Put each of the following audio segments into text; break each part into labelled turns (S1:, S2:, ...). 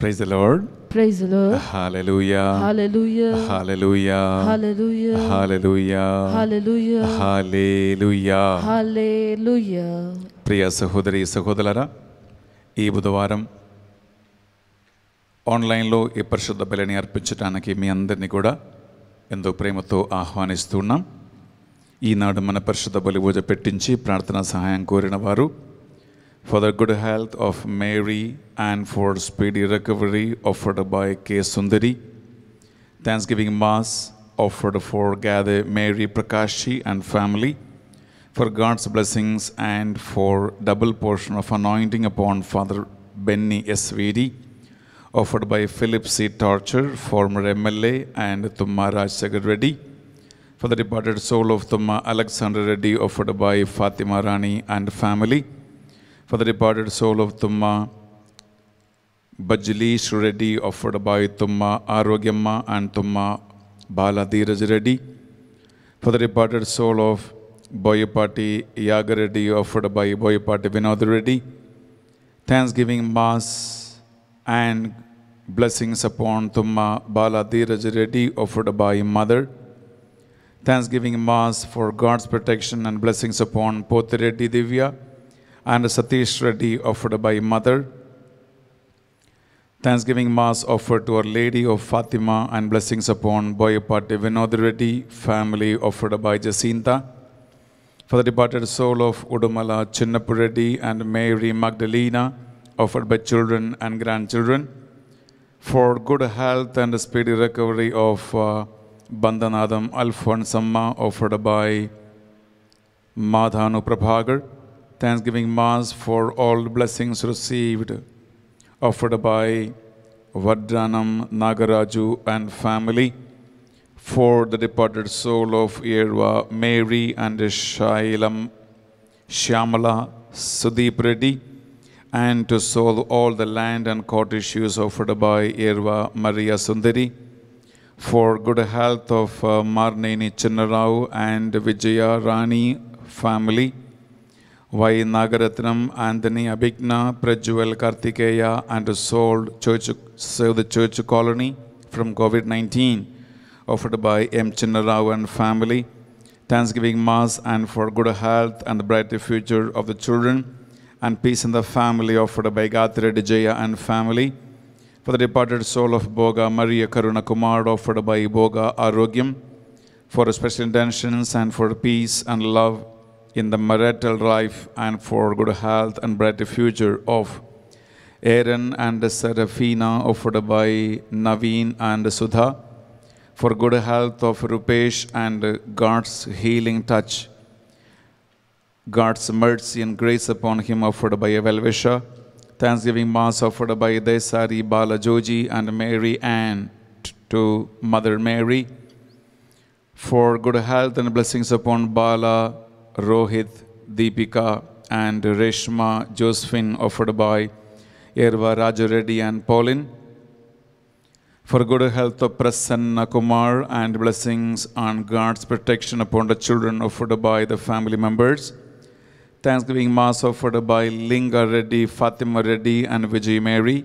S1: Praise Lord
S2: praise Lord
S1: hallelujah
S2: hallelujah
S1: hallelujah
S2: hallelujah hallelujah hallelujah
S1: hallelujah
S2: hallelujah
S1: ప్రియ సహోదరి సహోదరులారా ఈ బుధవారం ఆన్లైన్లో ఈ పరిశుద్ధ బలిని అర్పించడానికి మీ అందరినీ కూడా ఎంతో ప్రేమతో ఆహ్వానిస్తున్నాం ఈనాడు మన పరిశుద్ధ బలి పూజ పెట్టించి ప్రార్థనా సహాయం కోరిన వారు for the good health of Mary and for speedy recovery offered by K. Sundari. Thanksgiving Mass offered for Gather Mary Prakashi and family, for God's blessings and for double portion of anointing upon Father Benny S.V.D. offered by Philip C. Torture, former MLA and Tumma Rajsagar Reddy, for the departed soul of Tumma Alexander Reddy offered by Fatima Rani and family, for the departed soul of Tumma, Bajlish Reddy offered by Tumma Arogyamma and Tumma Baladiraj Reddy, for the departed soul of Boyapati Yagareddy offered by Boyapati Vinod Reddy, Thanksgiving Mass and blessings upon Tumma Baladiraj Reddy offered by Mother, Thanksgiving Mass for God's protection and blessings upon Potireddy Divya, and Satish Reddy offered by Mother. Thanksgiving Mass offered to Our Lady of Fatima and blessings upon Boyapati Vinod Reddy, family offered by Jacinta. For the departed soul of Udumala Chinnapuredi and Mary Magdalena, offered by children and grandchildren. For good health and speedy recovery of uh, Bandhanadam Alphonse offered by Madhanu Prabhagar. Thanksgiving Mass for all blessings received, offered by Vadranam Nagaraju and family for the departed soul of Irva Mary and Shailam Shyamala Sudeep Reddy and to solve all the land and court issues offered by Irva Maria Sundari for good health of uh, Marneni Chinnarao and Vijaya Rani family Y Nagaratnam Anthony Abhijna Prajwal Karthikeya and sold church save the church colony from Covid offered by M. Chinnarao and family, Thanksgiving Mass and for good health and the brighter future of the children, and peace in the family offered by Gathre Dijaya and family, for the departed soul of Boga Maria Karuna Kumar offered by Boga Arogyam, for special intentions and for peace and love in the marital life and for good health and bright future of Aaron and Serafina offered by Naveen and Sudha, for good health of Rupesh and God's healing touch, God's mercy and grace upon him offered by Velvisha, Thanksgiving Mass offered by Desari Balajoji and Mary Ann to Mother Mary, for good health and blessings upon Bala Rohit, Deepika, and Reshma Josephine offered by Erva Rajareddy and Pauline. For good health of Prasanna Kumar and blessings and God's protection upon the children offered by the family members. Thanksgiving Mass offered by Linga Reddy, Fatima Reddy, and Vijay Mary.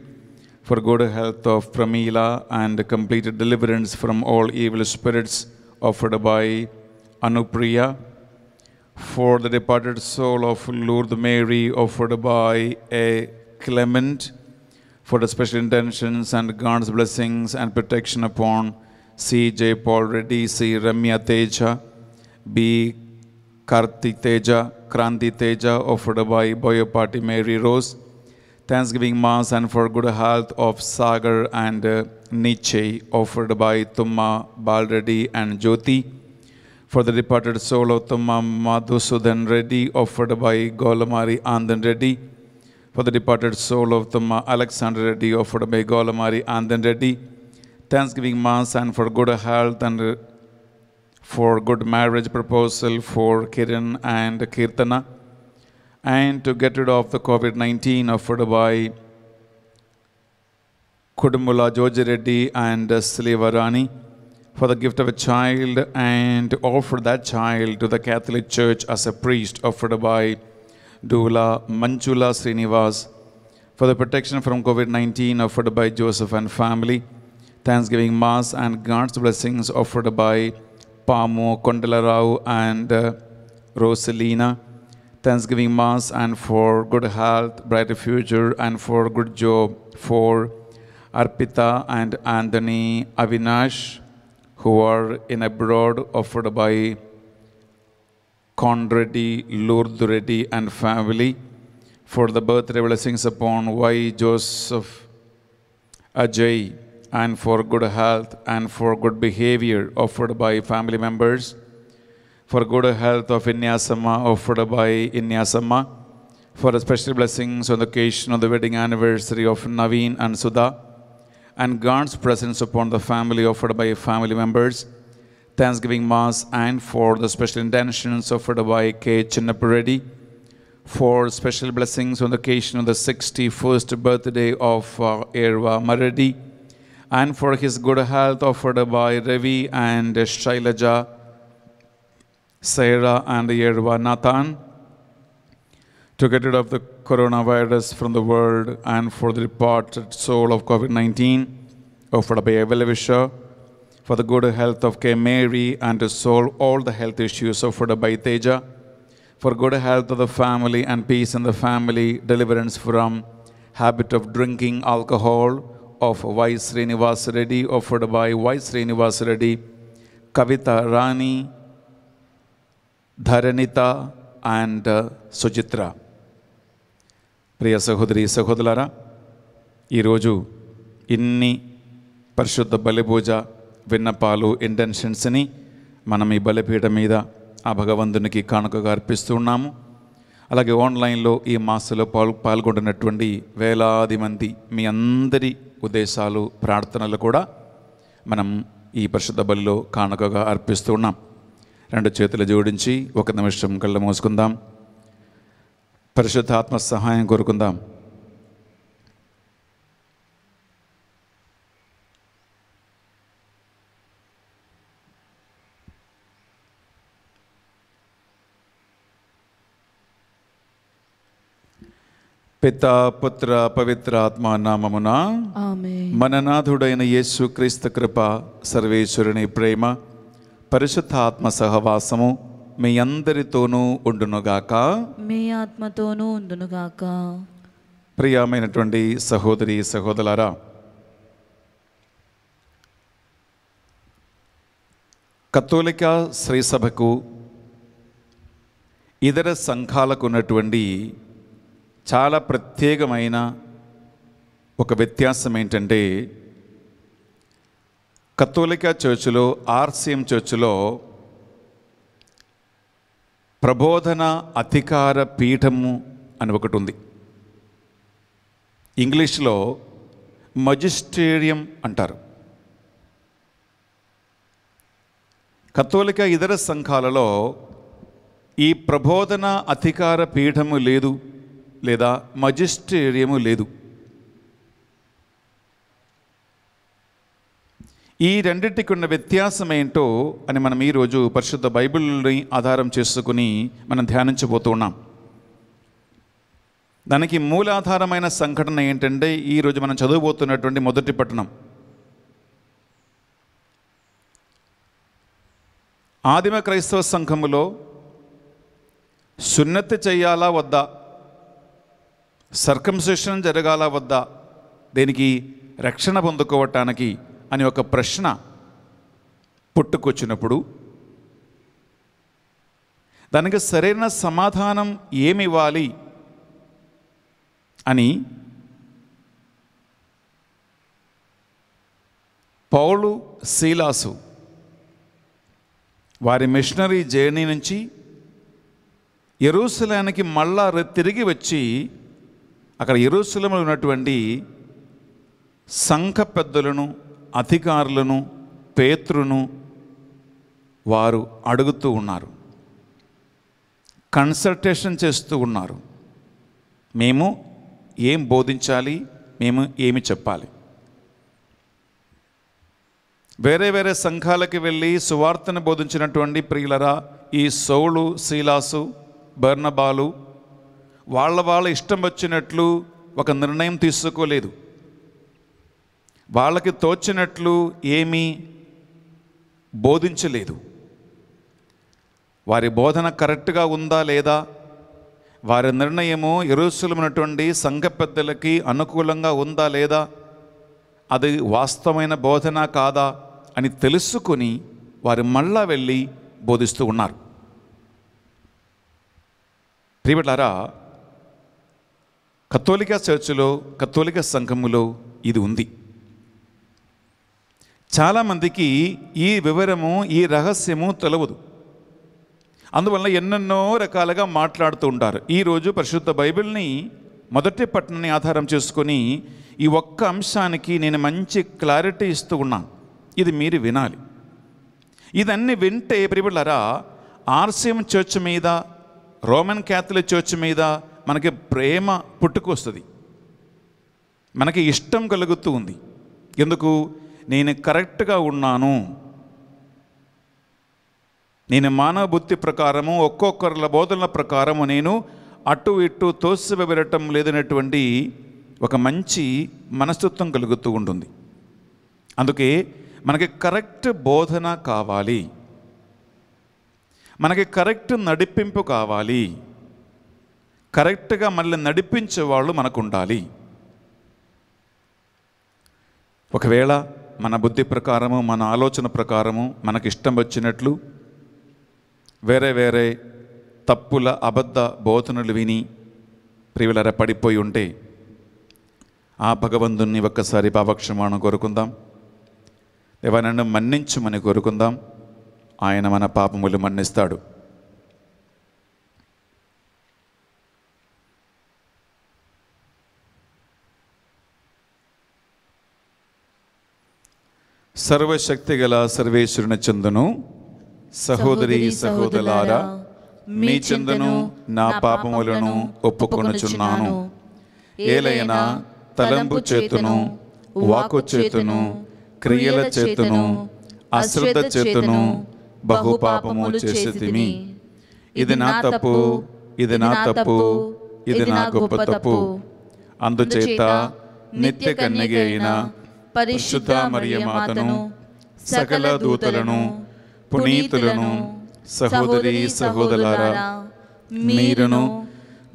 S1: For good health of Pramila and completed deliverance from all evil spirits offered by Anupriya for the departed soul of Lourdes Mary offered by a Clement for the special intentions and God's blessings and protection upon C. J. Paul Reddy, C. Ramya Teja, B. Karthi Teja, Kranti Teja offered by Boyapati Mary Rose, Thanksgiving Mass and for good health of Sagar and uh, offered by Tumma Balreddy and Jyoti, for the departed soul of Tamam Madhusudan Reddy offered by Golamari Andan Reddy. For the departed soul of Tamma Alexander Reddy offered by Golamari Andan Reddy. Thanksgiving Mass and for good health and for good marriage proposal for Kiran and Kirtana. And to get rid of the COVID-19 offered by Kudumula Joji Reddy and Slivarani for the gift of a child and offer that child to the Catholic Church as a priest offered by Dula Manchula Srinivas for the protection from COVID-19 offered by Joseph and family, Thanksgiving Mass and God's blessings offered by Pamo Rao and uh, Rosalina, Thanksgiving Mass and for good health, brighter future and for good job for Arpita and Anthony Avinash, who are in abroad offered by Conradi, Lourdes and family for the birthday blessings upon Y. Joseph Ajay and for good health and for good behavior offered by family members. For good health of Inyasama offered by Inyasama. For special blessings on the occasion of the wedding anniversary of Naveen and Sudha and God's presence upon the family offered by family members, Thanksgiving Mass, and for the special intentions offered by K. Chinnapureddy for special blessings on the occasion of the 61st birthday of uh, Erva Maradi, and for his good health offered by Revi and Shailaja, Sarah and Erva Nathan, to get rid of the coronavirus from the world and for the departed soul of COVID 19, offered by every for the good health of K. Mary and to solve all the health issues offered by Teja, for good health of the family and peace in the family, deliverance from habit of drinking alcohol of Vice Srinivas Reddy, offered by Vice Srinivas Reddy, Kavita Rani, Dharanita, and uh, Sujitra. ప్రియ సహోదరి సహోదరులారా ఈరోజు ఇన్ని పరిశుద్ధ బలిపూజ విన్నపాలు ఇంటెన్షన్స్ని మనం ఈ బలిపీఠ మీద ఆ భగవంతునికి కానుకగా ఉన్నాము అలాగే ఆన్లైన్లో ఈ మాసలో పాల్ పాల్గొంటున్నటువంటి వేలాది మంది మీ అందరి ఉద్దేశాలు ప్రార్థనలు కూడా మనం ఈ పరిశుద్ధ బలిలో కానుకగా అర్పిస్తున్నాం రెండు చేతులు జోడించి ఒక నిమిషం కళ్ళు మోసుకుందాం परशुद्धात्म सहाय को पिता पुत्र पवित्र आत्मा नामना मननाथुड़ येसु क्रीस्त कृप सर्वेश्वर प्रेम परशुद्धात्म सहवासमु మీ అందరితోనూ ఉండునుగాక
S2: మీ ఆత్మతోనూ ఉండునుగాక
S1: ప్రియమైనటువంటి సహోదరి సహోదరులారా కథోలిక శ్రీసభకు ఇతర సంఘాలకు ఉన్నటువంటి చాలా ప్రత్యేకమైన ఒక వ్యత్యాసం ఏంటంటే కథోలిక చర్చిలో ఆర్సీఎం చర్చిలో ప్రబోధన అధికార పీఠము అని ఒకటి ఉంది ఇంగ్లీష్లో మజిస్టేరియం అంటారు కത്തോలిక ఇతర సంఘాలలో ఈ ప్రబోధన అధికార పీఠము లేదు లేదా మజిస్టేరియము లేదు ఈ రెండింటికి ఉన్న వ్యత్యాసం ఏంటో అని మనం ఈరోజు పరిశుద్ధ బైబిల్ని ఆధారం చేసుకుని మనం ధ్యానించబోతున్నాం దానికి మూలాధారమైన సంఘటన ఏంటంటే ఈరోజు మనం చదువుబోతున్నటువంటి మొదటి పట్టణం ఆదిమ క్రైస్తవ సంఘములో సున్నతి చేయాలా వద్దా సర్కంసెషన్ జరగాలా వద్దా దీనికి రక్షణ పొందుకోవటానికి అని ఒక ప్రశ్న పుట్టుకొచ్చినప్పుడు దానికి సరైన సమాధానం ఏమివ్వాలి అని పౌలు శీలాసు వారి మిషనరీ జర్నీ నుంచి ఎరుసలానికి మళ్ళా తిరిగి వచ్చి అక్కడ ఎరుసలంలో ఉన్నటువంటి సంఘ పెద్దలను అధికారులను పేత్రును వారు అడుగుతూ ఉన్నారు కన్సల్టేషన్ చేస్తూ ఉన్నారు మేము ఏం బోధించాలి మేము ఏమి చెప్పాలి వేరే వేరే సంఘాలకి వెళ్ళి సువార్తను బోధించినటువంటి ప్రియులరా ఈ సౌలు శీలాసు బర్నబాలు వాళ్ళ వాళ్ళ ఇష్టం వచ్చినట్లు ఒక నిర్ణయం తీసుకోలేదు వాళ్ళకి తోచినట్లు ఏమీ బోధించలేదు వారి బోధన కరెక్ట్గా ఉందా లేదా వారి నిర్ణయము ఎరుసలమైనటువంటి సంఘ పెద్దలకి అనుకూలంగా ఉందా లేదా అది వాస్తవమైన బోధన కాదా అని తెలుసుకొని వారు మళ్ళా వెళ్ళి బోధిస్తూ ఉన్నారు ప్రియులారా కథోలిక చర్చిలో కథోలిక సంఘములో ఇది ఉంది చాలామందికి ఈ వివరము ఈ రహస్యము తెలవదు అందువల్ల ఎన్నెన్నో రకాలుగా మాట్లాడుతూ ఉంటారు ఈరోజు పరిశుద్ధ బైబిల్ని మొదటి పట్టణాన్ని ఆధారం చేసుకొని ఈ ఒక్క అంశానికి నేను మంచి క్లారిటీ ఇస్తూ ఉన్నాను ఇది మీరు వినాలి ఇదన్నీ వింటే ప్రిబులరా ఆర్సిఎం చర్చ్ మీద రోమన్ క్యాథలిక్ చర్చ్ మీద మనకి ప్రేమ పుట్టుకొస్తుంది మనకి ఇష్టం కలుగుతూ ఉంది ఎందుకు నేను కరెక్ట్గా ఉన్నాను నేను మానవ బుద్ధి ప్రకారము ఒక్కొక్కరి బోధనల ప్రకారము నేను అటు ఇటు తోసివెరటం లేదనేటువంటి ఒక మంచి మనస్తత్వం కలుగుతూ ఉంటుంది అందుకే మనకి కరెక్ట్ బోధన కావాలి మనకి కరెక్ట్ నడిపింపు కావాలి కరెక్ట్గా మళ్ళీ నడిపించే వాళ్ళు మనకు ఉండాలి ఒకవేళ మన బుద్ధి ప్రకారము మన ఆలోచన ప్రకారము మనకి ఇష్టం వచ్చినట్లు వేరే వేరే తప్పుల అబద్ధ బోధనలు విని ప్రియులర పడిపోయి ఉంటే ఆ భగవంతుణ్ణి ఒక్కసారి పాపక్షమాను కోరుకుందాం దేవా మన్నించమని కోరుకుందాం ఆయన మన పాపములు మన్నిస్తాడు సర్వశక్తి గల సర్వేశ్వరుని చందును సహోదరి సహోదరులారా మీ చందును నా పాపములను ఒప్పుకొనుచున్నాను ఏలైనా తలంపు చేతును వాకు చేతును క్రియల చేతును
S3: అశ్రద్ధ చేతును
S1: బహుపాపము తిమి ఇది నా తప్పు ఇది నా తప్పు ఇది నా గొప్ప తప్పు అందుచేత నిత్య కన్యగ అయిన
S2: పరిశుద్ధ మాతను
S1: సకల దూతలను పునీతులను సహోదరి సహోదరులారా మీరును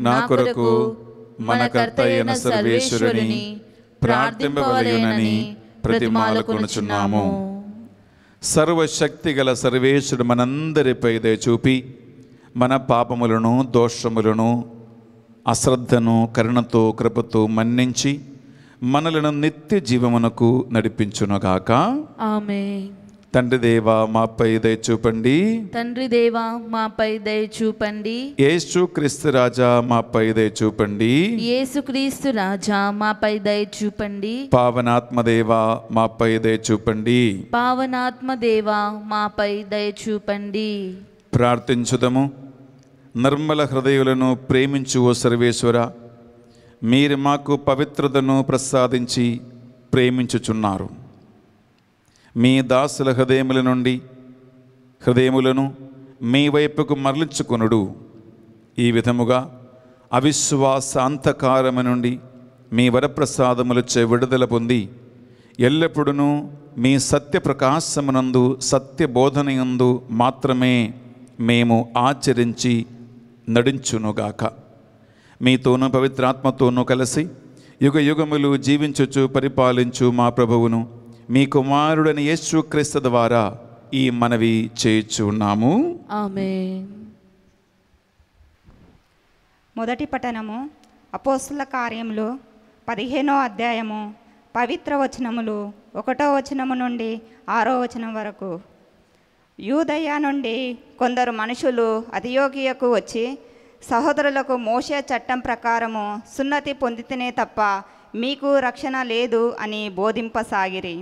S1: నా కొరకు మన కర్త అయిన సర్వేశ్వరుని ప్రార్థింపవలయునని ప్రతిమాల కొనుచున్నాము సర్వశక్తి గల సర్వేశ్వరుడు మనందరిపై చూపి మన పాపములను దోషములను అశ్రద్ధను కరుణతో కృపతో మన్నించి మనలను నిత్య జీవమునకు నడిపించునుగాక ఆమె తండ్రి దేవా మాపై దయ చూపండి
S2: తండ్రి దేవా మాపై దయ చూపండి
S1: యేసు క్రీస్తు రాజా మాపై దయ చూపండి
S2: యేసు క్రీస్తు రాజా మాపై దయ చూపండి
S1: పావనాత్మ దేవా మాపై దయ చూపండి
S2: పావనాత్మ దేవా మాపై దయ చూపండి
S1: ప్రార్థించుదము నిర్మల హృదయులను ప్రేమించు ఓ సర్వేశ్వర మీరు మాకు పవిత్రతను ప్రసాదించి ప్రేమించుచున్నారు మీ దాసుల హృదయముల నుండి హృదయములను మీ వైపుకు మరలించుకునుడు ఈ విధముగా అవిశ్వాస అంతకారము నుండి మీ వరప్రసాదములచే విడుదల పొంది ఎల్లప్పుడూ మీ సత్య ప్రకాశమునందు సత్య బోధనయందు మాత్రమే మేము ఆచరించి నడించునుగాక మీతోనూ పవిత్రాత్మతోనూ కలిసి యుగ యుగములు జీవించుచు పరిపాలించు మా ప్రభువును మీ కుమారుడని యేసు క్రీస్తు ద్వారా ఈ మనవి చేయుచున్నాము
S3: మొదటి పఠనము అపోసుల కార్యములు పదిహేనో అధ్యాయము పవిత్ర వచనములు ఒకటో వచనము నుండి ఆరో వచనం వరకు యూదయ నుండి కొందరు మనుషులు అధియోగియకు వచ్చి సహోదరులకు మోషే చట్టం ప్రకారము సున్నతి పొందితేనే తప్ప మీకు రక్షణ లేదు అని బోధింపసాగిరి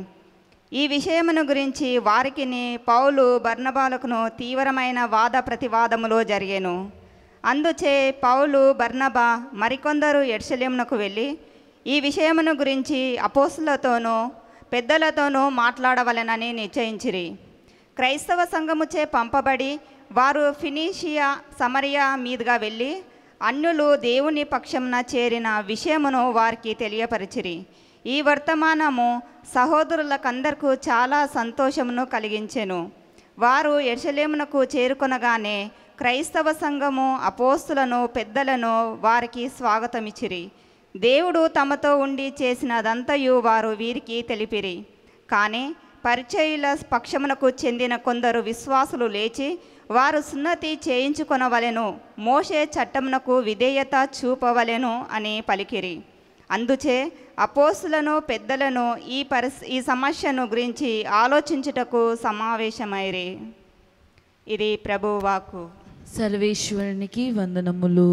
S3: ఈ విషయమును గురించి వారికి పౌలు బర్ణబాలకును తీవ్రమైన వాద ప్రతివాదములో జరిగాను అందుచే పౌలు బర్ణబ మరికొందరు ఎడ్శల్యంనకు వెళ్ళి ఈ విషయమును గురించి అపోసులతోనూ పెద్దలతోనూ మాట్లాడవలెనని నిశ్చయించిరి క్రైస్తవ సంఘముచే పంపబడి వారు ఫినీషియా సమరియా మీదుగా వెళ్ళి అన్యులు దేవుని పక్షమున చేరిన విషయమును వారికి తెలియపరిచిరి ఈ వర్తమానము సహోదరులకందరికూ చాలా సంతోషమును కలిగించెను వారు యర్షలేమునకు చేరుకొనగానే క్రైస్తవ సంఘము అపోస్తులను పెద్దలను వారికి స్వాగతమిచ్చిరి దేవుడు తమతో ఉండి చేసినదంతయు వారు వీరికి తెలిపిరి కానీ పరిచయుల పక్షమునకు చెందిన కొందరు విశ్వాసులు లేచి వారు సున్నతి చేయించుకొనవలెను మోషే చట్టమునకు విధేయత చూపవలెను అని పలికిరి అందుచే అపోసులను పెద్దలను ఈ పరిస్ ఈ సమస్యను గురించి ఆలోచించుటకు సమావేశమైరి ఇది ప్రభువాకు
S2: సర్వేశ్వరునికి వందనములు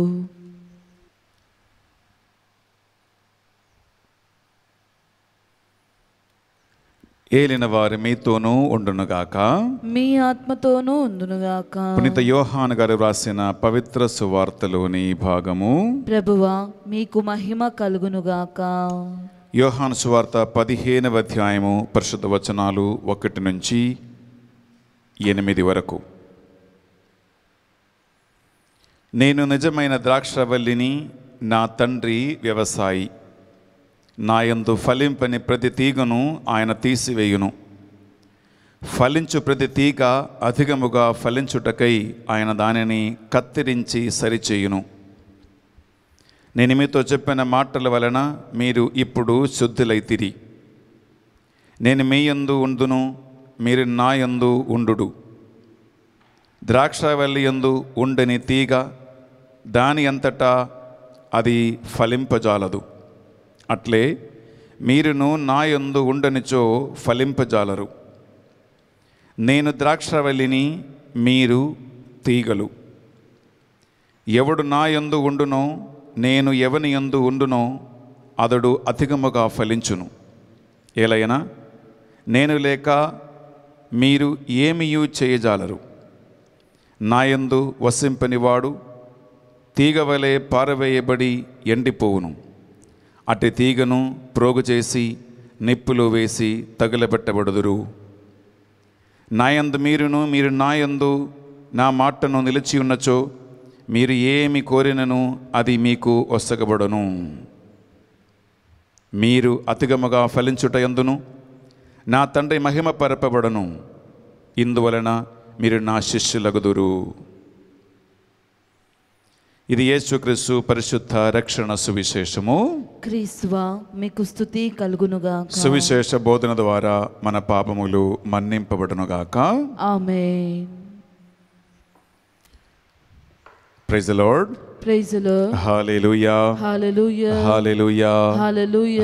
S1: ఏలిన వారు మీతోనూ ఉండునుగాక
S2: మీ ఆత్మతోనూ ఉండునుగాక పునీత
S1: యోహాన్ గారు రాసిన పవిత్ర సువార్తలోని భాగము
S2: ప్రభువా మీకు మహిమ కలుగునుగాక
S1: యోహాన్ సువార్త పదిహేనవ అధ్యాయము పరిశుద్ధ వచనాలు ఒకటి నుంచి ఎనిమిది వరకు నేను నిజమైన ద్రాక్షవల్లిని నా తండ్రి వ్యవసాయి నాయందు ఫలింపని ప్రతి తీగను ఆయన తీసివేయును ఫలించు ప్రతి తీగ అధికముగా ఫలించుటకై ఆయన దానిని కత్తిరించి సరిచేయును నేను మీతో చెప్పిన మాటల వలన మీరు ఇప్పుడు శుద్ధులైతిరి నేను మీ యందు ఉండును మీరు నా యందు ఉండు ద్రాక్షవల్లి యందు ఉండని తీగ దాని అంతటా అది ఫలింపజాలదు అట్లే మీరును నా యందు ఉండనిచో ఫలింపజాలరు నేను ద్రాక్షవల్లిని మీరు తీగలు ఎవడు నా యందు ఉండునో నేను ఎవని యందు ఉండునో అతడు అధిగముగా ఫలించును ఎలైనా నేను లేక మీరు ఏమియూ చేయజాలరు నాయందు వసింపనివాడు తీగవలే పారవేయబడి ఎండిపోవును అట్టి తీగను ప్రోగు చేసి నిప్పులు వేసి తగిలబెట్టబడుదురు నాయందు మీరును మీరు నాయందు నా మాటను నిలిచి ఉన్నచో మీరు ఏమి కోరినను అది మీకు ఒసగబడను మీరు అతిగమగా ఫలించుట ఎందును నా తండ్రి మహిమ పరపబడను ఇందువలన మీరు నా శిష్యులగుదురు ఇది యేసుక్రీస్తు పరిశుద్ధ రక్షణ సువిశేషము
S2: క్రీస్తువ మీకు స్థుతి కలుగునుగా సువిశేష
S1: బోధన ద్వారా మన పాపములు మన్నింపబడునుగాక ఆమె praise Lord
S2: praise Lord
S1: hallelujah
S2: hallelujah hallelujah hallelujah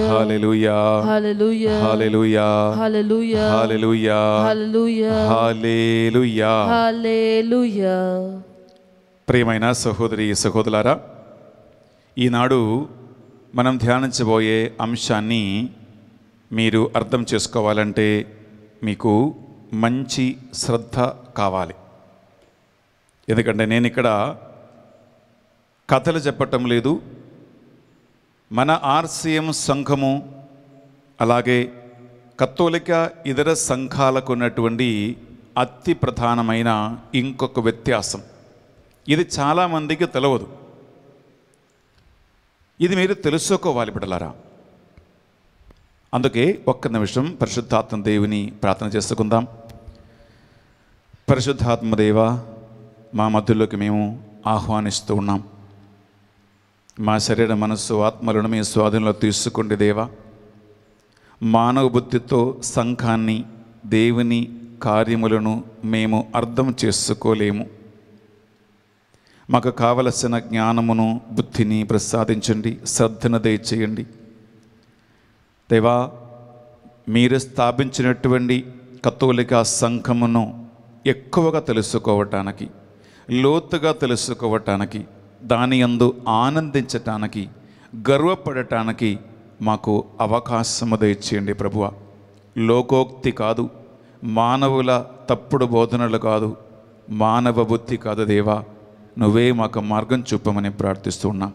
S2: hallelujah hallelujah hallelujah hallelujah hallelujah
S1: hallelujah hallelujah
S2: hallelujah
S1: ప్రియమైన సహోదరి సహోదరులారా ఈనాడు మనం ధ్యానించబోయే అంశాన్ని మీరు అర్థం చేసుకోవాలంటే మీకు మంచి శ్రద్ధ కావాలి ఎందుకంటే నేను ఇక్కడ కథలు చెప్పటం లేదు మన ఆర్సీఎం సంఘము అలాగే కత్తోలిక ఇతర సంఘాలకు ఉన్నటువంటి అతి ప్రధానమైన ఇంకొక వ్యత్యాసం ఇది చాలామందికి తెలవదు ఇది మీరు తెలుసుకోవాలి బిడలారా అందుకే ఒక్క నిమిషం పరిశుద్ధాత్మ దేవుని ప్రార్థన చేసుకుందాం పరిశుద్ధాత్మదేవ మా మధ్యలోకి మేము ఆహ్వానిస్తూ ఉన్నాం మా శరీర మనస్సు ఆత్మలను మీ స్వాధీనంలో తీసుకోండి దేవా మానవ బుద్ధితో సంఘాన్ని దేవుని కార్యములను మేము అర్థం చేసుకోలేము మాకు కావలసిన జ్ఞానమును బుద్ధిని ప్రసాదించండి శ్రద్ధను దయచేయండి దేవా మీరు స్థాపించినటువంటి కത്തോలిక సంఘమును ఎక్కువగా తెలుసుకోవటానికి లోతుగా తెలుసుకోవటానికి దాని అందు ఆనందించటానికి గర్వపడటానికి మాకు అవకాశము దయచేయండి ప్రభువ లోకోక్తి కాదు మానవుల తప్పుడు బోధనలు కాదు మానవ బుద్ధి కాదు దేవా నువ్వే మాకు మార్గం చూపమని ప్రార్థిస్తున్నాం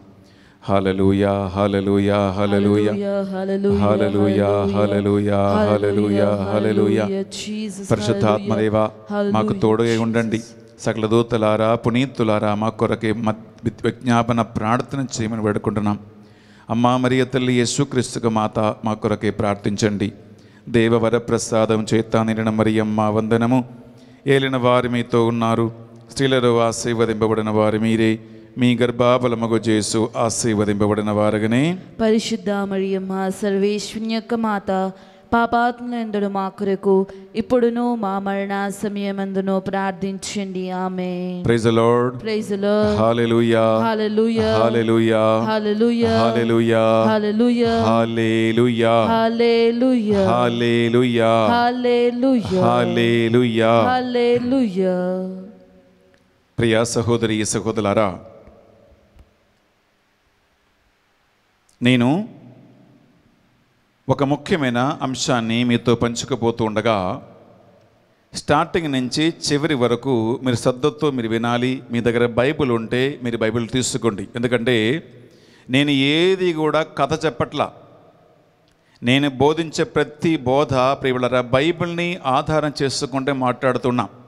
S1: హలలుయా హలలుయా హలలుయా
S2: హలలుయా హలలుయా
S1: హలలుయా హలలుయా
S2: పరిశుద్ధాత్మదేవ
S1: మాకు తోడుగా ఉండండి సకల దూతలారా పునీతులారా మా కొరకే విజ్ఞాపన ప్రార్థన చేయమని వేడుకుంటున్నాం అమ్మా మరియ తల్లి యేసుక్రీస్తుకు మాత మా కొరకే ప్రార్థించండి దేవవర ప్రసాదం చేత నిలిన మరియమ్మ వందనము ఏలిన వారి మీతో ఉన్నారు స్త్రీలలో ఆశీర్వదింపబడిన వారు మీరే మీ గర్భాబలమగు చేసు ఆశీర్వదింపబడిన వారుగానే
S2: పరిశుద్ధ మరియమ్మ సర్వేశ్వని యొక్క మాత పాపాత్మలందును మా కొరకు ఇప్పుడును మా మరణ సమయమందును ప్రార్థించండి ఆమె
S1: praise Lord
S2: praise Lord
S1: hallelujah
S2: hallelujah hallelujah
S1: hallelujah
S2: hallelujah
S1: hallelujah
S2: hallelujah
S1: hallelujah
S2: hallelujah hallelujah hallelujah
S1: ప్రియా సహోదరి సహోదరులారా నేను ఒక ముఖ్యమైన అంశాన్ని మీతో పంచుకుపోతూ ఉండగా స్టార్టింగ్ నుంచి చివరి వరకు మీరు శ్రద్ధతో మీరు వినాలి మీ దగ్గర బైబిల్ ఉంటే మీరు బైబిల్ తీసుకోండి ఎందుకంటే నేను ఏది కూడా కథ చెప్పట్లా నేను బోధించే ప్రతి బోధ ప్రియులరా బైబిల్ని ఆధారం చేసుకుంటే మాట్లాడుతున్నాను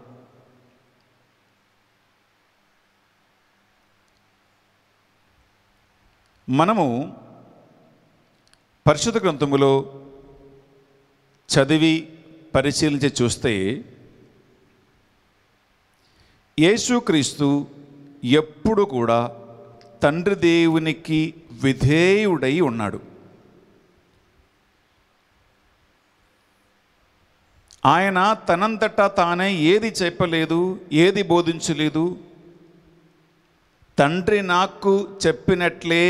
S1: మనము పరిశుద్ధ గ్రంథములో చదివి పరిశీలించి చూస్తే యేసుక్రీస్తు ఎప్పుడు కూడా తండ్రి దేవునికి విధేయుడై ఉన్నాడు ఆయన తనంతటా తానే ఏది చెప్పలేదు ఏది బోధించలేదు తండ్రి నాకు చెప్పినట్లే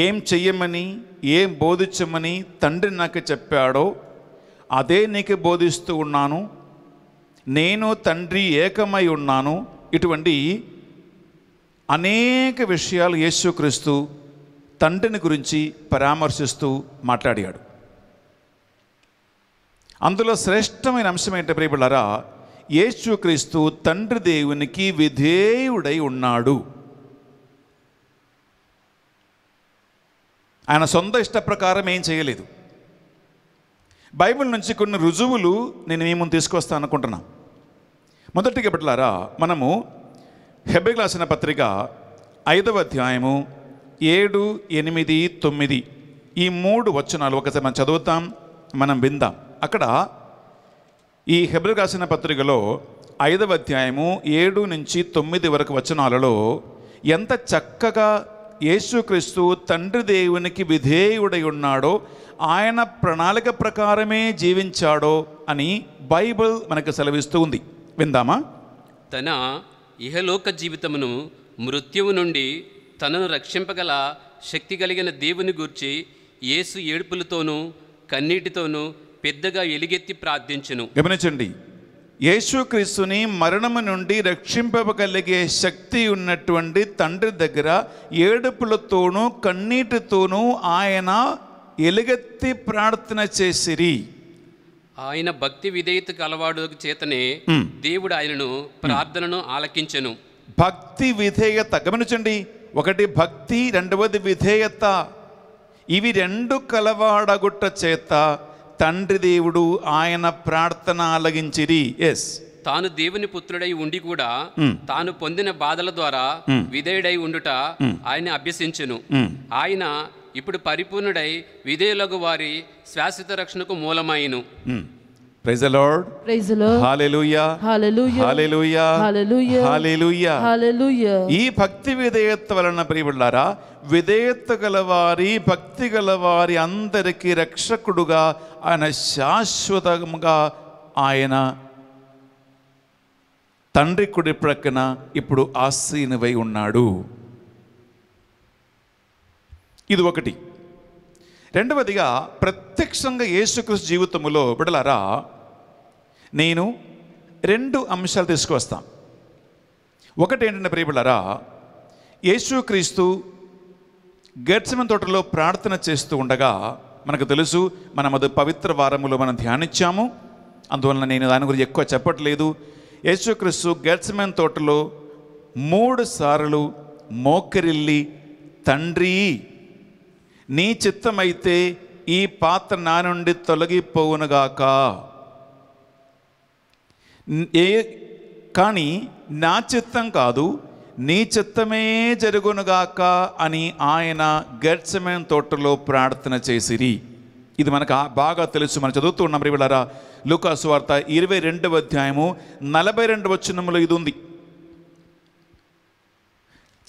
S1: ఏం చెయ్యమని ఏం బోధించమని తండ్రి నాకు చెప్పాడో అదే నీకు బోధిస్తూ ఉన్నాను నేను తండ్రి ఏకమై ఉన్నాను ఇటువంటి అనేక విషయాలు యేసుక్రీస్తు తండ్రిని గురించి పరామర్శిస్తూ మాట్లాడాడు అందులో శ్రేష్టమైన అంశం ఏంటంటే ప్రియబిళ్ళారా యేసుక్రీస్తు తండ్రి దేవునికి విధేయుడై ఉన్నాడు ఆయన సొంత ఇష్ట ప్రకారం ఏం చేయలేదు బైబిల్ నుంచి కొన్ని రుజువులు నేను మీ ముందు తీసుకొస్తాను అనుకుంటున్నా మొదటిగా పెట్టలారా మనము హెబెగ్ పత్రిక ఐదవ అధ్యాయము ఏడు ఎనిమిది తొమ్మిది ఈ మూడు వచనాలు ఒకసారి మనం చదువుతాం మనం విందాం అక్కడ ఈ హెబ్రిల్ రాసిన పత్రికలో ఐదవ అధ్యాయము ఏడు నుంచి తొమ్మిది వరకు వచనాలలో ఎంత చక్కగా యేసుక్రీస్తు తండ్రి దేవునికి విధేయుడై ఉన్నాడో ఆయన ప్రణాళిక ప్రకారమే జీవించాడో అని బైబిల్ మనకు సెలవిస్తూ ఉంది విందామా
S4: తన ఇహలోక జీవితమును మృత్యువు నుండి తనను రక్షింపగల శక్తి కలిగిన దేవుని గూర్చి ఏసు ఏడుపులతోనూ కన్నీటితోనూ పెద్దగా ఎలుగెత్తి ప్రార్థించును
S1: గమనించండి యేసుక్రీస్తుని మరణము నుండి రక్షింపగలిగే శక్తి ఉన్నటువంటి తండ్రి దగ్గర ఏడుపులతోనూ కన్నీటితోనూ ఆయన ఎలుగెత్తి ప్రార్థన చేసిరి
S4: ఆయన భక్తి విధేయతకు అలవాడు చేతనే దేవుడు ఆయనను ప్రార్థనను ఆలకించను
S1: భక్తి విధేయత గమనించండి ఒకటి భక్తి రెండవది విధేయత ఇవి రెండు కలవాడగుట్ట చేత తండ్రి దేవుడు ఆయన ప్రార్థన అలగించిరి ఎస్
S4: తాను దేవుని పుత్రుడై ఉండి కూడా hmm. తాను పొందిన బాధల ద్వారా hmm. విధేయుడై ఉండుట hmm. ఆయన అభ్యసించును ఆయన ఇప్పుడు పరిపూర్ణుడై విధేయులకు వారి శాశ్వత రక్షణకు మూలమైను
S1: praise Lord praise hallelujah hallelujah hallelujah hallelujah hallelujah
S2: hallelujah
S1: ఈ భక్తి విధేయత వలన ప్రియులారా విధేయత గలవారి భక్తి గలవారి అందరికీ రక్షకుడుగా ఆయన శాశ్వతంగా ఆయన తండ్రి కుడి ప్రక్కన ఇప్పుడు ఆసీనువై ఉన్నాడు ఇది ఒకటి రెండవదిగా ప్రత్యక్షంగా యేసుక్రీస్తు జీవితంలో బిడలారా నేను రెండు అంశాలు తీసుకువస్తాను ఒకటి ఏంటంటే ప్రియబిళ్ళరా యేసుక్రీస్తు గడ్సమన్ తోటలో ప్రార్థన చేస్తూ ఉండగా మనకు తెలుసు మనం అది పవిత్ర వారములో మనం ధ్యానించాము అందువలన నేను దాని గురించి ఎక్కువ చెప్పట్లేదు యేసుక్రీస్తు గడ్సమెన్ తోటలో మూడు సార్లు మోకరిల్లి తండ్రి నీ చిత్తమైతే ఈ పాత్ర నా నుండి తొలగిపోవునుగాక ఏ కానీ నా చిత్తం కాదు నీ చిత్తమే జరుగునుగాక అని ఆయన గెట్సమెన్ తోటలో ప్రార్థన చేసిరి ఇది మనకు బాగా తెలుసు మనం చదువుతున్నాం రివిలారా లుకాసు వార్త ఇరవై రెండవ అధ్యాయము నలభై రెండు వచ్చినములో ఇది ఉంది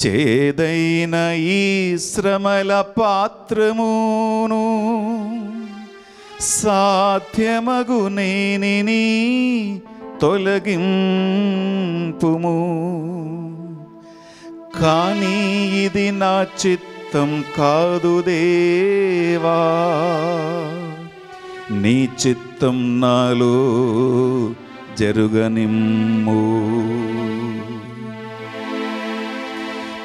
S1: చేదైన ఈ శ్రమల పాత్రమును సాధ్యమగు నేని తొలగింపుము కానీ ఇది నా చిత్తం కాదు దేవా నీ చిత్తం నాలో జరుగనిమ్మో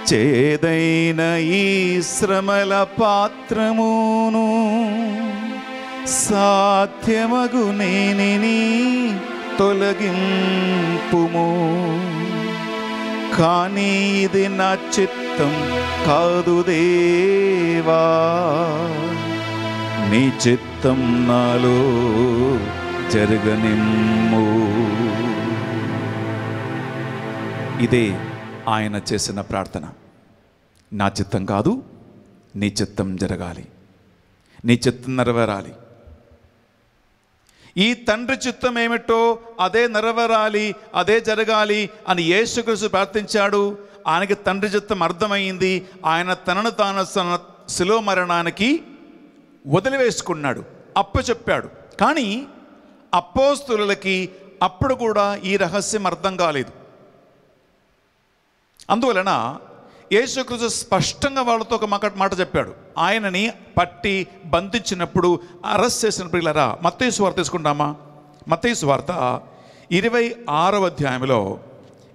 S1: చేదైన ఈ శ్రమల పాత్రమును సాధ్యమగు నేని తొలగింపుము కానీ ఇది నా చిత్తం కాదు దేవా నీ చిత్తం నాలో జరగనిమ్ము ఇదే ఆయన చేసిన ప్రార్థన నా చిత్తం కాదు నీ చిత్తం జరగాలి నీ చిత్తం నెరవేరాలి ఈ తండ్రి చిత్తం ఏమిటో అదే నెరవేరాలి అదే జరగాలి అని యేసుక్రీస్తు ప్రార్థించాడు ఆయనకి తండ్రి చిత్తం అర్థమైంది ఆయన తనను తాను శిలో మరణానికి వదిలివేసుకున్నాడు అప్పచెప్పాడు చెప్పాడు కానీ అప్పోస్తులకి అప్పుడు కూడా ఈ రహస్యం అర్థం కాలేదు అందువలన యేసుకృష్ణ స్పష్టంగా వాళ్ళతో ఒక మాట మాట చెప్పాడు ఆయనని పట్టి బంధించినప్పుడు అరెస్ట్ చేసిన ప్రియులరా మత్తయ్య వార్త తీసుకుంటామా మత్తయ్య వార్త ఇరవై ఆరవ అధ్యాయంలో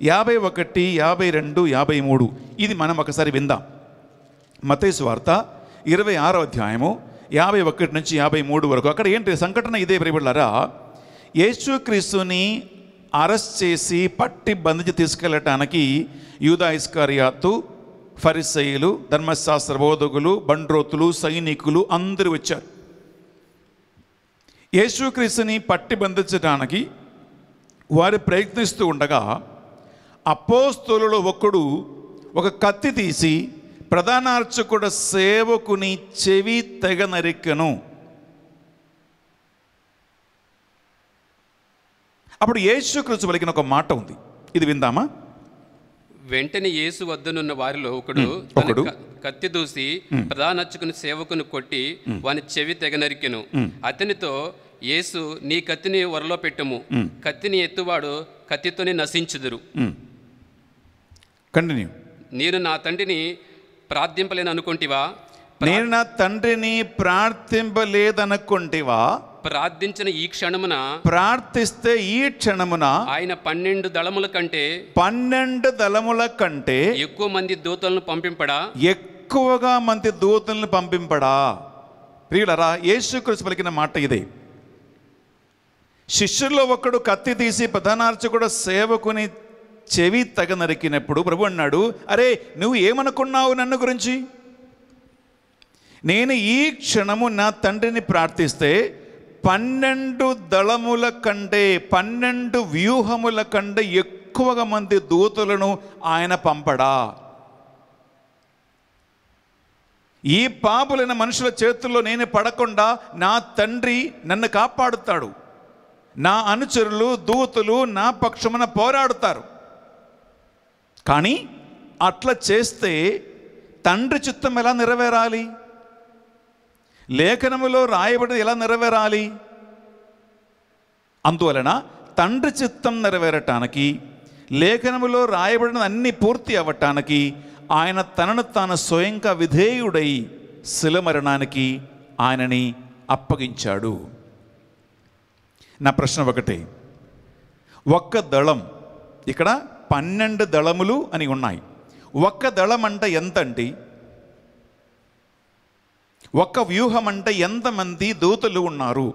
S1: యాభై ఒకటి యాభై రెండు యాభై మూడు ఇది మనం ఒకసారి విందాం మతేసు వార్త ఇరవై ఆరో అధ్యాయము యాభై ఒకటి నుంచి యాభై మూడు వరకు అక్కడ ఏంటి సంఘటన ఇదే ప్రియబిళ్ళారా యేసుక్రీస్తుని అరెస్ట్ చేసి పట్టి బంధించి తీసుకెళ్ళటానికి యూదా ఇస్కారియాతు ధర్మశాస్త్ర బోధకులు బండ్రోతులు సైనికులు అందరూ వచ్చారు యేసుక్రీస్తుని పట్టి బంధించడానికి వారు ప్రయత్నిస్తూ ఉండగా అపోస్తులలో ఒకడు ఒక కత్తి తీసి ప్రధానార్చకుడ సేవకుని చెవి తెగ నరిక్కను అప్పుడు క్రీస్తు పలికిన ఒక మాట ఉంది ఇది విందామా
S4: వెంటనే యేసు వద్దనున్న వారిలో ఒకడు ఒకడు కత్తి దూసి ప్రధానర్చకుని సేవకును కొట్టి వాని చెవి తెగనరికెను అతనితో యేసు నీ కత్తిని వరలో పెట్టము కత్తిని ఎత్తువాడు కత్తితోనే నశించుదురు కంటిన్యూ నేను నా తండ్రిని ప్రార్థింపలేను అనుకుంటివా
S1: నేను నా తండ్రిని ప్రార్థింపలేదనుకుంటేవా
S4: ప్రార్థించిన ఈ క్షణమున
S1: ప్రార్థిస్తే ఈ క్షణమున
S4: ఆయన పన్నెండు దళముల కంటే
S1: పన్నెండు దళముల కంటే
S4: ఎక్కువ మంది దూతలను పంపింపడా
S1: ఎక్కువగా మంది దూతలను పంపింపడా ప్రియులరా యేసుక్రీస్తు పలికిన మాట ఇది శిష్యుల్లో ఒకడు కత్తి తీసి ప్రధానార్చకుడు సేవకుని చెవి తగ నరికినప్పుడు ప్రభు అన్నాడు అరే నువ్వు ఏమనుకున్నావు నన్ను గురించి నేను ఈ క్షణము నా తండ్రిని ప్రార్థిస్తే పన్నెండు దళముల కంటే పన్నెండు వ్యూహముల కంటే ఎక్కువగా మంది దూతులను ఆయన పంపడా ఈ పాపులైన మనుషుల చేతుల్లో నేను పడకుండా నా తండ్రి నన్ను కాపాడుతాడు నా అనుచరులు దూతులు నా పక్షమున పోరాడుతారు కానీ అట్లా చేస్తే తండ్రి చిత్తం ఎలా నెరవేరాలి లేఖనములో రాయబడి ఎలా నెరవేరాలి అందువలన తండ్రి చిత్తం నెరవేరటానికి లేఖనములో రాయబడిన అన్ని పూర్తి అవ్వటానికి ఆయన తనను తాను స్వయంగా విధేయుడై శిలమరణానికి ఆయనని అప్పగించాడు నా ప్రశ్న ఒకటి ఒక్క దళం ఇక్కడ పన్నెండు దళములు అని ఉన్నాయి ఒక్క దళం అంటే ఎంతంటే ఒక్క వ్యూహం అంటే ఎంతమంది దూతలు ఉన్నారు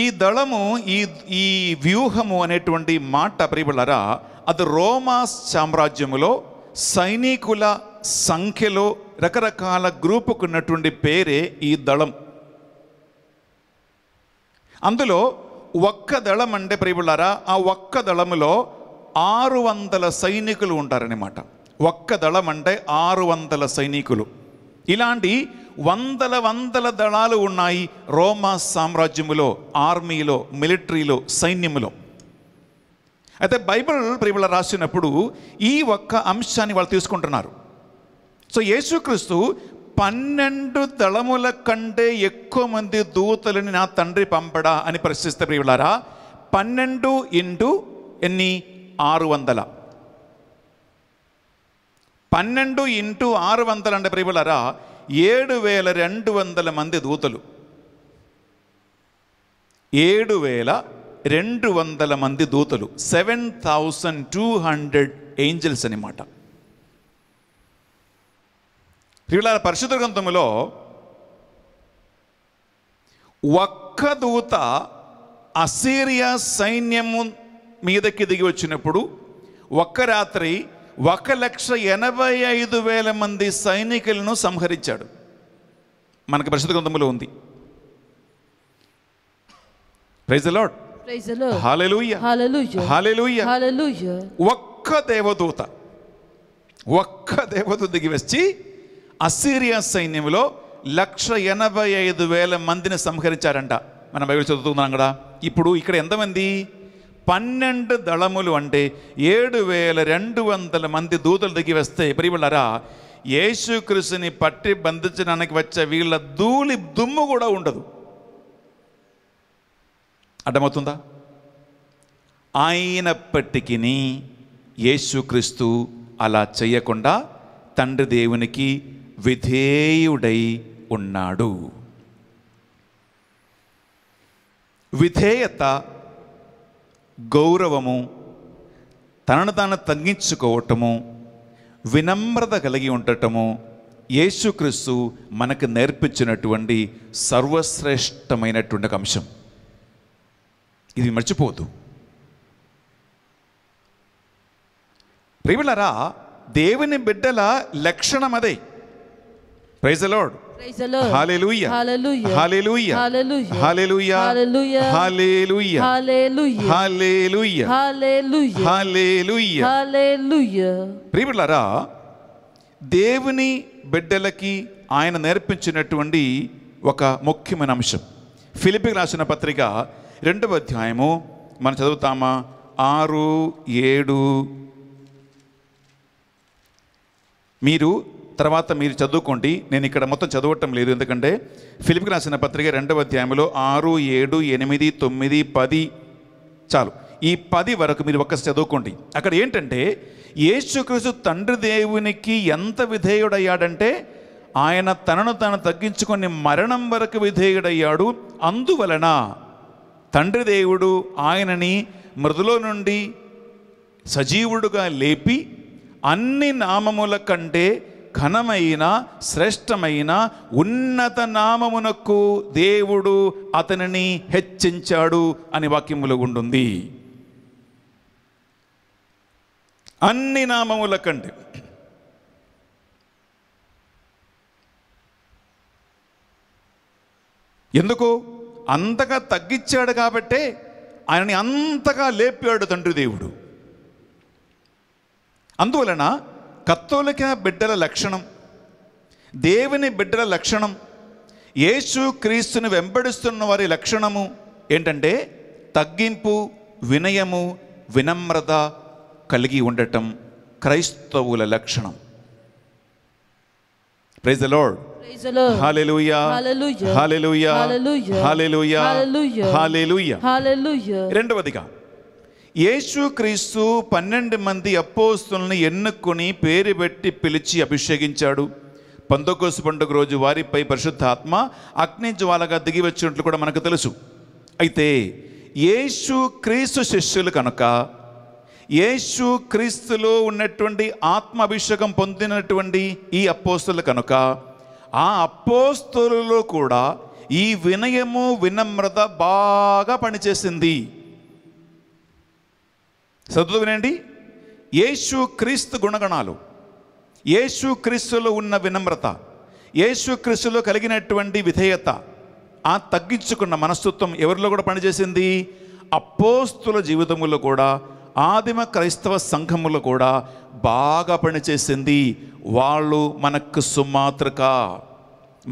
S1: ఈ దళము ఈ ఈ వ్యూహము అనేటువంటి మాట ప్రియులరా అది రోమా సామ్రాజ్యములో సైనికుల సంఖ్యలో రకరకాల గ్రూపుకు ఉన్నటువంటి పేరే ఈ దళం అందులో ఒక్క దళం అంటే ప్రియులరా ఆ ఒక్క దళములో ఆరు వందల సైనికులు ఉంటారనమాట ఒక్క దళం అంటే ఆరు వందల సైనికులు ఇలాంటి వందల వందల దళాలు ఉన్నాయి రోమా సామ్రాజ్యములో ఆర్మీలో మిలిటరీలో సైన్యములో అయితే బైబిల్ ప్రియుల రాసినప్పుడు ఈ ఒక్క అంశాన్ని వాళ్ళు తీసుకుంటున్నారు సో యేసుక్రీస్తు పన్నెండు దళముల కంటే ఎక్కువ మంది దూతలని నా తండ్రి పంపడా అని ప్రశ్నిస్తే ప్రియులారా పన్నెండు ఇంటూ ఎన్ని ఆరు వందల పన్నెండు ఇంటూ ఆరు వందల అంటే ప్రియులరా ఏడు వేల రెండు వందల మంది దూతలు ఏడు వేల రెండు వందల మంది దూతలు seven thousand two hundred angels అనమాట ప్రియుల పరిశుద్ధ గ్రంథంలో ఒక్క దూత అసీరియా సైన్యము మీదకి దిగి వచ్చినప్పుడు ఒక్క రాత్రి ఒక లక్ష ఎనభై ఐదు వేల మంది సైనికులను సంహరించాడు మనకి ప్రసిద్ధ గ్రంథంలో ఉంది ఒక్క దేవదూత ఒక్క దేవదూత దిగి వచ్చి అసీరియా సైన్యంలో లక్ష ఎనభై ఐదు వేల మందిని సంహరించారంట మనం బయట చదువుతున్నాం కదా ఇప్పుడు ఇక్కడ ఎంతమంది పన్నెండు దళములు అంటే ఏడు వేల రెండు వందల మంది దూతలు దిగి వస్తే ప్రియులరా యేసుక్రీస్తుని పట్టి బంధించడానికి వచ్చే వీళ్ళ ధూళి దుమ్ము కూడా ఉండదు అర్థమవుతుందా అయినప్పటికీ యేసుక్రీస్తు అలా చేయకుండా తండ్రి దేవునికి విధేయుడై ఉన్నాడు విధేయత గౌరవము తనను తాను తగ్గించుకోవటము వినమ్రత కలిగి ఉండటము యేసుక్రీస్తు మనకు నేర్పించినటువంటి సర్వశ్రేష్టమైనటువంటి అంశం ఇది మర్చిపోదు ప్రియులరా దేవుని బిడ్డల లక్షణం అదే ప్రైజ్ అలాడ్ ప్రియలారా దేవుని బిడ్డలకి ఆయన నేర్పించినటువంటి ఒక ముఖ్యమైన అంశం ఫిలిపికి రాసిన పత్రిక రెండవ అధ్యాయము మనం చదువుతామా ఆరు ఏడు మీరు తర్వాత మీరు చదువుకోండి నేను ఇక్కడ మొత్తం చదవటం లేదు ఎందుకంటే ఫిలిప్కి రాసిన పత్రిక రెండవ అధ్యాయంలో ఆరు ఏడు ఎనిమిది తొమ్మిది పది చాలు ఈ పది వరకు మీరు ఒక్కసారి చదువుకోండి అక్కడ ఏంటంటే యేసుక్రీస్తు తండ్రి దేవునికి ఎంత విధేయుడయ్యాడంటే ఆయన తనను తాను తగ్గించుకొని మరణం వరకు విధేయుడయ్యాడు అందువలన తండ్రి దేవుడు ఆయనని మృదులో నుండి సజీవుడుగా లేపి అన్ని నామముల కంటే ఘనమైన శ్రేష్టమైన ఉన్నత నామమునకు దేవుడు అతనిని హెచ్చించాడు అని వాక్యములు ఉంటుంది అన్ని నామముల కంటే ఎందుకు అంతగా తగ్గించాడు కాబట్టే ఆయనని అంతగా లేపాడు తండ్రి దేవుడు అందువలన కత్తోలిక బిడ్డల లక్షణం దేవుని బిడ్డల లక్షణం యేసు క్రీస్తుని వెంబడిస్తున్న వారి లక్షణము ఏంటంటే తగ్గింపు వినయము వినమ్రత కలిగి ఉండటం క్రైస్తవుల లక్షణం ప్రైజ్ లోడ్ రెండవదిగా యేసుక్రీస్తు పన్నెండు మంది అపోస్తుల్ని ఎన్నుకొని పేరు పెట్టి పిలిచి అభిషేకించాడు పంతోకోసు పండుగ రోజు వారిపై పరిశుద్ధాత్మ అగ్ని జ్వాలగా దిగి వచ్చినట్లు కూడా మనకు తెలుసు అయితే యేసు క్రీస్తు శిష్యులు కనుక యేసు క్రీస్తులో ఉన్నటువంటి ఆత్మాభిషేకం పొందినటువంటి ఈ అపోస్తులు కనుక ఆ అపోస్తులలో కూడా ఈ వినయము వినమ్రత బాగా పనిచేసింది చదువు వినండి యేసు క్రీస్తు గుణగణాలు యేసు క్రీస్తులో ఉన్న వినమ్రత యేసు క్రీస్తులో కలిగినటువంటి విధేయత ఆ తగ్గించుకున్న మనస్తత్వం ఎవరిలో కూడా పనిచేసింది అపోస్తుల జీవితంలో కూడా ఆదిమ క్రైస్తవ సంఘములో కూడా బాగా పనిచేసింది వాళ్ళు మనకు సుమాతృక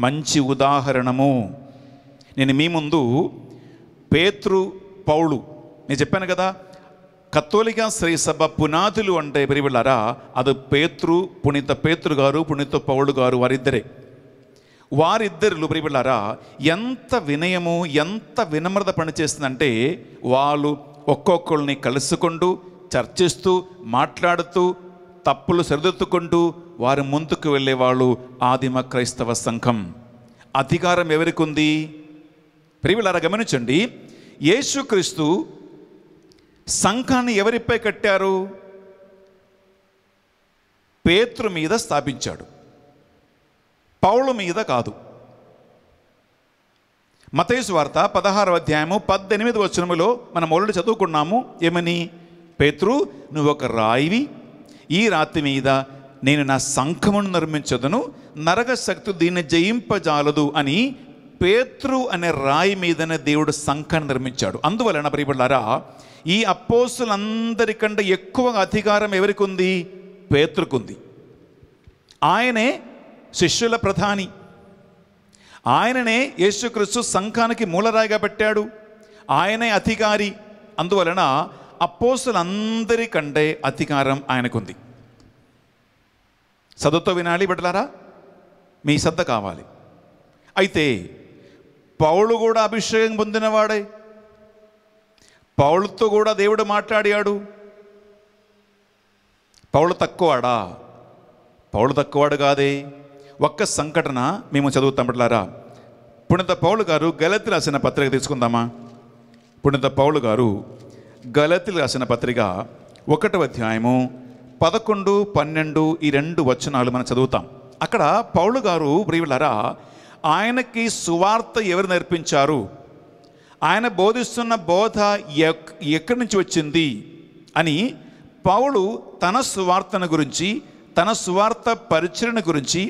S1: మంచి ఉదాహరణము నేను మీ ముందు పేతృ పౌలు నేను చెప్పాను కదా స్త్రీ సభ పునాదులు అంటే ప్రియులారా అది పేత్రు పునీత పేతృ గారు పునీత పౌడు గారు వారిద్దరే వారిద్దరు ప్రియులారా ఎంత వినయము ఎంత వినమ్రత పనిచేస్తుందంటే వాళ్ళు ఒక్కొక్కరిని కలుసుకుంటూ చర్చిస్తూ మాట్లాడుతూ తప్పులు సరిదిద్దుకుంటూ వారి ముందుకు వెళ్ళేవాళ్ళు ఆదిమ క్రైస్తవ సంఘం అధికారం ఎవరికి ఉంది ప్రియులారా గమనించండి యేసుక్రీస్తు సంఘాన్ని ఎవరిపై కట్టారు పేతృ మీద స్థాపించాడు పౌళ మీద కాదు మతేసు వార్త పదహారు అధ్యాయము పద్దెనిమిది వచనములో మనం ఆల్రెడీ చదువుకున్నాము ఏమని పేతృ నువ్వు ఒక రాయివి ఈ రాతి మీద నేను నా సంఖమును నిర్మించదును నరక శక్తి దీన్ని జయింపజాలదు అని పేతృ అనే రాయి మీదనే దేవుడు సంఖాన్ని నిర్మించాడు అందువలన ప్రియబడ్డారా ఈ అప్పోసులందరికంటే ఎక్కువ అధికారం ఎవరికి ఉంది పేతృకుంది ఆయనే శిష్యుల ప్రధాని ఆయననే యేసుక్రీస్తు సంఘానికి మూలరాయిగా పెట్టాడు ఆయనే అధికారి అందువలన అప్పోసులందరికంటే అధికారం ఆయనకుంది సదతో వినాలి బిడ్డలారా మీ శ్రద్ధ కావాలి అయితే పౌలు కూడా అభిషేకం పొందినవాడే పౌలతో కూడా దేవుడు మాట్లాడాడు పౌలు తక్కువాడా పౌలు తక్కువాడు కాదే ఒక్క సంఘటన మేము చదువుతాం పట్లారా పుణిత పౌలు గారు గలతి రాసిన పత్రిక తీసుకుందామా పుణిత పౌలు గారు గలతి రాసిన పత్రిక ఒకటవ అధ్యాయము పదకొండు పన్నెండు ఈ రెండు వచనాలు మనం చదువుతాం అక్కడ పౌలు గారు బ్రీవులరా ఆయనకి సువార్త ఎవరు నేర్పించారు ఆయన బోధిస్తున్న బోధ ఎక్కడి నుంచి వచ్చింది అని పౌలు తన సువార్తను గురించి తన సువార్త పరిచరణ గురించి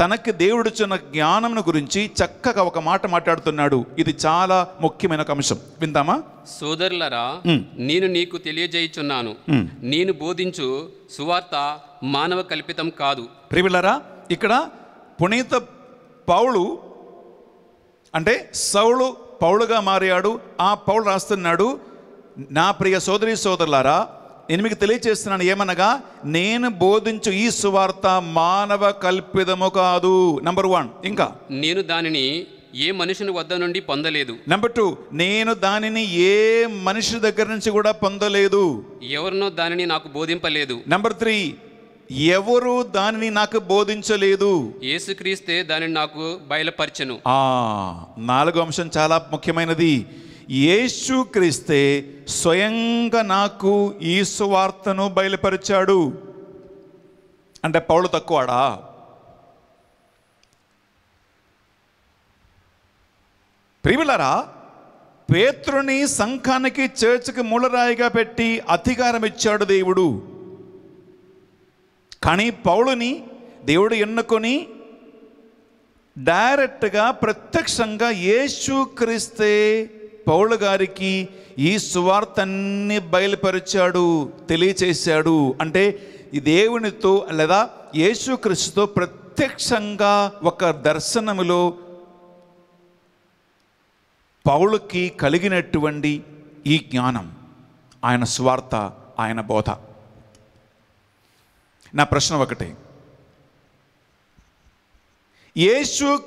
S1: తనకి దేవుడిచ్చిన జ్ఞానంను గురించి చక్కగా ఒక మాట మాట్లాడుతున్నాడు ఇది చాలా ముఖ్యమైన ఒక అంశం విందామా
S4: సోదరులరా నేను నీకు తెలియజేయుచున్నాను నేను బోధించు సువార్త మానవ కల్పితం కాదు
S1: ప్రియులరా ఇక్కడ పునీత పౌలు అంటే సౌలు పౌలుగా మారాడు ఆ పౌలు రాస్తున్నాడు నా ప్రియ సోదరి సోదరులారా నేను మీకు తెలియచేస్తున్నాను ఏమనగా నేను బోధించు ఈ సువార్త మానవ కల్పితము కాదు నంబర్ వన్ ఇంకా
S4: నేను దానిని ఏ మనిషిని వద్ద నుండి పొందలేదు
S1: నెంబర్ టూ నేను దానిని ఏ మనిషి దగ్గర నుంచి కూడా పొందలేదు
S4: ఎవరినో దానిని నాకు బోధింపలేదు
S1: నంబర్ త్రీ ఎవరు దానిని నాకు బోధించలేదు
S4: యేసుక్రీస్తే దానిని నాకు బయలుపరచను
S1: ఆ నాలుగు అంశం చాలా ముఖ్యమైనది యేసు క్రీస్తే స్వయంగా నాకు ఈ సువార్తను బయలుపరిచాడు అంటే పౌలు తక్కువాడా ప్రిమిలరా పేత్రుని సంఘానికి చర్చికి మూలరాయిగా పెట్టి అధికారం ఇచ్చాడు దేవుడు కానీ పౌలుని దేవుడు ఎన్నుకొని డైరెక్ట్గా ప్రత్యక్షంగా క్రీస్తే పౌలు గారికి ఈ సువార్తన్ని బయలుపరిచాడు తెలియచేశాడు అంటే ఈ దేవునితో లేదా యేసుక్రీస్తుతో ప్రత్యక్షంగా ఒక దర్శనములో పౌలుకి కలిగినటువంటి ఈ జ్ఞానం ఆయన స్వార్థ ఆయన బోధ నా ప్రశ్న ఒకటి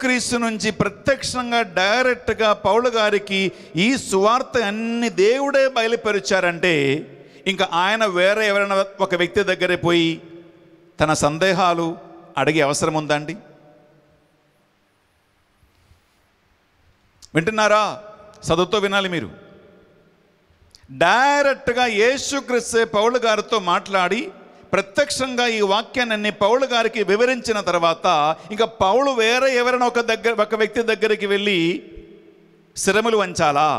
S1: క్రీస్తు నుంచి ప్రత్యక్షంగా డైరెక్ట్గా పౌలు గారికి ఈ సువార్త అన్ని దేవుడే బయలుపరిచారంటే ఇంకా ఆయన వేరే ఎవరైనా ఒక వ్యక్తి దగ్గరే పోయి తన సందేహాలు అడిగే అవసరం ఉందండి వింటున్నారా చదువుతో వినాలి మీరు డైరెక్ట్గా యేసుక్రీస్తే పౌలు గారితో మాట్లాడి ప్రత్యక్షంగా ఈ వాక్యాన్ని పౌలు గారికి వివరించిన తర్వాత ఇంకా పౌలు వేరే ఎవరైనా ఒక దగ్గర ఒక వ్యక్తి దగ్గరికి వెళ్ళి శ్రమలు వంచాలా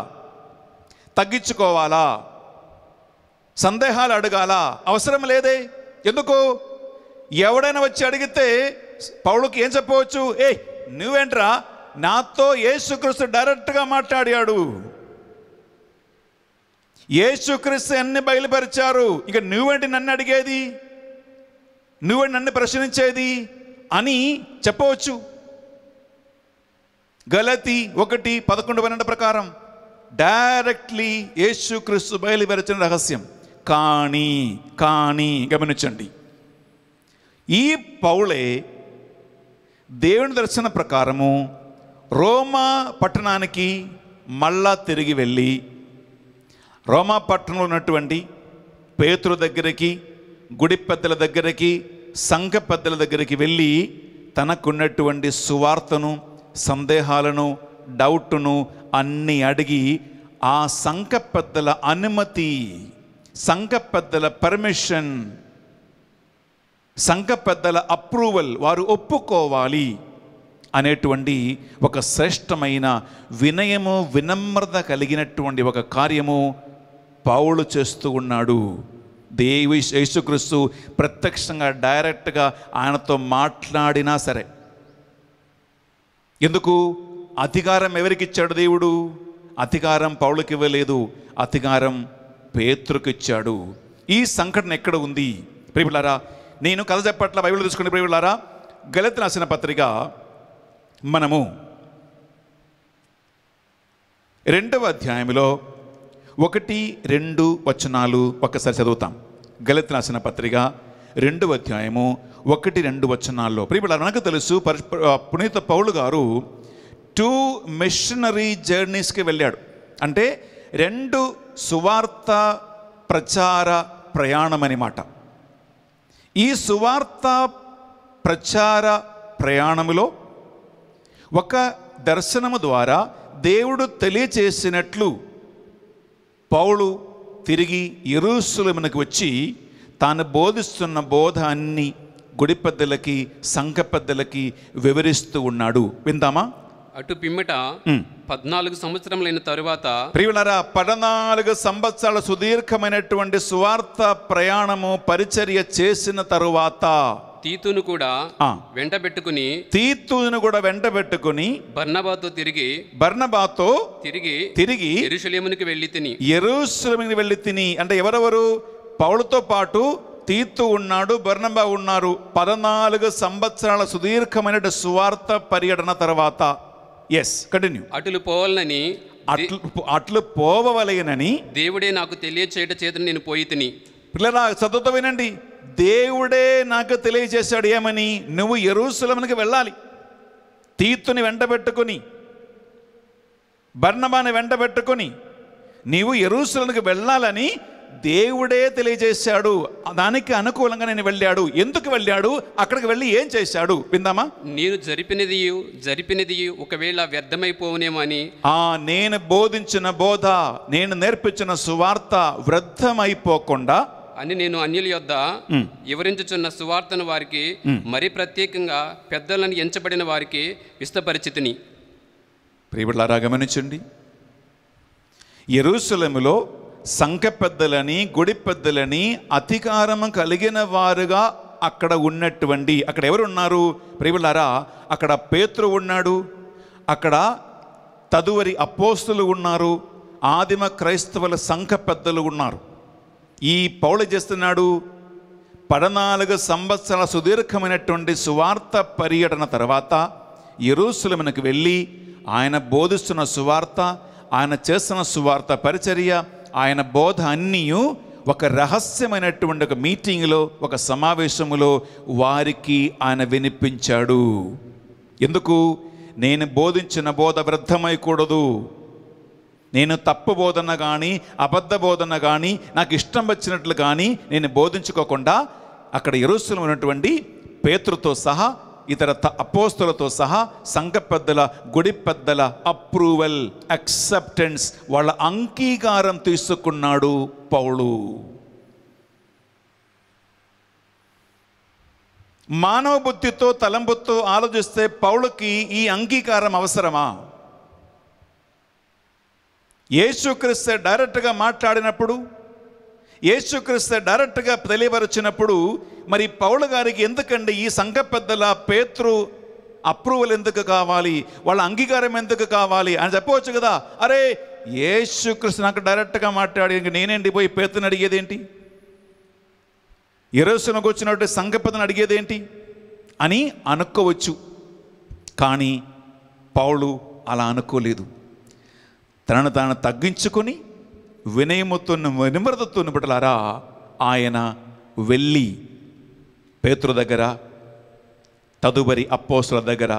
S1: తగ్గించుకోవాలా సందేహాలు అడగాల అవసరం లేదే ఎందుకు ఎవడైనా వచ్చి అడిగితే పౌలుకి ఏం చెప్పవచ్చు ఏ నువ్వేంట్రా నాతో యేసుక్రీస్తు డైరెక్ట్గా మాట్లాడాడు యేసుక్రీస్తు ఎన్ని బయలుపరిచారు ఇక నువ్వేంటి నన్ను అడిగేది నువ్వేంటి నన్ను ప్రశ్నించేది అని చెప్పవచ్చు గలతి ఒకటి పదకొండు పన్నెండు ప్రకారం డైరెక్ట్లీ యేసుక్రీస్తు బయలుపరిచిన రహస్యం కానీ కానీ గమనించండి ఈ పౌలే దేవుని దర్శన ప్రకారము రోమా పట్టణానికి మళ్ళా తిరిగి వెళ్ళి రోమా పట్టణంలో ఉన్నటువంటి పేతురు దగ్గరికి గుడి పెద్దల దగ్గరికి సంఘ పెద్దల దగ్గరికి వెళ్ళి తనకున్నటువంటి సువార్తను సందేహాలను డౌట్ను అన్నీ అడిగి ఆ సంఘ పెద్దల అనుమతి సంఘ పెద్దల పర్మిషన్ సంఘ పెద్దల అప్రూవల్ వారు ఒప్పుకోవాలి అనేటువంటి ఒక శ్రేష్టమైన వినయము వినమ్రత కలిగినటువంటి ఒక కార్యము పావులు చేస్తూ ఉన్నాడు దేవి యేసుక్రీస్తు ప్రత్యక్షంగా డైరెక్ట్గా ఆయనతో మాట్లాడినా సరే ఎందుకు అధికారం ఎవరికి ఇచ్చాడు దేవుడు అధికారం పౌలకి ఇవ్వలేదు అధికారం పేతృకిచ్చాడు ఇచ్చాడు ఈ సంఘటన ఎక్కడ ఉంది ప్రేమిలారా నేను కథ చెప్పట్ల బైబిల్ తీసుకుని ప్రేమిలారా గలత్ రాసిన పత్రిక మనము రెండవ అధ్యాయంలో ఒకటి రెండు వచనాలు ఒక్కసారి చదువుతాం గలత్ రాసిన పత్రిక రెండు అధ్యాయము ఒకటి రెండు వచనాల్లో ప్రియపడ నాకు తెలుసు పునీత పౌలు గారు టూ మిషనరీ జర్నీస్కి వెళ్ళాడు అంటే రెండు సువార్త ప్రచార ప్రయాణం అనమాట ఈ సువార్త ప్రచార ప్రయాణములో ఒక దర్శనము ద్వారా దేవుడు తెలియచేసినట్లు పౌలు తిరిగి ఎరుసులమునకు వచ్చి తాను బోధిస్తున్న బోధ అన్ని గుడి పెద్దలకి సంఘ పెద్దలకి వివరిస్తూ ఉన్నాడు విందామా
S4: అటు పిమ్మట పద్నాలుగు సంవత్సరములైన తరువాత
S1: ప్రియులరా పద్నాలుగు సంవత్సరాల సుదీర్ఘమైనటువంటి సువార్త ప్రయాణము పరిచర్య చేసిన తరువాత
S4: తీతును కూడా వెంట పెట్టుకుని
S1: తీతును కూడా వెంట పెట్టుకుని బర్ణబాతో తిరిగి బర్ణబాతో
S4: తిరిగి తిరిగి ఎరుసలేమునికి వెళ్ళి తిని
S1: ఎరుసలేమునికి వెళ్ళి తిని అంటే ఎవరెవరు పౌలతో పాటు తీర్తు ఉన్నాడు బర్ణబా ఉన్నారు పద్నాలుగు సంవత్సరాల సుదీర్ఘమైన సువార్త పర్యటన తర్వాత ఎస్ కంటిన్యూ
S4: అటులు పోవాలని అట్లు అట్లు పోవలేనని దేవుడే నాకు తెలియచేయట చేత నేను పోయి తిని
S1: పిల్లల చదువుతో వినండి దేవుడే నాకు తెలియజేశాడు ఏమని నువ్వు ఎరుసలమునికి వెళ్ళాలి తీర్తుని పెట్టుకుని బర్ణమాని పెట్టుకుని నీవు ఎరుసలనికి వెళ్ళాలని దేవుడే తెలియజేశాడు దానికి అనుకూలంగా నేను వెళ్ళాడు ఎందుకు వెళ్ళాడు అక్కడికి వెళ్ళి ఏం చేశాడు విందామా
S4: నేను జరిపినది జరిపినది ఒకవేళ వ్యర్థమైపోనేమో అని
S1: ఆ నేను బోధించిన బోధ నేను నేర్పించిన సువార్త వ్యర్థమైపోకుండా
S4: అని నేను అన్యుల యొద్ వివరించుచున్న సువార్తను వారికి మరీ ప్రత్యేకంగా పెద్దలను ఎంచబడిన వారికి విస్తపరిచితిని
S1: ప్రియులారా గమనించండి ఎరుసలములో సంఖ పెద్దలని గుడి పెద్దలని అధికారం కలిగిన వారుగా అక్కడ ఉన్నటువంటి అక్కడ ఎవరు ఉన్నారు ప్రియులారా అక్కడ పేతురు ఉన్నాడు అక్కడ తదువరి అపోస్తులు ఉన్నారు ఆదిమ క్రైస్తవుల సంఖ పెద్దలు ఉన్నారు ఈ పౌలు చేస్తున్నాడు పడనాలుగు సంవత్సరాల సుదీర్ఘమైనటువంటి సువార్త పర్యటన తర్వాత ఎరుసలమునకు వెళ్ళి ఆయన బోధిస్తున్న సువార్త ఆయన చేస్తున్న సువార్త పరిచర్య ఆయన బోధ అన్నీ ఒక రహస్యమైనటువంటి ఒక మీటింగ్లో ఒక సమావేశములో వారికి ఆయన వినిపించాడు ఎందుకు నేను బోధించిన బోధ వ్యర్థమైకూడదు నేను తప్పు బోధన కానీ అబద్ధ బోధన కానీ నాకు ఇష్టం వచ్చినట్లు కానీ నేను బోధించుకోకుండా అక్కడ ఎరుస్తులు ఉన్నటువంటి పేతృతో సహా ఇతర త అపోస్తులతో సహా సంఘ పెద్దల గుడి పెద్దల అప్రూవల్ అక్సెప్టెన్స్ వాళ్ళ అంగీకారం తీసుకున్నాడు పౌలు మానవ బుద్ధితో తలంబుతో ఆలోచిస్తే పౌళుకి ఈ అంగీకారం అవసరమా యేసుక్రీస్తు డైరెక్ట్గా మాట్లాడినప్పుడు యేసుక్రీస్తు డైరెక్ట్గా తెలియపరిచినప్పుడు మరి పౌలు గారికి ఎందుకండి ఈ సంఘ పెద్దల పేతృ అప్రూవల్ ఎందుకు కావాలి వాళ్ళ అంగీకారం ఎందుకు కావాలి అని చెప్పవచ్చు కదా అరే యేసుక్రీస్తు నాకు డైరెక్ట్గా మాట్లాడి ఇంక నేనేండి పోయి పేతుని అడిగేదేంటి ఎరోసునకు వచ్చినటువంటి సంఘ పెద్దను అడిగేదేంటి అని అనుకోవచ్చు కానీ పౌలు అలా అనుకోలేదు తనను తాను తగ్గించుకొని వినయముతో వినమ్రతతో బిడ్డలారా ఆయన వెళ్ళి పేతుల దగ్గర తదుపరి అప్పోసుల దగ్గర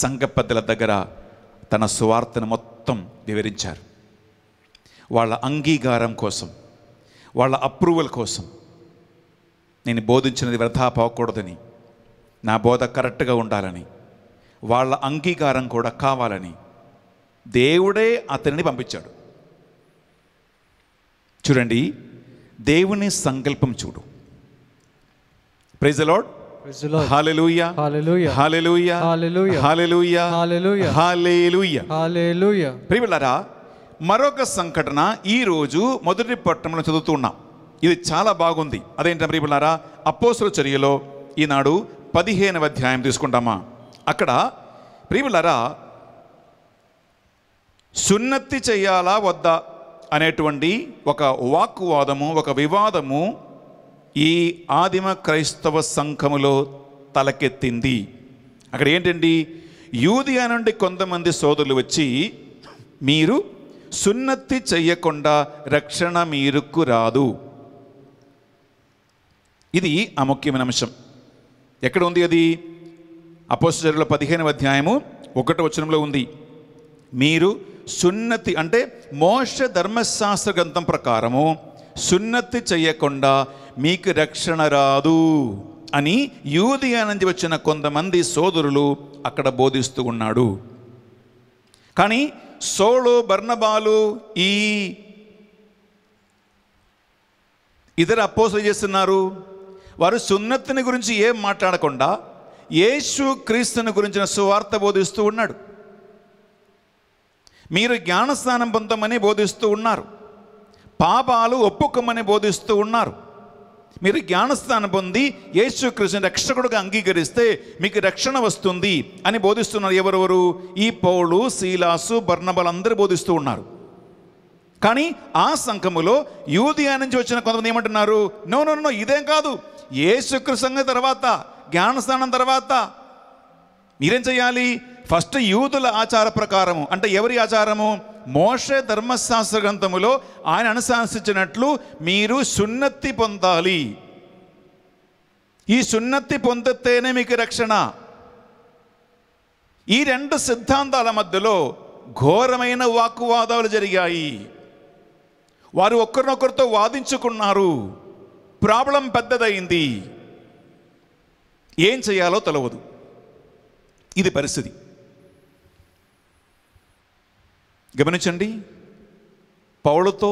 S1: సంఘ పెద్దల దగ్గర తన సువార్తను మొత్తం వివరించారు వాళ్ళ అంగీకారం కోసం వాళ్ళ అప్రూవల్ కోసం నేను బోధించినది వృధా పోకూడదని నా బోధ కరెక్ట్గా ఉండాలని వాళ్ళ అంగీకారం కూడా కావాలని దేవుడే అతనిని పంపించాడు చూడండి దేవుని సంకల్పం చూడు ప్రైజ్ ప్రియులరా మరొక సంఘటన ఈ రోజు మొదటి పట్టణంలో చదువుతున్నాం ఇది చాలా బాగుంది అదేంటంటే ప్రియులారా అపోసుల చర్యలో ఈనాడు పదిహేనవ అధ్యాయం తీసుకుంటామా అక్కడ ప్రియులారా సున్నతి చేయాలా వద్దా అనేటువంటి ఒక వాక్వాదము ఒక వివాదము ఈ ఆదిమ క్రైస్తవ సంఘములో తలకెత్తింది అక్కడ ఏంటండి యూదియా నుండి కొంతమంది సోదరులు వచ్చి మీరు సున్నతి చెయ్యకుండా రక్షణ మీరుకు రాదు ఇది ఆ ముఖ్యమైన అంశం ఎక్కడ ఉంది అది అపోస్టర్ల పదిహేనవ అధ్యాయము ఒకటి వచనంలో ఉంది మీరు సున్నతి అంటే మోక్ష ధర్మశాస్త్ర గ్రంథం ప్రకారము సున్నతి చేయకుండా మీకు రక్షణ రాదు అని యూదియా నుంచి వచ్చిన కొంతమంది సోదరులు అక్కడ బోధిస్తూ ఉన్నాడు కానీ సోలు బర్ణబాలు ఈ ఇతర అపోసలు చేస్తున్నారు వారు సున్నతిని గురించి ఏం మాట్లాడకుండా యేసు క్రీస్తుని గురించిన సువార్త బోధిస్తూ ఉన్నాడు మీరు జ్ఞానస్నానం పొందమని బోధిస్తూ ఉన్నారు పాపాలు ఒప్పుకోమని బోధిస్తూ ఉన్నారు మీరు జ్ఞానస్థానం పొంది యేసుకృష్ణుని రక్షకుడుగా అంగీకరిస్తే మీకు రక్షణ వస్తుంది అని బోధిస్తున్నారు ఎవరెవరు ఈ పౌలు శీలాసు బర్ణబలందరూ బోధిస్తూ ఉన్నారు కానీ ఆ సంఘములో యూదియా నుంచి వచ్చిన కొంతమంది ఏమంటున్నారు నో నో నో ఇదేం కాదు ఏ యేసుకృష్ణ తర్వాత జ్ఞానస్నానం తర్వాత మీరేం చేయాలి ఫస్ట్ యూదుల ఆచార ప్రకారము అంటే ఎవరి ఆచారము మోషే ధర్మశాస్త్ర గ్రంథములో ఆయన అనుశాసించినట్లు మీరు సున్నత్తి పొందాలి ఈ సున్నత్తి పొందితేనే మీకు రక్షణ ఈ రెండు సిద్ధాంతాల మధ్యలో ఘోరమైన వాక్కువాదాలు జరిగాయి వారు ఒకరినొకరితో వాదించుకున్నారు ప్రాబ్లం పెద్దదైంది ఏం చేయాలో తెలవదు ఇది పరిస్థితి గమనించండి పౌలతో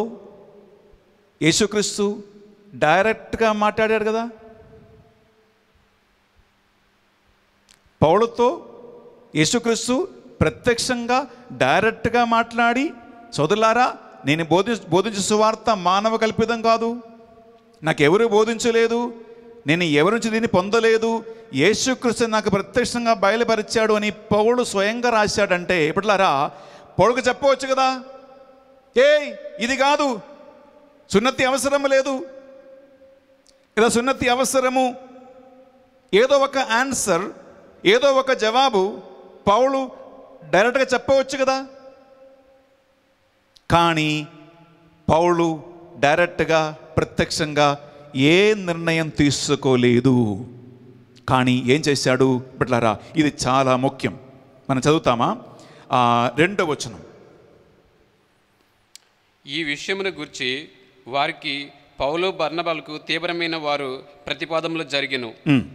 S1: యేసుక్రీస్తు డైరెక్ట్గా మాట్లాడాడు కదా పౌలతో యేసుక్రీస్తు ప్రత్యక్షంగా డైరెక్ట్గా మాట్లాడి సోదరులారా నేను బోధి బోధించే సువార్త మానవ కల్పితం కాదు నాకెవరు బోధించలేదు నేను ఎవరి నుంచి దీన్ని పొందలేదు యేసుక్రీస్తు నాకు ప్రత్యక్షంగా బయలుపరిచాడు అని పౌరుడు స్వయంగా రాశాడంటే ఇప్పట్లారా పొడుగు చెప్పవచ్చు కదా ఏ ఇది కాదు సున్నతి అవసరం లేదు ఇలా సున్నతి అవసరము ఏదో ఒక ఆన్సర్ ఏదో ఒక జవాబు పౌలు డైరెక్ట్గా చెప్పవచ్చు కదా కానీ పౌలు డైరెక్ట్గా ప్రత్యక్షంగా ఏ నిర్ణయం తీసుకోలేదు కానీ ఏం చేశాడు బిడ్లారా ఇది చాలా ముఖ్యం మనం చదువుతామా రెండవ వచనం
S4: ఈ విషయమును గురించి వారికి పౌలు బర్ణబాలకు తీవ్రమైన వారు ప్రతిపాదములు జరిగిను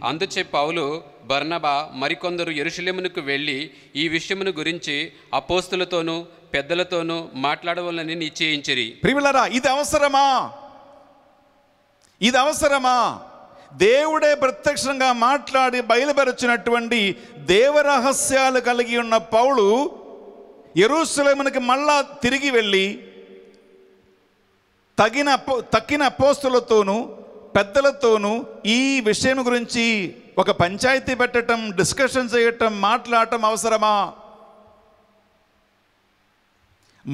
S4: అందుచే పౌలు బర్ణబా మరికొందరు ఎరుషులేమునకు వెళ్ళి ఈ విషయమును గురించి అపోస్తులతోనూ పెద్దలతోనూ మాట్లాడవాలని నిశ్చయించిరి
S1: ప్రిమిలరా ఇది అవసరమా ఇది అవసరమా దేవుడే ప్రత్యక్షంగా మాట్లాడి బయలుపరచినటువంటి దేవరహస్యాలు కలిగి ఉన్న పౌలు ఎరుసలేమునికి మళ్ళా తిరిగి వెళ్ళి తగిన తక్కిన పోస్తులతోనూ పెద్దలతోనూ ఈ విషయం గురించి ఒక పంచాయతీ పెట్టడం డిస్కషన్ చేయటం మాట్లాడటం అవసరమా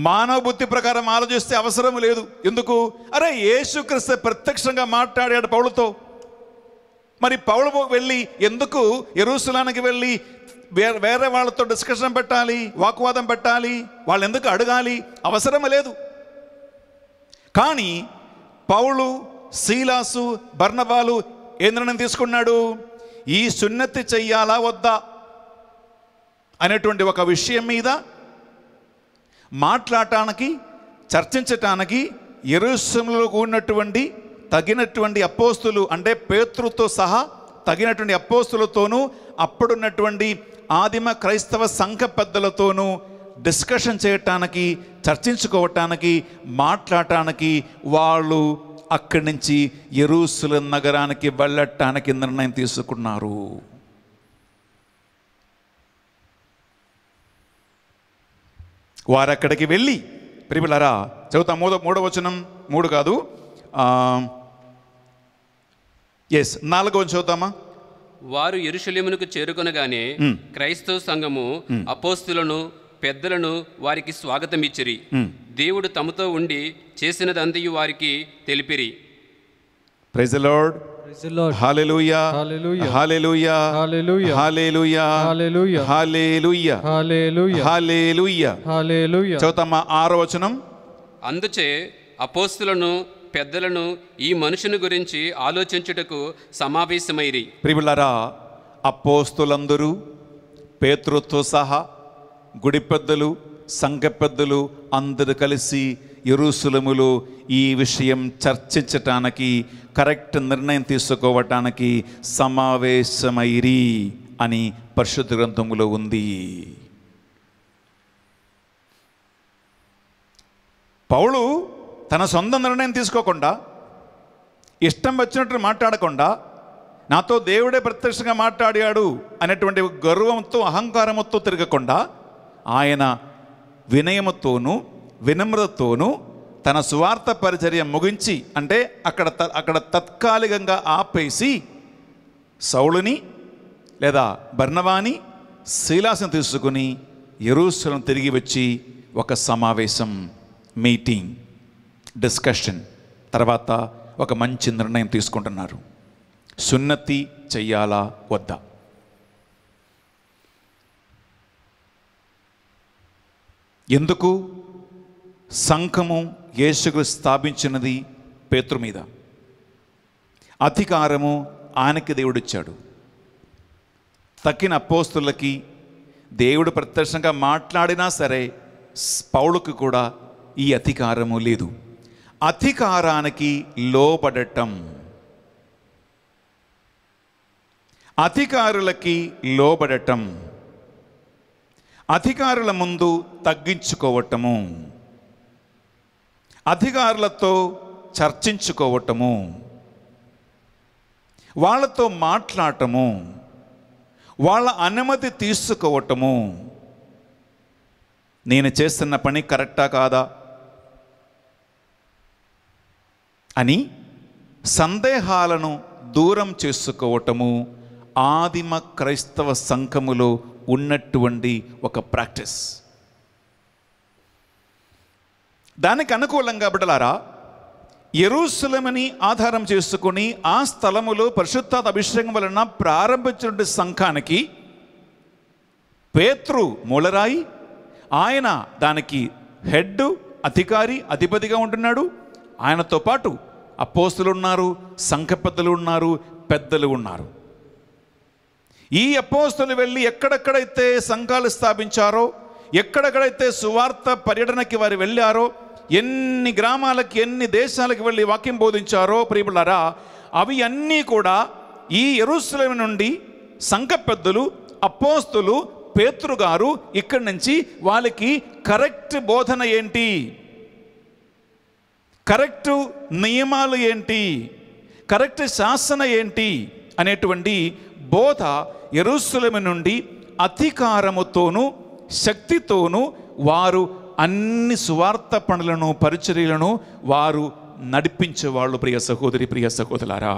S1: మానవ బుద్ధి ప్రకారం ఆలోచిస్తే అవసరం లేదు ఎందుకు అరే యేసుక్రీస్తు ప్రత్యక్షంగా మాట్లాడాడు పౌలతో మరి పౌలు వెళ్ళి ఎందుకు ఎరుసలానికి వెళ్ళి వేరే వేరే వాళ్ళతో డిస్కషన్ పెట్టాలి వాక్వాదం పెట్టాలి వాళ్ళు ఎందుకు అడగాలి అవసరం లేదు కానీ పౌలు శీలాసు బర్ణబాలు ఏ నిర్ణయం తీసుకున్నాడు ఈ సున్నతి చెయ్యాలా వద్దా అనేటువంటి ఒక విషయం మీద మాట్లాడటానికి చర్చించటానికి ఎరుశ్రమలో కూడినటువంటి తగినటువంటి అపోస్తులు అంటే పేతృతో సహా తగినటువంటి అపోస్తులతోనూ అప్పుడున్నటువంటి ఆదిమ క్రైస్తవ సంఘ పెద్దలతోనూ డిస్కషన్ చేయటానికి చర్చించుకోవటానికి మాట్లాడటానికి వాళ్ళు అక్కడి నుంచి ఎరుసుల నగరానికి వెళ్ళటానికి నిర్ణయం తీసుకున్నారు వారక్కడికి వెళ్ళి ప్రిబిలరా చదువుతా మూడో మూడో వచనం మూడు కాదు ఎస్ నాలుగో చదువుతామా
S4: వారు ఎరుషలేమునకు చేరుకొనగానే క్రైస్తవ సంఘము అపోస్తులను పెద్దలను వారికి స్వాగతం ఇచ్చిరి దేవుడు తమతో ఉండి చేసినదంతయు వారికి తెలిపిరి ప్రైజ్ అందుచే అపోస్తులను పెద్దలను ఈ మనుషుని గురించి ఆలోచించుటకు సమావేశమైరి
S1: ప్రియులరా అపోస్తులందరూ పేతృతో సహా గుడి పెద్దలు సంఘ పెద్దలు అందరు కలిసి ఎరుసలములో ఈ విషయం చర్చించటానికి కరెక్ట్ నిర్ణయం తీసుకోవటానికి సమావేశమైరి అని పరిశుద్ధ గ్రంథంలో ఉంది పౌలు తన సొంత నిర్ణయం తీసుకోకుండా ఇష్టం వచ్చినట్టు మాట్లాడకుండా నాతో దేవుడే ప్రత్యక్షంగా మాట్లాడాడు అనేటువంటి గర్వంతో అహంకారముతో తిరగకుండా ఆయన వినయముతోనూ వినమ్రతతోనూ తన సువార్త పరిచర్య ముగించి అంటే అక్కడ అక్కడ తత్కాలికంగా ఆపేసి సౌలుని లేదా బర్ణవాని శీలాసను తీసుకుని ఎరుసలం తిరిగి వచ్చి ఒక సమావేశం మీటింగ్ డిస్కషన్ తర్వాత ఒక మంచి నిర్ణయం తీసుకుంటున్నారు సున్నతి చెయ్యాలా వద్దా ఎందుకు సంఘము యేసుకు స్థాపించినది పేతృ మీద అధికారము ఆయనకి దేవుడిచ్చాడు తక్కిన అపోస్తులకి దేవుడు ప్రత్యక్షంగా మాట్లాడినా సరే పౌలకు కూడా ఈ అధికారము లేదు అధికారానికి లోబడటం అధికారులకి లోబడటం అధికారుల ముందు తగ్గించుకోవటము అధికారులతో చర్చించుకోవటము వాళ్ళతో మాట్లాడటము వాళ్ళ అనుమతి తీసుకోవటము నేను చేస్తున్న పని కరెక్టా కాదా అని సందేహాలను దూరం చేసుకోవటము ఆదిమ క్రైస్తవ సంఘములో ఉన్నటువంటి ఒక ప్రాక్టీస్ దానికి అనుకూలంగా బిడ్డలారా ఎరుసలమని ఆధారం చేసుకుని ఆ స్థలములో పరిశుద్ధ అభిషేకం వలన ప్రారంభించిన సంఘానికి పేతృ మూలరాయి ఆయన దానికి హెడ్ అధికారి అధిపతిగా ఉంటున్నాడు ఆయనతో పాటు అపోస్తులు ఉన్నారు సంఘ పెద్దలు ఉన్నారు పెద్దలు ఉన్నారు ఈ అపోస్తులు వెళ్ళి ఎక్కడెక్కడైతే సంఘాలు స్థాపించారో ఎక్కడెక్కడైతే సువార్త పర్యటనకి వారు వెళ్ళారో ఎన్ని గ్రామాలకి ఎన్ని దేశాలకు వెళ్ళి వాక్యం బోధించారో ప్రియులరా అవి అన్నీ కూడా ఈ ఎరుసలేం నుండి సంఘ పెద్దలు అపోస్తులు పేతురు గారు ఇక్కడి నుంచి వాళ్ళకి కరెక్ట్ బోధన ఏంటి కరెక్టు నియమాలు ఏంటి కరెక్ట్ శాసన ఏంటి అనేటువంటి బోధ ఎరుసలమి నుండి అధికారముతోనూ శక్తితోనూ వారు అన్ని సువార్త పనులను పరిచర్యలను వారు నడిపించేవాళ్ళు ప్రియ సహోదరి ప్రియ సహోదరులారా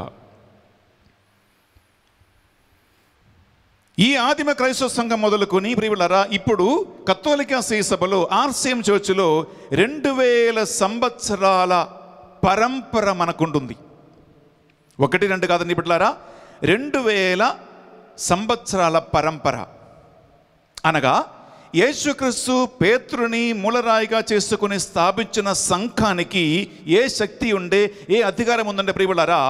S1: ఈ ఆదిమ క్రైస్తవ సంఘం మొదలుకొని ప్రియులరా ఇప్పుడు శ్రీ సభలో ఆర్సీఎం చర్చిలో రెండు వేల సంవత్సరాల పరంపర మనకుంటుంది ఒకటి రెండు కాదండి బిడ్డలారా రెండు వేల సంవత్సరాల పరంపర అనగా యేసుక్రీస్తు పేతృని మూలరాయిగా చేసుకుని స్థాపించిన సంఘానికి ఏ శక్తి ఉండే ఏ అధికారం ఉందంటే ప్రియులారా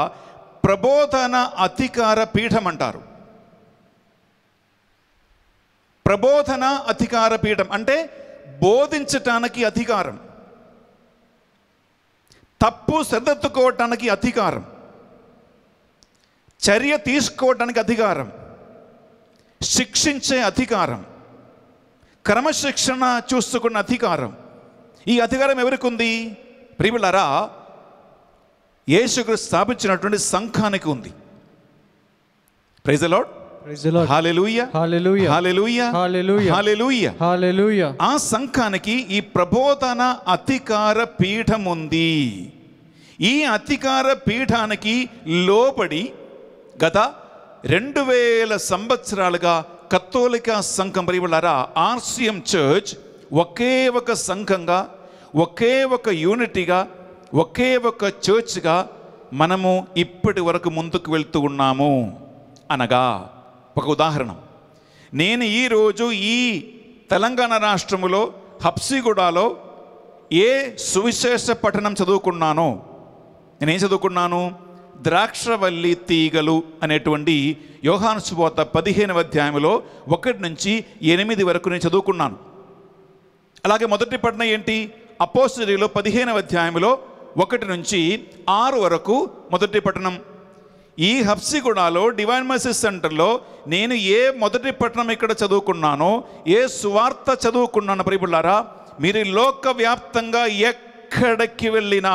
S1: ప్రబోధన అధికార పీఠం అంటారు ప్రబోధన అధికార పీఠం అంటే బోధించటానికి అధికారం తప్పు సరిదిద్దుకోవటానికి అధికారం చర్య తీసుకోవటానికి అధికారం శిక్షించే అధికారం క్రమశిక్షణ చూసుకున్న అధికారం ఈ అధికారం ఎవరికి ఉంది ప్రియులరా యేసుకు స్థాపించినటువంటి సంఘానికి ఉంది ప్రైజ్ లాడ్ ఆ సంఘానికి ఈ ప్రబోధన అధికార పీఠం ఉంది ఈ అధికార పీఠానికి లోబడి గత రెండు వేల సంవత్సరాలుగా కత్తోలిక సంఘం పరివారా ఆర్సిఎం చర్చ్ ఒకే ఒక సంఘంగా ఒకే ఒక యూనిటీగా ఒకే ఒక చర్చ్గా మనము ఇప్పటి వరకు ముందుకు వెళ్తూ ఉన్నాము అనగా ఒక ఉదాహరణ నేను ఈరోజు ఈ తెలంగాణ రాష్ట్రములో హప్సిగూడలో ఏ సువిశేష పఠనం చదువుకున్నానో నేనేం చదువుకున్నాను ద్రాక్షవల్లి తీగలు అనేటువంటి యోహాను సుబోత పదిహేను అధ్యాయంలో ఒకటి నుంచి ఎనిమిది వరకు నేను చదువుకున్నాను అలాగే మొదటి పఠనం ఏంటి అపోసరిలో పదిహేను అధ్యాయంలో ఒకటి నుంచి ఆరు వరకు మొదటి పట్టణం ఈ హప్సిగుణాలో డివైన్ మెసేజ్ సెంటర్లో నేను ఏ మొదటి పట్టణం ఇక్కడ చదువుకున్నానో ఏ సువార్త చదువుకున్నాను ప్రియులారా మీరు లోకవ్యాప్తంగా ఎక్కడికి వెళ్ళినా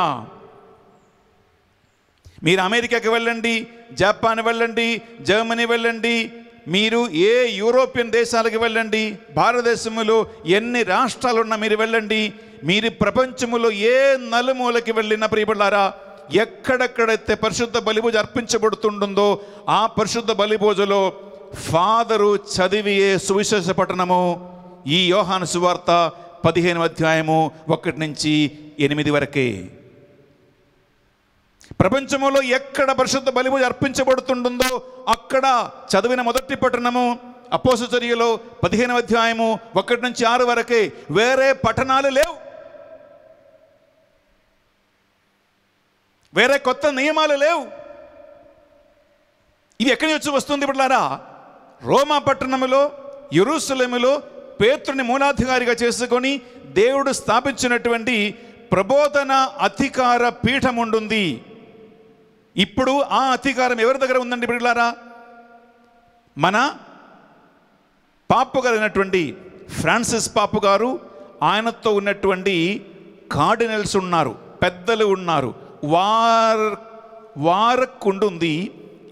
S1: మీరు అమెరికాకి వెళ్ళండి జపాన్ వెళ్ళండి జర్మనీ వెళ్ళండి మీరు ఏ యూరోపియన్ దేశాలకు వెళ్ళండి భారతదేశంలో ఎన్ని రాష్ట్రాలున్నా మీరు వెళ్ళండి మీరు ప్రపంచంలో ఏ నలుమూలకి వెళ్ళిన ప్రియబళ్ళారా ఎక్కడెక్కడైతే పరిశుద్ధ బలిభూజ అర్పించబడుతుంటుందో ఆ పరిశుద్ధ బలిభూజలో ఫాదరు చదివియే సువిశేష పట్టణము ఈ యోహాను సువార్త పదిహేను అధ్యాయము ఒకటి నుంచి ఎనిమిది వరకే ప్రపంచంలో ఎక్కడ పరిశుద్ధ బలిభూజ అర్పించబడుతుంటుందో అక్కడ చదివిన మొదటి పట్టణము అపోసచర్యలో పదిహేను అధ్యాయము ఒకటి నుంచి ఆరు వరకే వేరే పఠనాలు లేవు వేరే కొత్త నియమాలు లేవు ఇది ఎక్కడి నుంచి వస్తుంది ఇప్పుడులారా రోమా పట్టణములో యురుసలేములో పేతుని మూలాధికారిగా చేసుకొని దేవుడు స్థాపించినటువంటి ప్రబోధన అధికార పీఠం ఉండుంది ఇప్పుడు ఆ అధికారం ఎవరి దగ్గర ఉందండి బిడ్డలారా మన పాపు గారైనటువంటి ఫ్రాన్సిస్ పాపు గారు ఆయనతో ఉన్నటువంటి కార్డినల్స్ ఉన్నారు పెద్దలు ఉన్నారు వార్ వారకుండుంది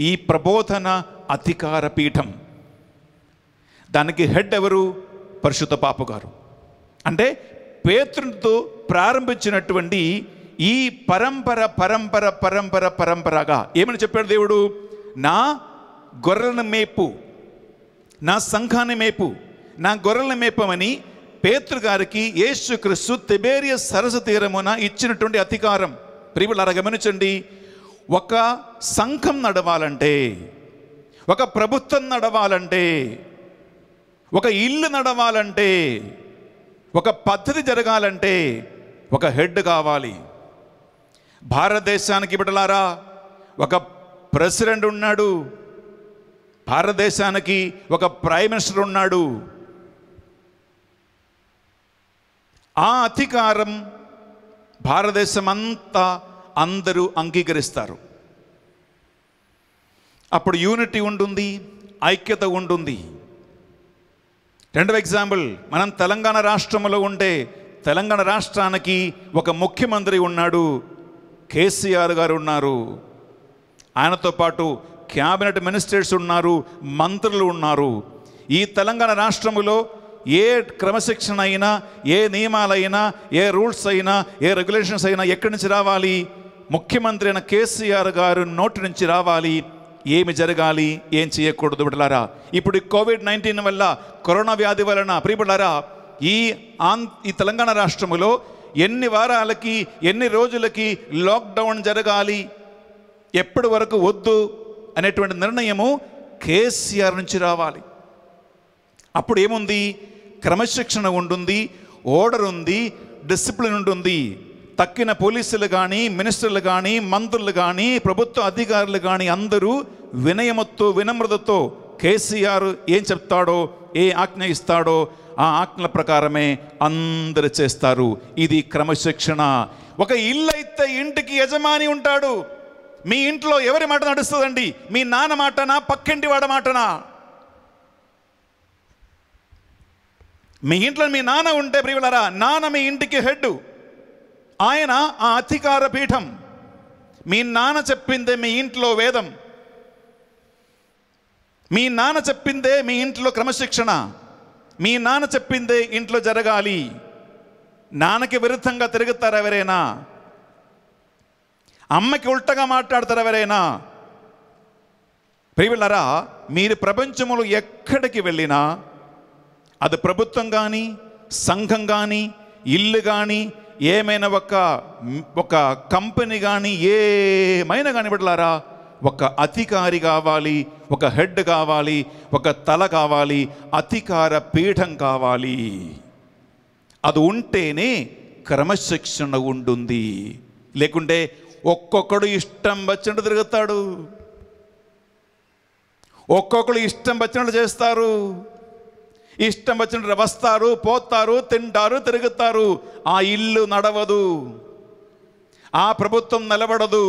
S1: ఈ ప్రబోధన అధికార పీఠం దానికి హెడ్ ఎవరు పరిశుద్ధ పాప గారు అంటే పేతృతో ప్రారంభించినటువంటి ఈ పరంపర పరంపర పరంపర పరంపరగా ఏమని చెప్పాడు దేవుడు నా గొర్రెలను మేపు నా సంఘాన్ని మేపు నా గొర్రెలను మేపమని పేతృగారికి యేసుక్రీస్తు తిబేరియ సరస తీరమున ఇచ్చినటువంటి అధికారం ప్రియులారా గమనించండి ఒక సంఘం నడవాలంటే ఒక ప్రభుత్వం నడవాలంటే ఒక ఇల్లు నడవాలంటే ఒక పద్ధతి జరగాలంటే ఒక హెడ్ కావాలి భారతదేశానికి బిడలారా ఒక ప్రెసిడెంట్ ఉన్నాడు భారతదేశానికి ఒక ప్రైమ్ మినిస్టర్ ఉన్నాడు ఆ అధికారం భారతదేశం అంతా అందరూ అంగీకరిస్తారు అప్పుడు యూనిటీ ఉంటుంది ఐక్యత ఉంటుంది రెండవ ఎగ్జాంపుల్ మనం తెలంగాణ రాష్ట్రంలో ఉండే తెలంగాణ రాష్ట్రానికి ఒక ముఖ్యమంత్రి ఉన్నాడు కేసీఆర్ గారు ఉన్నారు ఆయనతో పాటు క్యాబినెట్ మినిస్టర్స్ ఉన్నారు మంత్రులు ఉన్నారు ఈ తెలంగాణ రాష్ట్రములో ఏ క్రమశిక్షణ అయినా ఏ నియమాలైనా ఏ రూల్స్ అయినా ఏ రెగ్యులేషన్స్ అయినా ఎక్కడి నుంచి రావాలి ముఖ్యమంత్రి అయిన కేసీఆర్ గారు నోటి నుంచి రావాలి ఏమి జరగాలి ఏం చేయకూడదు బిడ్డలారా ఇప్పుడు కోవిడ్ నైన్టీన్ వల్ల కరోనా వ్యాధి వలన ప్రియబిడ్డారా ఈ ఆన్ ఈ తెలంగాణ రాష్ట్రంలో ఎన్ని వారాలకి ఎన్ని రోజులకి లాక్డౌన్ జరగాలి ఎప్పటి వరకు వద్దు అనేటువంటి నిర్ణయము కేసీఆర్ నుంచి రావాలి అప్పుడు ఏముంది క్రమశిక్షణ ఉంటుంది ఓర్డర్ ఉంది డిసిప్లిన్ ఉంటుంది తక్కిన పోలీసులు కానీ మినిస్టర్లు కానీ మంత్రులు కానీ ప్రభుత్వ అధికారులు కానీ అందరూ వినయమతో వినమ్రతతో కేసీఆర్ ఏం చెప్తాడో ఏ ఆజ్ఞ ఇస్తాడో ఆ ఆజ్ఞల ప్రకారమే అందరు చేస్తారు ఇది క్రమశిక్షణ ఒక ఇల్లు అయితే ఇంటికి యజమాని ఉంటాడు మీ ఇంట్లో ఎవరి మాట నడుస్తుందండి మీ నాన్న మాటనా పక్కింటి వాడ మాటనా మీ ఇంట్లో మీ నాన్న ఉంటే ప్రియులరా నాన్న మీ ఇంటికి హెడ్ ఆయన ఆ అధికార పీఠం మీ నాన్న చెప్పిందే మీ ఇంట్లో వేదం మీ నాన్న చెప్పిందే మీ ఇంట్లో క్రమశిక్షణ మీ నాన్న చెప్పిందే ఇంట్లో జరగాలి నాన్నకి విరుద్ధంగా తిరుగుతారు ఎవరైనా అమ్మకి ఉల్టగా మాట్లాడతారు ఎవరైనా ప్రియులరా మీరు ప్రపంచములు ఎక్కడికి వెళ్ళినా అది ప్రభుత్వం కానీ సంఘం కానీ ఇల్లు కానీ ఏమైనా ఒక ఒక కంపెనీ కానీ ఏమైనా కానీ బిడ్డలారా ఒక అధికారి కావాలి ఒక హెడ్ కావాలి ఒక తల కావాలి అధికార పీఠం కావాలి అది ఉంటేనే క్రమశిక్షణ ఉంటుంది లేకుంటే ఒక్కొక్కడు ఇష్టం వచ్చినట్టు తిరుగుతాడు ఒక్కొక్కడు ఇష్టం వచ్చినట్టు చేస్తారు ఇష్టం వచ్చినట్టు వస్తారు పోతారు తింటారు తిరుగుతారు ఆ ఇల్లు నడవదు ఆ ప్రభుత్వం నిలబడదు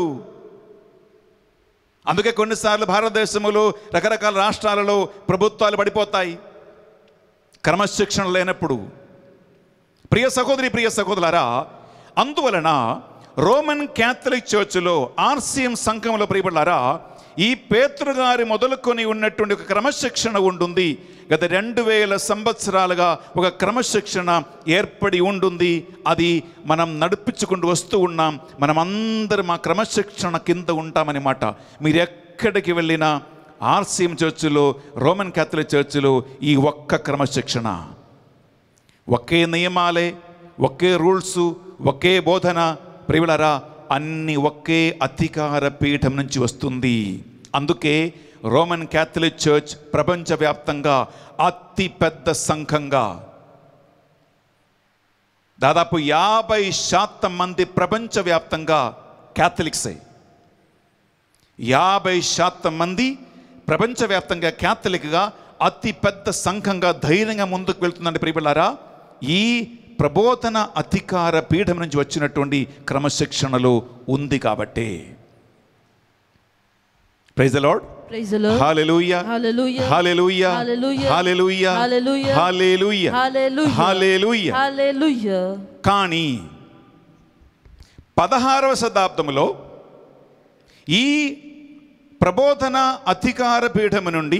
S1: అందుకే కొన్నిసార్లు భారతదేశంలో రకరకాల రాష్ట్రాలలో ప్రభుత్వాలు పడిపోతాయి క్రమశిక్షణ లేనప్పుడు ప్రియ సహోదరి ప్రియ సహోదరులారా అందువలన రోమన్ క్యాథలిక్ చర్చిలో ఆర్సీఎం సంఘంలో ప్రియపడారా ఈ పేతృగారి మొదలుకొని ఉన్నటువంటి ఒక క్రమశిక్షణ ఉంటుంది గత రెండు వేల సంవత్సరాలుగా ఒక క్రమశిక్షణ ఏర్పడి ఉంటుంది అది మనం నడిపించుకుంటూ వస్తూ ఉన్నాం మనం అందరం ఆ క్రమశిక్షణ కింద ఉంటామన్నమాట మీరు ఎక్కడికి వెళ్ళినా ఆర్సీఎం చర్చిలో రోమన్ క్యాథలిక్ చర్చిలో ఈ ఒక్క క్రమశిక్షణ ఒకే నియమాలే ఒకే రూల్సు ఒకే బోధన ప్రియులరా అన్ని ఒకే అధికార పీఠం నుంచి వస్తుంది అందుకే రోమన్ క్యాథలిక్ చర్చ్ ప్రపంచవ్యాప్తంగా అతి పెద్ద సంఘంగా దాదాపు యాభై శాతం మంది ప్రపంచవ్యాప్తంగా క్యాథలిక్సే యాభై శాతం మంది ప్రపంచవ్యాప్తంగా క్యాథలిక్గా అతి పెద్ద సంఘంగా ధైర్యంగా ముందుకు వెళ్తుందండి ప్రియపిల్లారా ఈ ప్రబోధన అధికార పీఠం నుంచి వచ్చినటువంటి క్రమశిక్షణలో ఉంది కాబట్టే ప్రైజ్ లార్డ్ కానీ పదహారవ శతాబ్దంలో ఈ ప్రబోధన అధికార పీఠము నుండి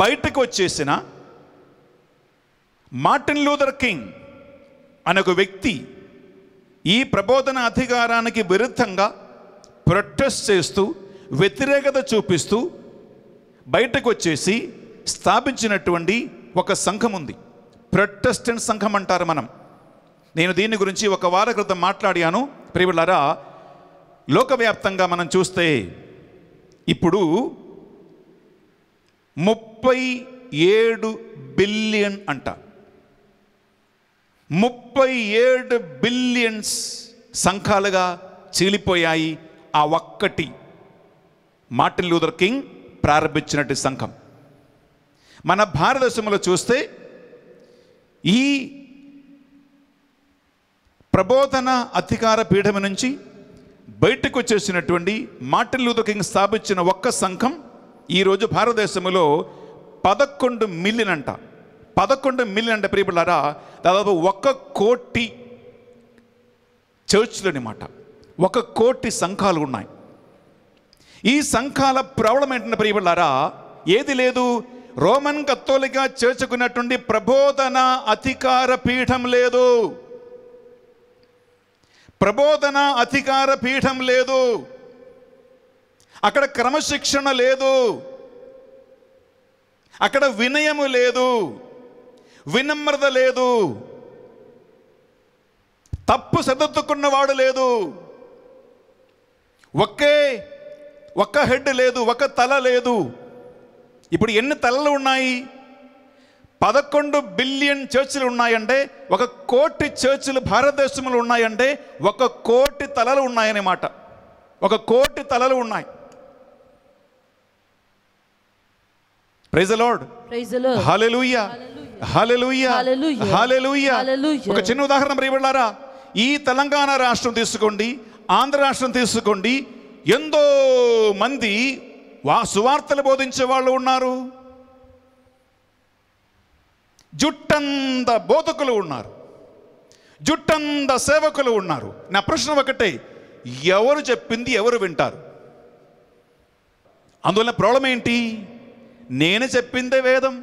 S1: బయటకు వచ్చేసిన మార్టిన్ లూథర్ కింగ్ అనే ఒక వ్యక్తి ఈ ప్రబోధన అధికారానికి విరుద్ధంగా ప్రొటెస్ట్ చేస్తూ వ్యతిరేకత చూపిస్తూ బయటకు వచ్చేసి స్థాపించినటువంటి ఒక సంఘం ఉంది ప్రొటెస్టెంట్ సంఘం అంటారు మనం నేను దీని గురించి ఒక వార క్రితం మాట్లాడాను ప్రియులరా లోకవ్యాప్తంగా మనం చూస్తే ఇప్పుడు ముప్పై ఏడు బిలియన్ అంట ముప్పై ఏడు బిలియన్స్ సంఘాలుగా చీలిపోయాయి ఆ ఒక్కటి మార్టిన్ లూథర్ కింగ్ ప్రారంభించినట్టు సంఘం మన భారతదేశంలో చూస్తే ఈ ప్రబోధన అధికార పీఠం నుంచి బయటకు వచ్చేసినటువంటి మార్టిన్ లూథర్ కింగ్ స్థాపించిన ఒక్క సంఘం ఈరోజు భారతదేశంలో పదకొండు మిలియన్ అంట పదకొండు మిలియన్ అంటే ప్రియపడారా దాదాపు ఒక కోటి చర్చ్లు అనమాట ఒక కోటి సంఘాలు ఉన్నాయి ఈ సంఘాల ప్రబలం ఏంటంటే ప్రియపడారా ఏది లేదు రోమన్ కత్తోలిక చేర్చుకున్నటువంటి ప్రబోధన అధికార పీఠం లేదు ప్రబోధన అధికార పీఠం లేదు అక్కడ క్రమశిక్షణ లేదు అక్కడ వినయము లేదు వినమ్రత లేదు తప్పు వాడు లేదు ఒకే ఒక్క హెడ్ లేదు ఒక తల లేదు ఇప్పుడు ఎన్ని తలలు ఉన్నాయి పదకొండు బిలియన్ చర్చిలు ఉన్నాయంటే ఒక కోటి చర్చిలు భారతదేశంలో ఉన్నాయంటే ఒక కోటి తలలు ఉన్నాయన్నమాట ఒక కోటి తలలు ఉన్నాయి ప్రైజ్ లార్డ్ ప్రైజ్ హల్లెలూయా ఒక చిన్న ఉదాహరణ ప్రియబళ్ళారా ఈ తెలంగాణ రాష్ట్రం తీసుకోండి ఆంధ్ర రాష్ట్రం తీసుకోండి ఎంతో మంది వా సువార్తలు బోధించే వాళ్ళు ఉన్నారు జుట్టంద బోధకులు ఉన్నారు జుట్టంద సేవకులు ఉన్నారు నా ప్రశ్న ఒకటే ఎవరు చెప్పింది ఎవరు వింటారు అందువల్ల ప్రాబ్లం ఏంటి నేను చెప్పిందే వేదం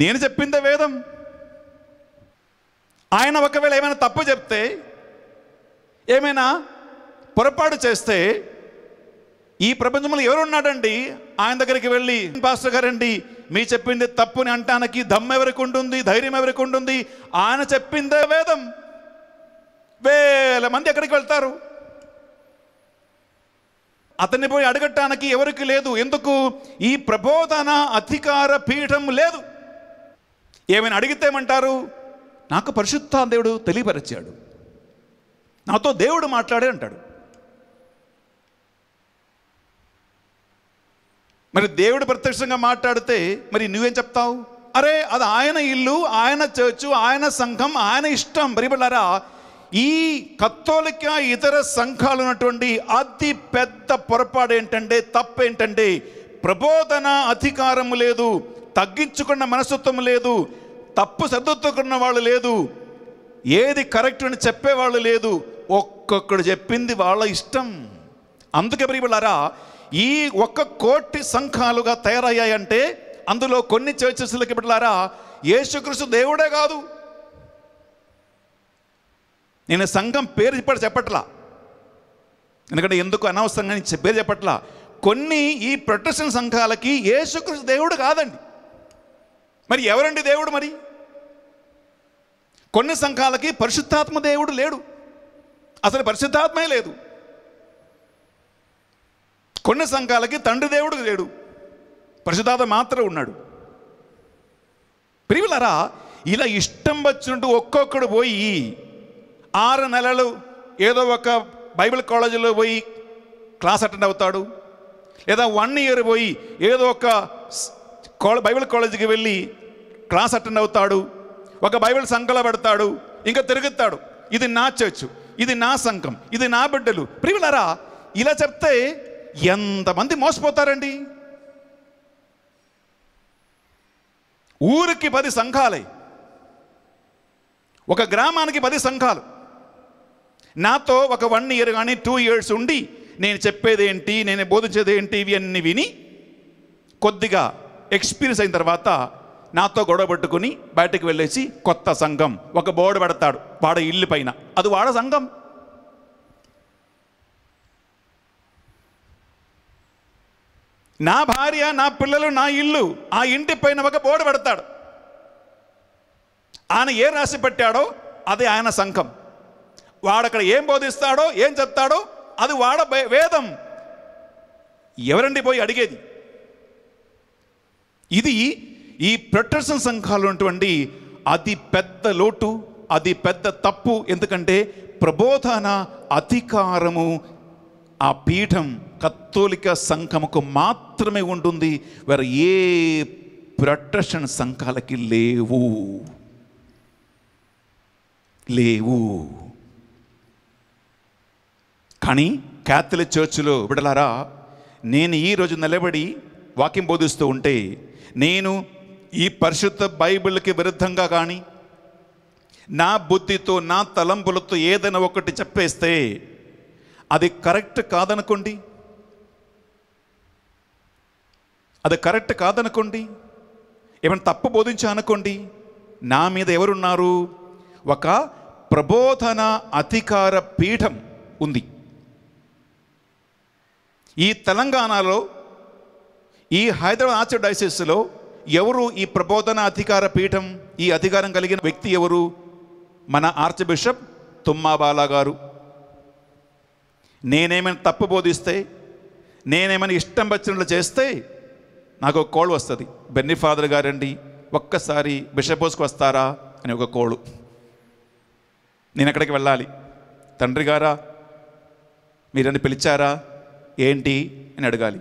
S1: నేను చెప్పిందే వేదం ఆయన ఒకవేళ ఏమైనా తప్పు చెప్తే ఏమైనా పొరపాటు చేస్తే ఈ ప్రపంచంలో ఎవరున్నాడండి ఆయన దగ్గరికి వెళ్ళి పాస్టర్ గారండి మీ చెప్పింది తప్పుని అంటానికి దమ్ము ఎవరికి ఉంటుంది ధైర్యం ఎవరికి ఉంటుంది ఆయన చెప్పిందే వేదం వేల మంది ఎక్కడికి వెళ్తారు అతన్ని పోయి అడగటానికి ఎవరికి లేదు ఎందుకు ఈ ప్రబోధన అధికార పీఠం లేదు ఏమైనా అడిగితేమంటారు నాకు పరిశుద్ధ దేవుడు తెలియపరిచాడు నాతో దేవుడు మాట్లాడే అంటాడు మరి దేవుడు ప్రత్యక్షంగా మాట్లాడితే మరి నువ్వేం చెప్తావు అరే అది ఆయన ఇల్లు ఆయన చర్చు ఆయన సంఘం ఆయన ఇష్టం మరిబిళ్ళారా ఈ కత్తోలిక ఇతర సంఘాలు ఉన్నటువంటి అతి పెద్ద పొరపాటు ఏంటంటే తప్పేంటంటే ప్రబోధన అధికారము లేదు తగ్గించుకున్న మనస్తత్వం లేదు తప్పు సర్దుకున్న వాళ్ళు లేదు ఏది కరెక్ట్ అని చెప్పేవాళ్ళు లేదు ఒక్కొక్కడు చెప్పింది వాళ్ళ ఇష్టం అందుకే ప్రియులారా ఈ ఒక్క కోటి సంఘాలుగా తయారయ్యాయంటే అందులో కొన్ని చర్చస్లకి పెట్టారా యేసుకృష్ణ దేవుడే కాదు నేను సంఘం పేరు చెప్పాడు చెప్పట్లా ఎందుకంటే ఎందుకు అనవసరంగా పేరు చెప్పట్లా కొన్ని ఈ ప్రొటెక్షన్ సంఘాలకి యేసుకృష్ణ దేవుడు కాదండి మరి ఎవరండి దేవుడు మరి కొన్ని సంఘాలకి పరిశుద్ధాత్మ దేవుడు లేడు అసలు పరిశుద్ధాత్మే లేదు కొన్ని సంఘాలకి తండ్రి దేవుడు లేడు పరిశుద్ధాత్మ మాత్రమే ఉన్నాడు ప్రియులరా ఇలా ఇష్టం వచ్చినట్టు ఒక్కొక్కడు పోయి ఆరు నెలలు ఏదో ఒక బైబిల్ కాలేజీలో పోయి క్లాస్ అటెండ్ అవుతాడు లేదా వన్ ఇయర్ పోయి ఏదో ఒక బైబిల్ కాలేజీకి వెళ్ళి క్లాస్ అటెండ్ అవుతాడు ఒక బైబిల్ సంఖలో పెడతాడు ఇంకా తిరుగుతాడు ఇది నా చర్చు ఇది నా సంఘం ఇది నా బిడ్డలు ప్రియులరా ఇలా చెప్తే ఎంతమంది మోసపోతారండి ఊరికి పది సంఘాలే ఒక గ్రామానికి పది సంఘాలు నాతో ఒక వన్ ఇయర్ కానీ టూ ఇయర్స్ ఉండి నేను చెప్పేది ఏంటి నేను బోధించేది ఏంటి ఇవి విని కొద్దిగా ఎక్స్పీరియన్స్ అయిన తర్వాత నాతో గొడవ పెట్టుకుని బయటకు వెళ్ళేసి కొత్త సంఘం ఒక బోర్డు పెడతాడు వాడ ఇల్లు పైన అది వాడ సంఘం నా భార్య నా పిల్లలు నా ఇల్లు ఆ ఇంటి పైన ఒక బోర్డు పెడతాడు ఆయన ఏ రాసి పెట్టాడో అది ఆయన సంఘం వాడక్కడ ఏం బోధిస్తాడో ఏం చెప్తాడో అది వాడ వేదం ఎవరండి పోయి అడిగేది ఇది ఈ ప్రొటెక్షన్ సంఘాలు ఉన్నటువంటి అతి పెద్ద లోటు అది పెద్ద తప్పు ఎందుకంటే ప్రబోధన అధికారము ఆ పీఠం కత్తోలిక సంఘముకు మాత్రమే ఉంటుంది వేరే ఏ ప్రొటెషన్ సంఘాలకి లేవు లేవు కానీ క్యాథలిక్ చర్చిలో విడలారా నేను ఈరోజు నిలబడి వాక్యం బోధిస్తూ ఉంటే నేను ఈ పరిశుద్ధ బైబిల్కి విరుద్ధంగా కానీ నా బుద్ధితో నా తలంపులతో ఏదైనా ఒకటి చెప్పేస్తే అది కరెక్ట్ కాదనుకోండి అది కరెక్ట్ కాదనుకోండి ఏమైనా తప్పు బోధించా అనుకోండి నా మీద ఎవరున్నారు ఒక ప్రబోధన అధికార పీఠం ఉంది ఈ తెలంగాణలో ఈ హైదరాబాద్ ఆచర్ డైసెస్లో ఎవరు ఈ ప్రబోధన అధికార పీఠం ఈ అధికారం కలిగిన వ్యక్తి ఎవరు మన ఆర్చ్ బిషప్ తుమ్మాబాలా గారు నేనేమైనా తప్పు బోధిస్తే నేనేమైనా ఇష్టం వచ్చినట్లు చేస్తే నాకు ఒక కోళ్ళు వస్తుంది బెన్ని ఫాదర్ గారండి ఒక్కసారి బిషపోస్కి వస్తారా అని ఒక కోళ్ళు నేను అక్కడికి వెళ్ళాలి తండ్రి గారా మీరని పిలిచారా ఏంటి అని అడగాలి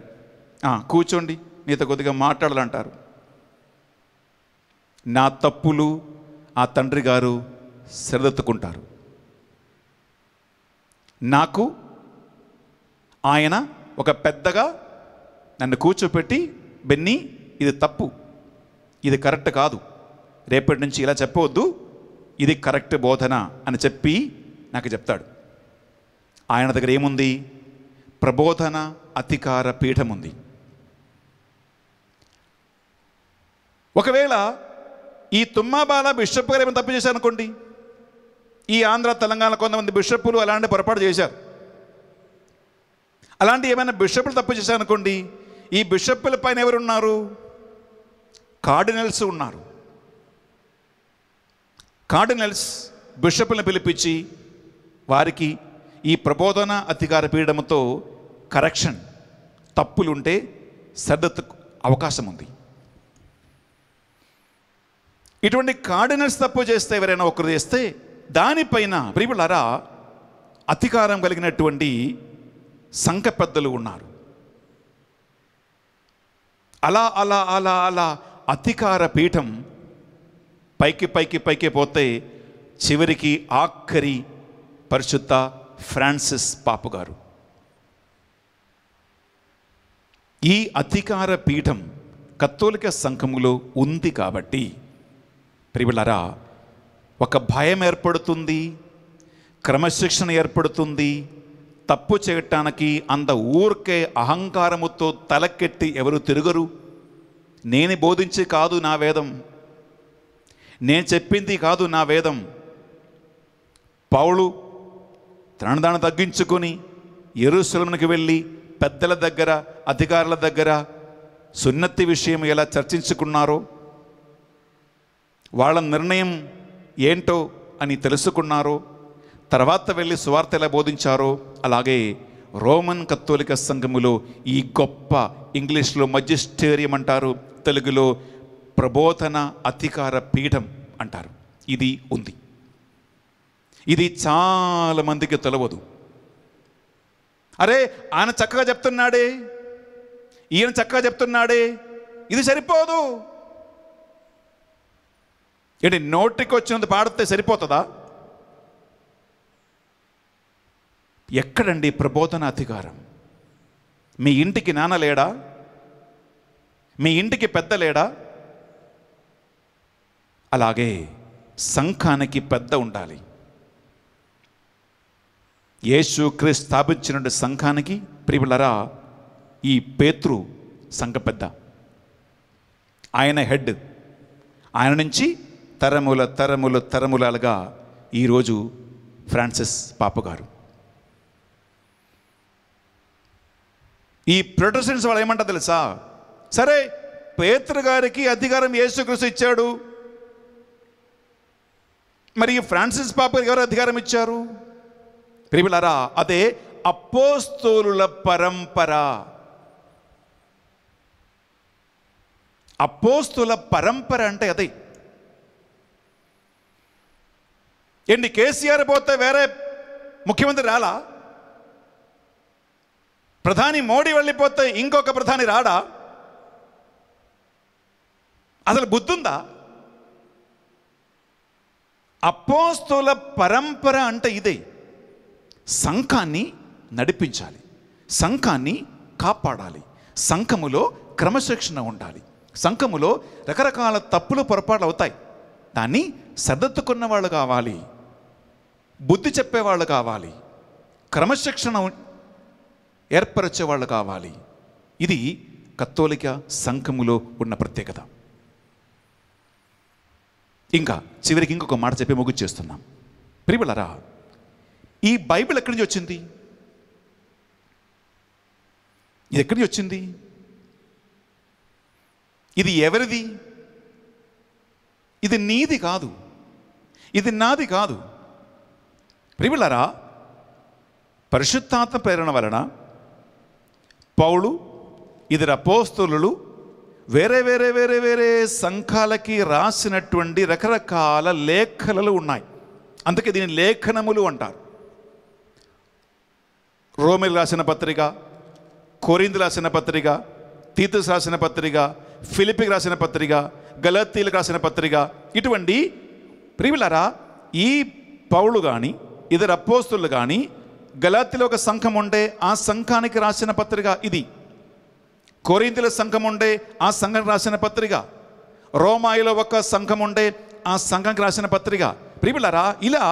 S1: కూర్చోండి నీతో కొద్దిగా మాట్లాడాలంటారు నా తప్పులు ఆ తండ్రి గారు సరిదత్తుకుంటారు నాకు ఆయన ఒక పెద్దగా నన్ను కూర్చోపెట్టి బెన్ని ఇది తప్పు ఇది కరెక్ట్ కాదు రేపటి నుంచి ఇలా చెప్పవద్దు ఇది కరెక్ట్ బోధన అని చెప్పి నాకు చెప్తాడు ఆయన దగ్గర ఏముంది ప్రబోధన అధికార పీఠం ఉంది ఒకవేళ ఈ తుమ్మాబాల బిషప్ గారు ఏమైనా తప్పు చేశారు అనుకోండి ఈ ఆంధ్ర తెలంగాణ కొంతమంది బిషప్పులు అలాంటి పొరపాటు చేశారు అలాంటి ఏమైనా బిషప్పులు తప్పు చేశారు అనుకోండి ఈ బిషప్పుల పైన ఎవరున్నారు కార్డినల్స్ ఉన్నారు కార్డినల్స్ బిషప్పులను పిలిపించి వారికి ఈ ప్రబోధన అధికార పీడముతో కరెక్షన్ తప్పులుంటే సర్దత్తకు అవకాశం ఉంది ఇటువంటి కార్డినల్స్ తప్పు చేస్తే ఎవరైనా ఒకరు చేస్తే దానిపైన ప్రియులరా అధికారం కలిగినటువంటి సంఘ పెద్దలు ఉన్నారు అలా అలా అలా అలా అధికార పీఠం పైకి పైకి పైకి పోతే చివరికి ఆఖరి పరిశుద్ధ ఫ్రాన్సిస్ పాపు గారు ఈ అధికార పీఠం కత్తోలిక సంఘములో ఉంది కాబట్టి ప్రియులరా ఒక భయం ఏర్పడుతుంది క్రమశిక్షణ ఏర్పడుతుంది తప్పు చేయటానికి అంత ఊరికే అహంకారముతో తలకెట్టి ఎవరు తిరగరు నేను బోధించి కాదు నా వేదం నేను చెప్పింది కాదు నా వేదం పౌలు తనను తగ్గించుకొని ఎరుసలమునికి వెళ్ళి పెద్దల దగ్గర అధికారుల దగ్గర సున్నతి విషయం ఎలా చర్చించుకున్నారో వాళ్ళ నిర్ణయం ఏంటో అని తెలుసుకున్నారో తర్వాత వెళ్ళి సువార్త ఎలా బోధించారో అలాగే రోమన్ కత్తోలిక సంఘములో ఈ గొప్ప ఇంగ్లీష్లో మజిస్టేరియం అంటారు తెలుగులో ప్రబోధన అధికార పీఠం అంటారు ఇది ఉంది ఇది చాలామందికి తెలవదు అరే ఆయన చక్కగా చెప్తున్నాడే ఈయన చక్కగా చెప్తున్నాడే ఇది సరిపోదు ఏంటి నోటికి వచ్చినంత పాడితే సరిపోతుందా ఎక్కడండి ప్రబోధన అధికారం మీ ఇంటికి నాన్న లేడా మీ ఇంటికి పెద్ద లేడా అలాగే సంఘానికి పెద్ద ఉండాలి యేసు క్రీస్తు స్థాపించిన సంఘానికి ప్రియులరా ఈ పేతృ సంఘ పెద్ద ఆయన హెడ్ ఆయన నుంచి తరముల తరముల తరములగా ఈరోజు ఫ్రాన్సిస్ పాపగారు ఈ ప్రొటెస్టెంట్స్ వాళ్ళు ఏమంటారు తెలుసా సరే పేత్ర గారికి అధికారం యేసుక్రీస్తు ఇచ్చాడు మరి ఫ్రాన్సిస్ పాప ఎవరు అధికారం ఇచ్చారు ప్రిమిలారా అదే అపోస్తోలుల పరంపర అపోస్తుల పరంపర అంటే అదే ఏంటి కేసీఆర్ పోతే వేరే ముఖ్యమంత్రి రాలా ప్రధాని మోడీ వెళ్ళిపోతే ఇంకొక ప్రధాని రాడా అసలు బుద్ధుందా అపోస్తుల పరంపర అంటే ఇదే సంఘాన్ని నడిపించాలి సంఘాన్ని కాపాడాలి సంఘములో క్రమశిక్షణ ఉండాలి సంఘములో రకరకాల తప్పులు పొరపాట్లు అవుతాయి దాన్ని సర్దత్తుకున్న వాళ్ళు కావాలి బుద్ధి చెప్పేవాళ్ళు కావాలి క్రమశిక్షణ ఏర్పరచేవాళ్ళు కావాలి ఇది కత్తోలిక సంఘములో ఉన్న ప్రత్యేకత ఇంకా చివరికి ఇంకొక మాట చెప్పి ముగ్గు చేస్తున్నాం ప్రియులరా ఈ బైబిల్ ఎక్కడి నుంచి వచ్చింది ఇది ఎక్కడి నుంచి వచ్చింది ఇది ఎవరిది ఇది నీది కాదు ఇది నాది కాదు ప్రియులరా పరిశుద్ధాత్మ ప్రేరణ వలన పౌలు ఇతర పోస్తులు వేరే వేరే వేరే వేరే సంఘాలకి రాసినటువంటి రకరకాల లేఖలు ఉన్నాయి అందుకే దీని లేఖనములు అంటారు రోమిల్ రాసిన పత్రిక కోరిందు రాసిన పత్రిక తీతస్ రాసిన పత్రిక ఫిలిపికి రాసిన పత్రిక గలతీలకు రాసిన పత్రిక ఇటువంటి ప్రియులరా ఈ పౌలు కానీ ఇద్దరు అపోస్తులు కానీ గలాతిలో ఒక సంఘం ఉండే ఆ సంఘానికి రాసిన పత్రిక ఇది కోరింతల సంఘం ఉండే ఆ సంఘం రాసిన పత్రిక రోమాయిలో ఒక సంఘం ఉండే ఆ సంఘంకి రాసిన పత్రిక ప్రియులరా ఇలా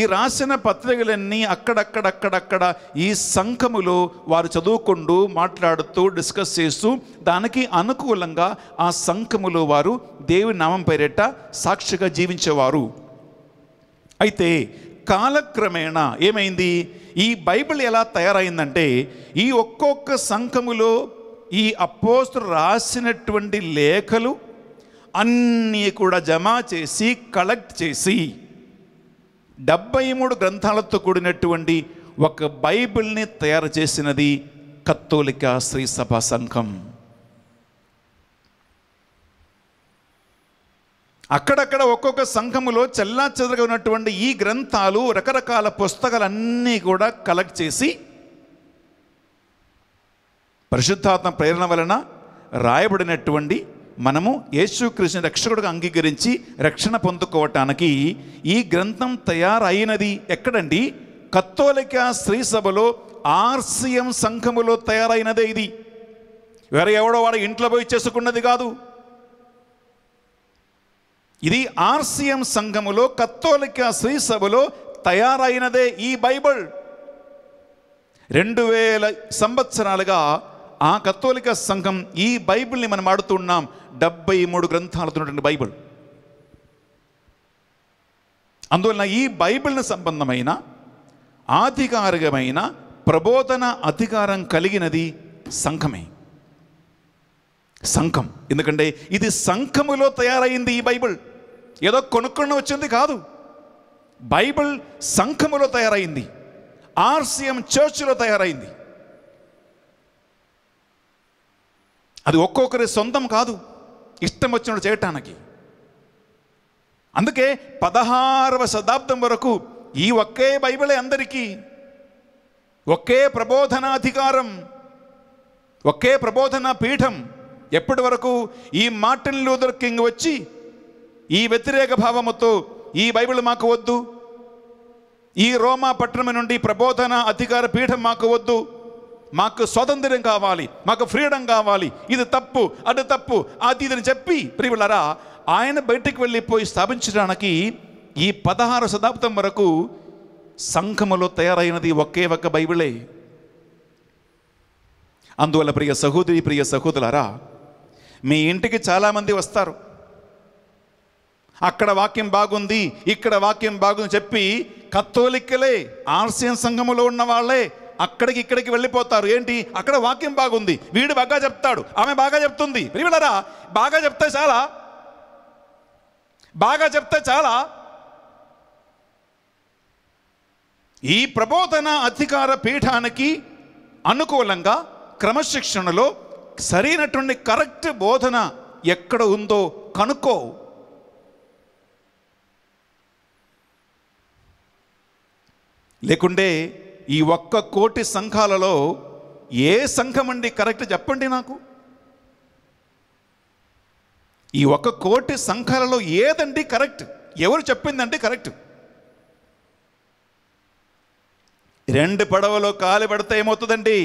S1: ఈ రాసిన పత్రికలన్నీ అక్కడక్కడక్కడక్కడ ఈ సంఘములో వారు చదువుకుంటూ మాట్లాడుతూ డిస్కస్ చేస్తూ దానికి అనుకూలంగా ఆ సంఘములో వారు దేవి నామం పేరిట సాక్షిగా జీవించేవారు అయితే కాలక్రమేణా ఏమైంది ఈ బైబిల్ ఎలా తయారైందంటే ఈ ఒక్కొక్క సంఘములో ఈ అపోస్తులు రాసినటువంటి లేఖలు అన్నీ కూడా జమ చేసి కలెక్ట్ చేసి డెబ్బై మూడు గ్రంథాలతో కూడినటువంటి ఒక బైబిల్ని తయారు చేసినది కత్తోలిక శ్రీ సభా సంఘం అక్కడక్కడ ఒక్కొక్క సంఘములో చెల్లా ఉన్నటువంటి ఈ గ్రంథాలు రకరకాల పుస్తకాలన్నీ కూడా కలెక్ట్ చేసి పరిశుద్ధాత్మ ప్రేరణ వలన రాయబడినటువంటి మనము యేసుకృష్ణ రక్షకుడికి అంగీకరించి రక్షణ పొందుకోవటానికి ఈ గ్రంథం తయారైనది ఎక్కడండి కత్తోలిక స్త్రీ సభలో ఆర్సిఎం సంఘములో తయారైనదే ఇది వేరే ఎవడో వాడు ఇంట్లో పోయి చేసుకున్నది కాదు ఇది ఆర్సిఎం సంఘములో కత్తోలిక శ్రీ సభలో తయారైనదే ఈ బైబిల్ రెండు వేల సంవత్సరాలుగా ఆ కత్తోలిక సంఘం ఈ బైబిల్ని మనం ఆడుతున్నాం డెబ్బై మూడు గ్రంథాలతో ఉన్నటువంటి బైబిల్ అందువలన ఈ బైబిల్ని సంబంధమైన ఆధికారికమైన ప్రబోధన అధికారం కలిగినది సంఘమే సంఘం ఎందుకంటే ఇది సంఘములో తయారైంది ఈ బైబిల్ ఏదో కొనుక్కొని వచ్చింది కాదు బైబిల్ సంఘములో తయారైంది ఆర్సీఎం చర్చిలో తయారైంది అది ఒక్కొక్కరి సొంతం కాదు ఇష్టం వచ్చినట్టు చేయటానికి అందుకే పదహారవ శతాబ్దం వరకు ఈ ఒకే బైబిలే అందరికీ ఒకే ప్రబోధనాధికారం ఒకే ప్రబోధన పీఠం ఎప్పటి వరకు ఈ మార్టిన్ లూథర్ కింగ్ వచ్చి ఈ వ్యతిరేక భావముతో ఈ బైబిల్ మాకు వద్దు ఈ రోమా పట్టణం నుండి ప్రబోధన అధికార పీఠం మాకు వద్దు మాకు స్వాతంత్ర్యం కావాలి మాకు ఫ్రీడమ్ కావాలి ఇది తప్పు అటు తప్పు అది ఇదని చెప్పి ప్రియులరా ఆయన బయటికి వెళ్ళిపోయి స్థాపించడానికి ఈ పదహారు శతాబ్దం వరకు సంఘములో తయారైనది ఒకే ఒక్క బైబిలే అందువల్ల ప్రియ సహోదరి ప్రియ సహోదరులారా మీ ఇంటికి చాలామంది వస్తారు అక్కడ వాక్యం బాగుంది ఇక్కడ వాక్యం బాగుంది చెప్పి కత్తోలిక్కలే ఆర్సియన్ సంఘములో ఉన్న వాళ్ళే అక్కడికి ఇక్కడికి వెళ్ళిపోతారు ఏంటి అక్కడ వాక్యం బాగుంది వీడు బాగా చెప్తాడు ఆమె బాగా చెప్తుంది వినరా బాగా చెప్తే చాలా బాగా చెప్తే చాలా ఈ ప్రబోధన అధికార పీఠానికి అనుకూలంగా క్రమశిక్షణలో సరైనటువంటి కరెక్ట్ బోధన ఎక్కడ ఉందో కనుక్కో లేకుంటే ఈ ఒక్క కోటి సంఘాలలో ఏ సంఘం అండి కరెక్ట్ చెప్పండి నాకు ఈ ఒక్క కోటి సంఘాలలో ఏదండి కరెక్ట్ ఎవరు చెప్పిందండి కరెక్ట్ రెండు పడవలో కాలు పడితే ఏమవుతుందండి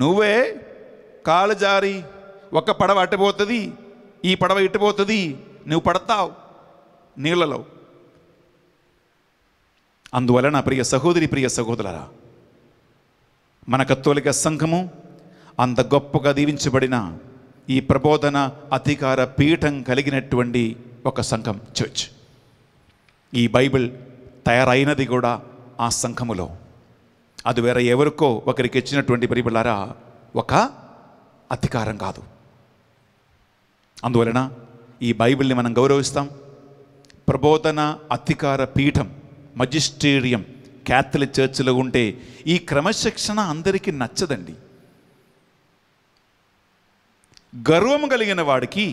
S1: నువ్వే కాలు జారి ఒక పడవ అట్టిపోతుంది ఈ పడవ ఇట్టిపోతుంది నువ్వు పడతావు నీళ్ళలో అందువలన ప్రియ సహోదరి ప్రియ సహోదరులరా మన కత్తోలిక సంఘము అంత గొప్పగా దీవించబడిన ఈ ప్రబోధన అధికార పీఠం కలిగినటువంటి ఒక సంఘం చర్చ్ ఈ బైబిల్ తయారైనది కూడా ఆ సంఘములో అది వేరే ఎవరికో ఒకరికి ఇచ్చినటువంటి బైబిలారా ఒక అధికారం కాదు అందువలన ఈ బైబిల్ని మనం గౌరవిస్తాం ప్రబోధన అధికార పీఠం మజిస్టేరియం క్యాథలిక్ చర్చిలో ఉంటే ఈ క్రమశిక్షణ అందరికీ నచ్చదండి గర్వం కలిగిన వాడికి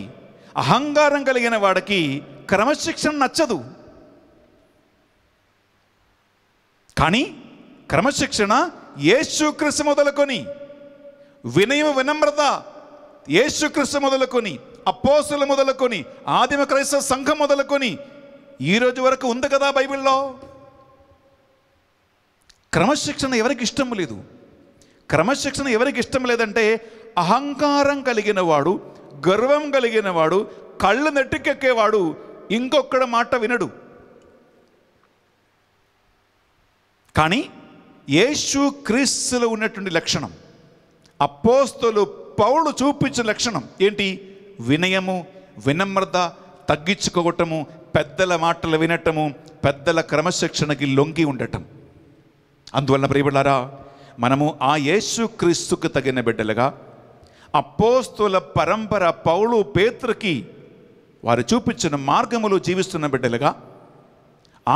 S1: అహంకారం కలిగిన వాడికి క్రమశిక్షణ నచ్చదు కానీ క్రమశిక్షణ యేసుక్రీస్తు మొదలుకొని వినయం వినమ్రత యేసుక్రీస్తు మొదలుకొని అపోసులు మొదలుకొని ఆదిమ క్రైస్తవ సంఘం మొదలుకొని ఈరోజు వరకు ఉంది కదా బైబిల్లో క్రమశిక్షణ ఎవరికి ఇష్టం లేదు క్రమశిక్షణ ఎవరికి ఇష్టం లేదంటే అహంకారం కలిగిన వాడు గర్వం కలిగిన వాడు కళ్ళు నెట్టుకెక్కేవాడు ఇంకొక్కడ మాట వినడు కానీ యేసు క్రీస్తులో ఉన్నటువంటి లక్షణం అపోస్తులు పౌలు చూపించిన లక్షణం ఏంటి వినయము వినమ్రత తగ్గించుకోవటము పెద్దల మాటలు వినటము పెద్దల క్రమశిక్షణకి లొంగి ఉండటం అందువలన ప్రియబడారా మనము ఆ యేసు క్రీస్తుకు తగిన బిడ్డలుగా అపోస్తుల పరంపర పౌలు పేత్రకి వారు చూపించిన మార్గములు జీవిస్తున్న బిడ్డలుగా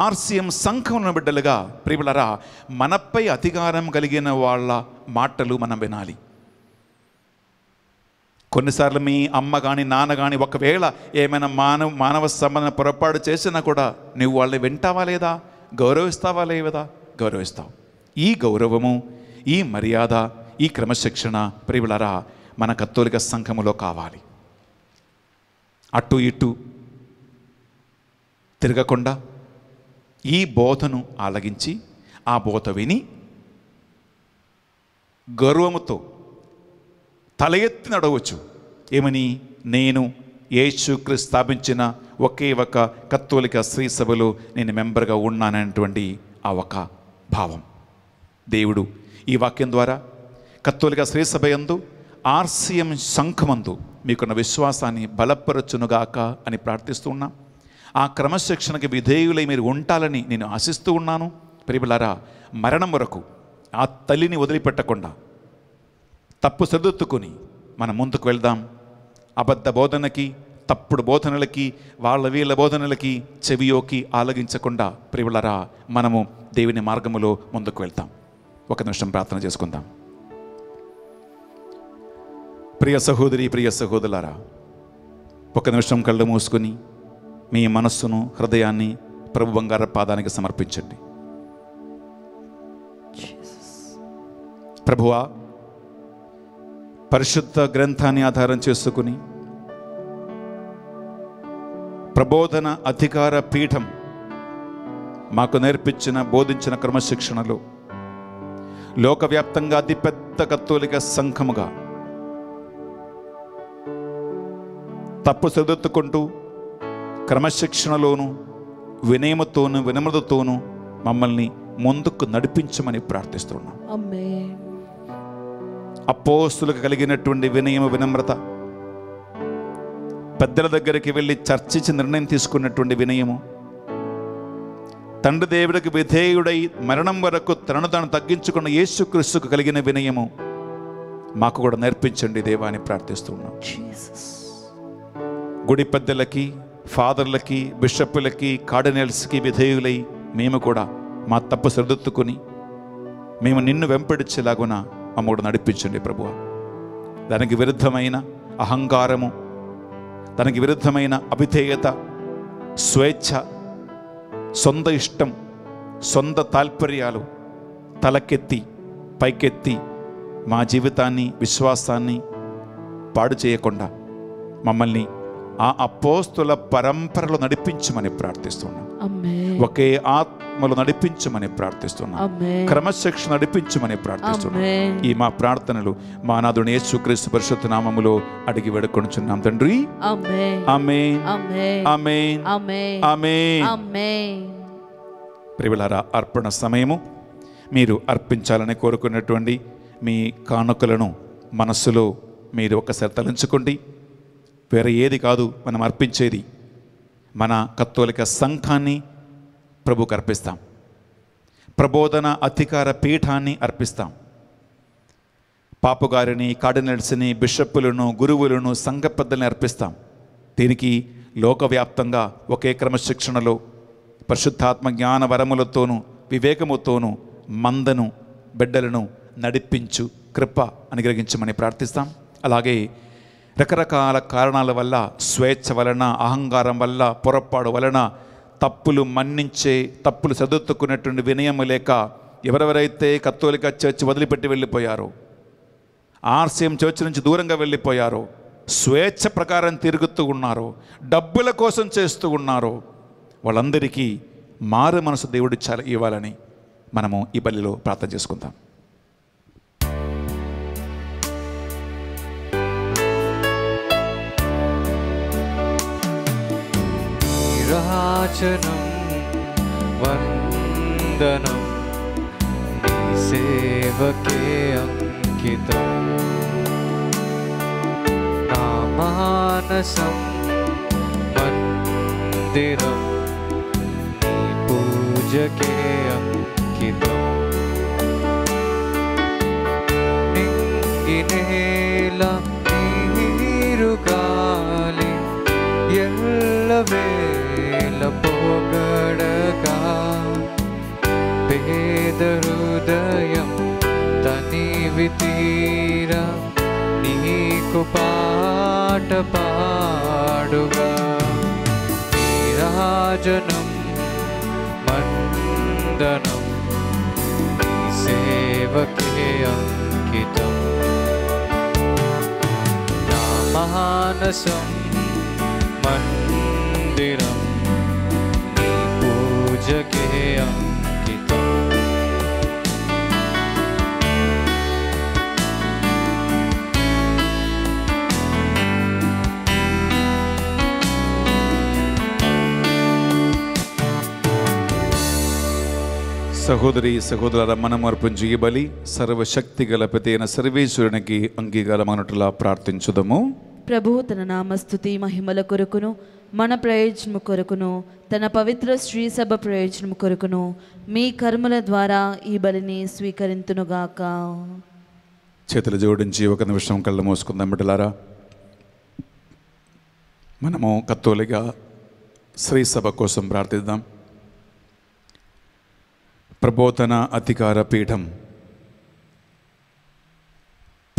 S1: ఆర్సీఎం సంఘం బిడ్డలుగా ప్రియులరా మనపై అధికారం కలిగిన వాళ్ళ మాటలు మనం వినాలి కొన్నిసార్లు మీ అమ్మ కానీ నాన్న కానీ ఒకవేళ ఏమైనా మానవ మానవ సంబంధ పొరపాటు చేసినా కూడా నువ్వు వాళ్ళని వింటావా లేదా గౌరవిస్తావా లేదా గౌరవిస్తావు ఈ గౌరవము ఈ మర్యాద ఈ క్రమశిక్షణ ప్రియులరా మన కత్తోలిక సంఘములో కావాలి అటు ఇటు తిరగకుండా ఈ బోధను ఆలగించి ఆ బోధ విని గర్వముతో తల ఎత్తి నడవచ్చు ఏమని నేను యేసుక్రీ స్థాపించిన ఒకే ఒక కత్తోలిక స్త్రీ సభలో నేను మెంబర్గా ఉన్నాననేటువంటి ఆ ఒక భావం దేవుడు ఈ వాక్యం ద్వారా కత్తోలిక శ్రీసభ ఎందు ఆర్సీఎం సంఘమందు మీకున్న విశ్వాసాన్ని బలపరచునుగాక అని ప్రార్థిస్తూ ఉన్నా ఆ క్రమశిక్షణకి విధేయులై మీరు ఉంటాలని నేను ఆశిస్తూ ఉన్నాను ప్రియులారా మరణం వరకు ఆ తల్లిని వదిలిపెట్టకుండా తప్పు సరిదిద్దుకొని మనం ముందుకు వెళ్దాం అబద్ధ బోధనకి తప్పుడు బోధనలకి వాళ్ళ వీళ్ళ బోధనలకి చెవియోకి ఆలగించకుండా ప్రియులరా మనము దేవుని మార్గములో ముందుకు వెళ్తాం ఒక నిమిషం ప్రార్థన చేసుకుందాం ప్రియ సహోదరి ప్రియ సహోదరులారా ఒక నిమిషం కళ్ళు మూసుకొని మీ మనస్సును హృదయాన్ని ప్రభు బంగార పాదానికి సమర్పించండి ప్రభువా పరిశుద్ధ గ్రంథాన్ని ఆధారం చేసుకుని ప్రబోధన అధికార పీఠం మాకు నేర్పించిన బోధించిన క్రమశిక్షణలో లోకవ్యాప్తంగా అతిపెద్ద కత్తోలిక సంఘముగా తప్పు సరిదిద్దుకుంటూ క్రమశిక్షణలోను వినయమతోను వినమ్రతతోను మమ్మల్ని ముందుకు నడిపించమని ప్రార్థిస్తున్నాం అపోస్తులకు కలిగినటువంటి వినయమ వినమ్రత పెద్దల దగ్గరికి వెళ్ళి చర్చించి నిర్ణయం తీసుకున్నటువంటి వినయము తండ్రి దేవుడికి విధేయుడై మరణం వరకు తనను తాను తగ్గించుకున్న యేసుక్రీస్తుకు కలిగిన వినయము మాకు కూడా నేర్పించండి దేవాన్ని ప్రార్థిస్తున్నాం గుడి పెద్దలకి ఫాదర్లకి బిషప్పులకి కార్డినల్స్కి విధేయులై మేము కూడా మా తప్పు సరిదిద్దుకొని మేము నిన్ను మమ్మ కూడా నడిపించండి ప్రభువ దానికి విరుద్ధమైన అహంకారము దానికి విరుద్ధమైన అభిధేయత స్వేచ్ఛ సొంత ఇష్టం సొంత తాల్పర్యాలు తలకెత్తి పైకెత్తి మా జీవితాన్ని విశ్వాసాన్ని పాడు చేయకుండా మమ్మల్ని ఆ అపోస్తుల పరంపరలో నడిపించమని ప్రార్థిస్తున్నాం ఒకే ఆత్మ ఆత్మలు నడిపించమని ప్రార్థిస్తున్నాం క్రమశిక్షణ నడిపించమని ప్రార్థిస్తున్నాం ఈ మా ప్రార్థనలు మా నాదుని క్రీస్తు పరిషత్ నామములో అడిగి వేడుకొనిచున్నాం తండ్రి ప్రివిలారా అర్పణ సమయము మీరు అర్పించాలని కోరుకున్నటువంటి మీ కానుకలను మనస్సులో మీరు ఒకసారి తలంచుకోండి వేరే ఏది కాదు మనం అర్పించేది మన కత్తోలిక సంఘాన్ని ప్రభుకు అర్పిస్తాం ప్రబోధన అధికార పీఠాన్ని అర్పిస్తాం పాపగారిని కార్డినల్స్ని బిషప్పులను గురువులను సంఘ పెద్దల్ని అర్పిస్తాం దీనికి లోకవ్యాప్తంగా ఒకే క్రమశిక్షణలో పరిశుద్ధాత్మ జ్ఞాన వరములతోనూ వివేకముతోనూ మందను బిడ్డలను నడిపించు కృప అనుగ్రహించమని ప్రార్థిస్తాం అలాగే రకరకాల కారణాల వల్ల స్వేచ్ఛ వలన అహంకారం వల్ల పొరపాటు వలన తప్పులు మన్నించే తప్పులు సర్దుకునేటువంటి వినయము లేక ఎవరెవరైతే కత్తోలిక చర్చ్ వదిలిపెట్టి వెళ్ళిపోయారో ఆర్సీఎం చర్చ్ నుంచి దూరంగా వెళ్ళిపోయారో స్వేచ్ఛ ప్రకారం తిరుగుతూ ఉన్నారో డబ్బుల కోసం చేస్తూ ఉన్నారో వాళ్ళందరికీ మారు మనసు దేవుడి చాలా ఇవ్వాలని మనము ఈ బలిలో ప్రార్థన చేసుకుందాం
S5: चनं वन्दनं निसेवके अङ्कितं महानसं विरं पूजके अङ्कितं किल निरुकाले यल्लमे लपो गणगा भेदहृदयं तनिवितीर निकुपाठपाडुव वीराजनं मन्दनं सेवक्रियङ्कितं न महानसं मन्दिरम् ಸಹೋದರಿ
S1: ಸಹೋದರರ ಮನಮರ್ಪುಂಜಿಗೆ ಬಲಿ ಸರ್ವ ಶಕ್ತಿಗಳ ಪತಿಯನ್ನು ಸರ್ವೇಶ್ವರನಿಗೆ ಅಂಗೀಕಾರ ಮನಟಲ ಪ್ರಾರ್ಥಿಸುದು
S2: ಪ್ರಭು ತನ್ನ ನಾಮಸ್ತುತಿ ಮಹಿಮಲ ಕೊರಕುನು మన ప్రయోజనము కొరకును తన పవిత్ర స్త్రీ సభ ప్రయోజనము కొరకును మీ కర్మల ద్వారా ఈ బలిని స్వీకరింతునుగాక
S1: చేతులు జోడించి ఒక నిమిషం కళ్ళు మోసుకుందాం బిడ్డలారా మనము కత్తోలిగా స్త్రీ సభ కోసం ప్రార్థిద్దాం ప్రబోధన అధికార పీఠం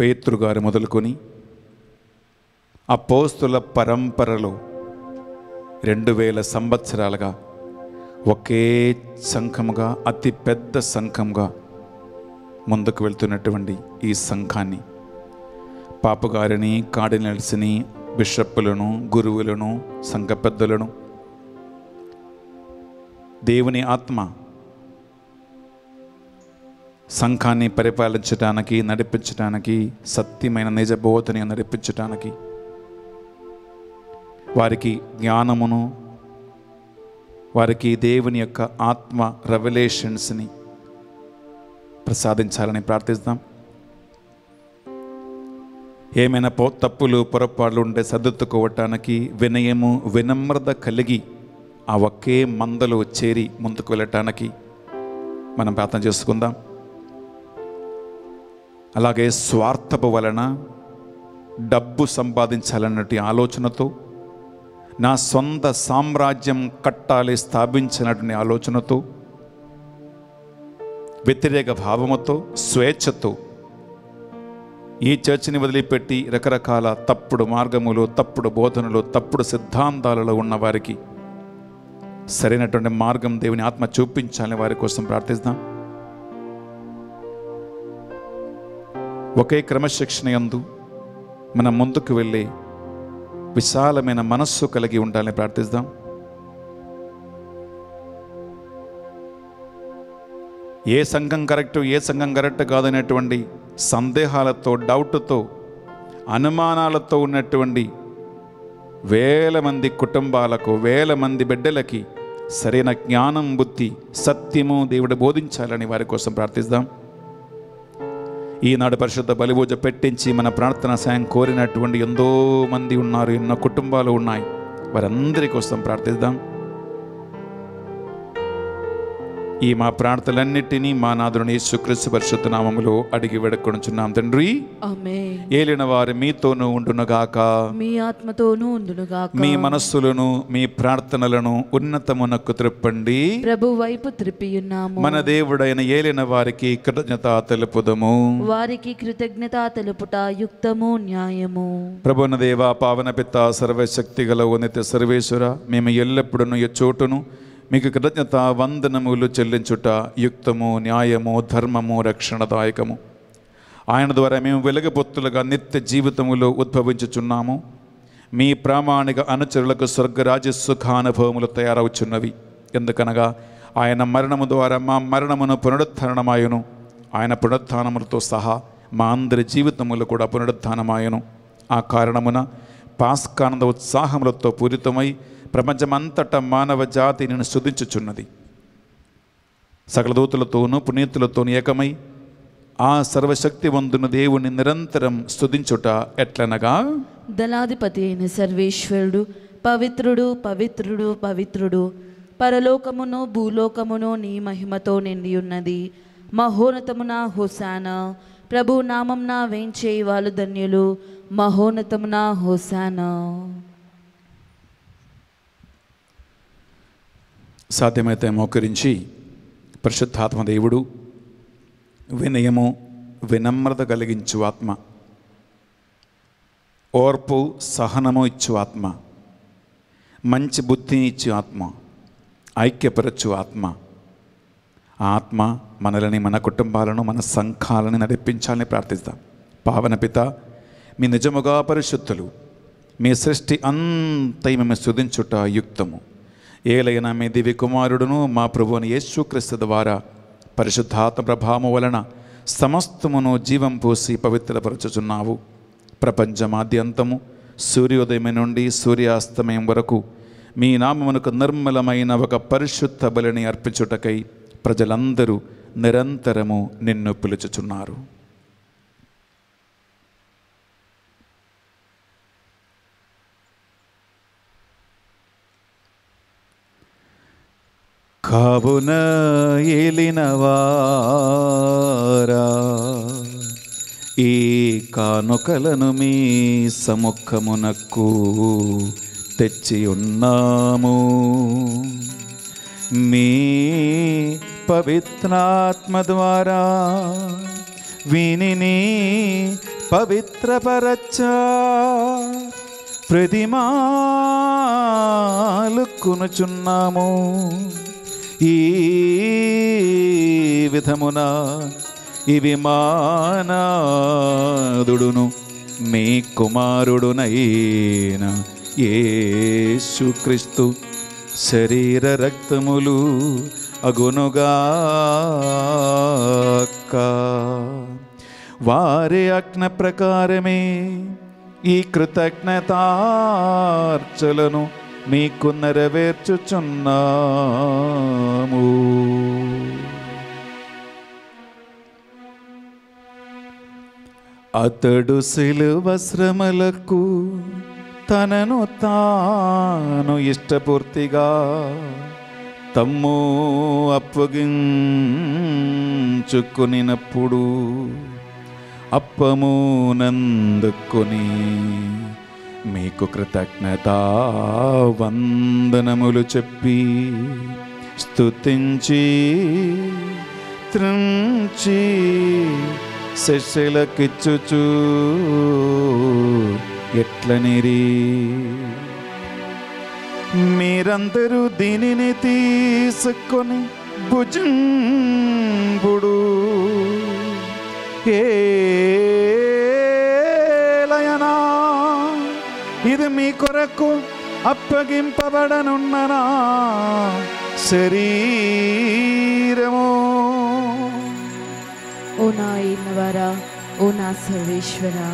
S1: పేతృగారు మొదలుకొని అపోస్తుల పరంపరలో రెండు వేల సంవత్సరాలుగా ఒకే సంఘముగా అతి పెద్ద సంఘంగా ముందుకు వెళ్తున్నటువంటి ఈ సంఘాన్ని పాపగారిని కార్డినల్స్ని బిషప్పులను గురువులను సంఘ పెద్దలను దేవుని ఆత్మ సంఘాన్ని పరిపాలించడానికి నడిపించడానికి సత్యమైన నిజబోధని నడిపించడానికి వారికి జ్ఞానమును వారికి దేవుని యొక్క ఆత్మ రెవల్యూషన్స్ని ప్రసాదించాలని ప్రార్థిస్తాం ఏమైనా పో తప్పులు పొరపాట్లు ఉంటే సర్దుకోవటానికి వినయము వినమ్రత కలిగి ఆ ఒకే మందలో చేరి ముందుకు వెళ్ళటానికి మనం ప్రార్థన చేసుకుందాం అలాగే స్వార్థపు వలన డబ్బు సంపాదించాలన్నటి ఆలోచనతో నా సొంత సామ్రాజ్యం కట్టాలి స్థాపించినటువంటి ఆలోచనతో వ్యతిరేక భావముతో స్వేచ్ఛతో ఈ చర్చిని వదిలిపెట్టి రకరకాల తప్పుడు మార్గములు తప్పుడు బోధనలు తప్పుడు సిద్ధాంతాలలో ఉన్నవారికి సరైనటువంటి మార్గం దేవుని ఆత్మ చూపించాలని వారి కోసం ప్రార్థిస్తాం ఒకే క్రమశిక్షణ యందు మనం ముందుకు వెళ్ళి విశాలమైన మనస్సు కలిగి ఉండాలని ప్రార్థిస్తాం ఏ సంఘం కరెక్ట్ ఏ సంఘం కరెక్ట్ కాదనేటువంటి సందేహాలతో డౌట్తో అనుమానాలతో ఉన్నటువంటి వేల మంది కుటుంబాలకు వేల మంది బిడ్డలకి సరైన జ్ఞానం బుద్ధి సత్యము దేవుడు బోధించాలని వారి కోసం ప్రార్థిస్తాం ఈనాడు పరిశుద్ధ బలిపూజ పెట్టించి మన ప్రార్థన సాయం కోరినటువంటి ఎంతో మంది ఉన్నారు ఎన్నో కుటుంబాలు ఉన్నాయి వారందరి కోసం ప్రార్థిద్దాం ఈ మా ప్రార్థనలన్నిటినీ మా నాదుని సుక్రీస్తు పరిశుద్ధ నామములో అడిగి వేడుకొనుచున్నాం తండ్రి ఏలిన వారి మీతోనూ ఉండునుగాక
S2: మీ ఆత్మతోనూ ఉండునుగాక మీ
S1: మనస్సులను మీ ప్రార్థనలను ఉన్నతమునకు త్రిప్పండి
S2: ప్రభు వైపు త్రిప్పి ఉన్నాము మన
S1: దేవుడైన ఏలిన వారికి కృతజ్ఞత తెలుపుదము
S2: వారికి కృతజ్ఞత తెలుపుట యుక్తము న్యాయము
S1: ప్రభున దేవ పావన పిత్త సర్వశక్తి గల ఉన్నత సర్వేశ్వర మేము ఎల్లప్పుడూ చోటును మీకు కృతజ్ఞత వందనములు చెల్లించుట యుక్తము న్యాయము ధర్మము రక్షణదాయకము ఆయన ద్వారా మేము వెలుగుబొత్తులుగా నిత్య జీవితములు ఉద్భవించుచున్నాము మీ ప్రామాణిక అనుచరులకు స్వర్గరాజ సుఖానుభవములు తయారవుచున్నవి ఎందుకనగా ఆయన మరణము ద్వారా మా మరణమును పునరుద్ధరణమాయను ఆయన పునరుద్ధానములతో సహా మా అందరి జీవితములు కూడా పునరుద్ధానమాయను ఆ కారణమున పాస్కానంద ఉత్సాహములతో పూరితమై ప్రపంచమంతట మానవ జాతి నేను శుద్ధించుచున్నది సకల దూతలతోనూ పునీతులతోనూ ఏకమై ఆ వందున దేవుని నిరంతరం స్థుతించుట ఎట్లనగా
S2: దళాధిపతి అయిన సర్వేశ్వరుడు పవిత్రుడు పవిత్రుడు పవిత్రుడు పరలోకమును భూలోకమును నీ మహిమతో నిండి ఉన్నది మహోన్నతమున హోసాన ప్రభు నామంన వేంచేయి వాళ్ళు ధన్యులు మహోన్నతమున హోసానా
S1: సాధ్యమైతే మోకరించి పరిశుద్ధాత్మ దేవుడు వినయము వినమ్రత కలిగించు ఆత్మ ఓర్పు సహనము ఇచ్చు ఆత్మ మంచి బుద్ధిని ఇచ్చు ఆత్మ ఐక్యపరచు ఆత్మ ఆత్మ మనలని మన కుటుంబాలను మన సంఘాలని నడిపించాలని ప్రార్థిస్తాం పావన పిత మీ నిజముగా పరిశుద్ధులు మీ సృష్టి అంతై మేము శుధించుట యుక్తము ఏలైనా మీ దివ్య కుమారుడును మా ప్రభువుని యేసుక్రీస్తు ద్వారా పరిశుద్ధాత్మ ప్రభావము వలన సమస్తమును జీవం పోసి పవిత్రపరచుచున్నావు ప్రపంచమాద్యంతము సూర్యోదయం నుండి సూర్యాస్తమయం వరకు మీ నామమునకు నిర్మలమైన ఒక పరిశుద్ధ బలిని అర్పించుటకై ప్రజలందరూ నిరంతరము నిన్ను పిలుచుచున్నారు కాబున ఏలినవారా ఈ కానుకలను మీ సముఖమునకు తెచ్చి ఉన్నాము మీ పవిత్రాత్మ ద్వారా వినిని పవిత్రపరచ ప్రతిమాలు కొనుచున్నాము ఈ విధమున ఇవి మానాదుడును మీ కుమారుడునైనా ఏసుక్రీస్తు శరీర రక్తములు అగునుగాక వారి అజ్ఞ ప్రకారమే ఈ కృతజ్ఞతార్చలను మీకు నెరవేర్చుచున్నాము అతడు సిలువ శ్రమలకు తనను తాను ఇష్టపూర్తిగా తమ్ము అప్పగించుకొనినప్పుడు అప్పము నందుకొని మీకు వందనములు చెప్పి స్తుతించి త్రంచి శశలకిచ్చుచు ఎట్లనిరి మీరందరూ దీనిని తీసుకొని భుజంబుడు ఏలయనా ఇది మీ కొరకు అప్పగింపబడనున్న నా శరీరము ఓ నా ఇన్నవరా
S2: ఓ నా సర్వేశ్వరా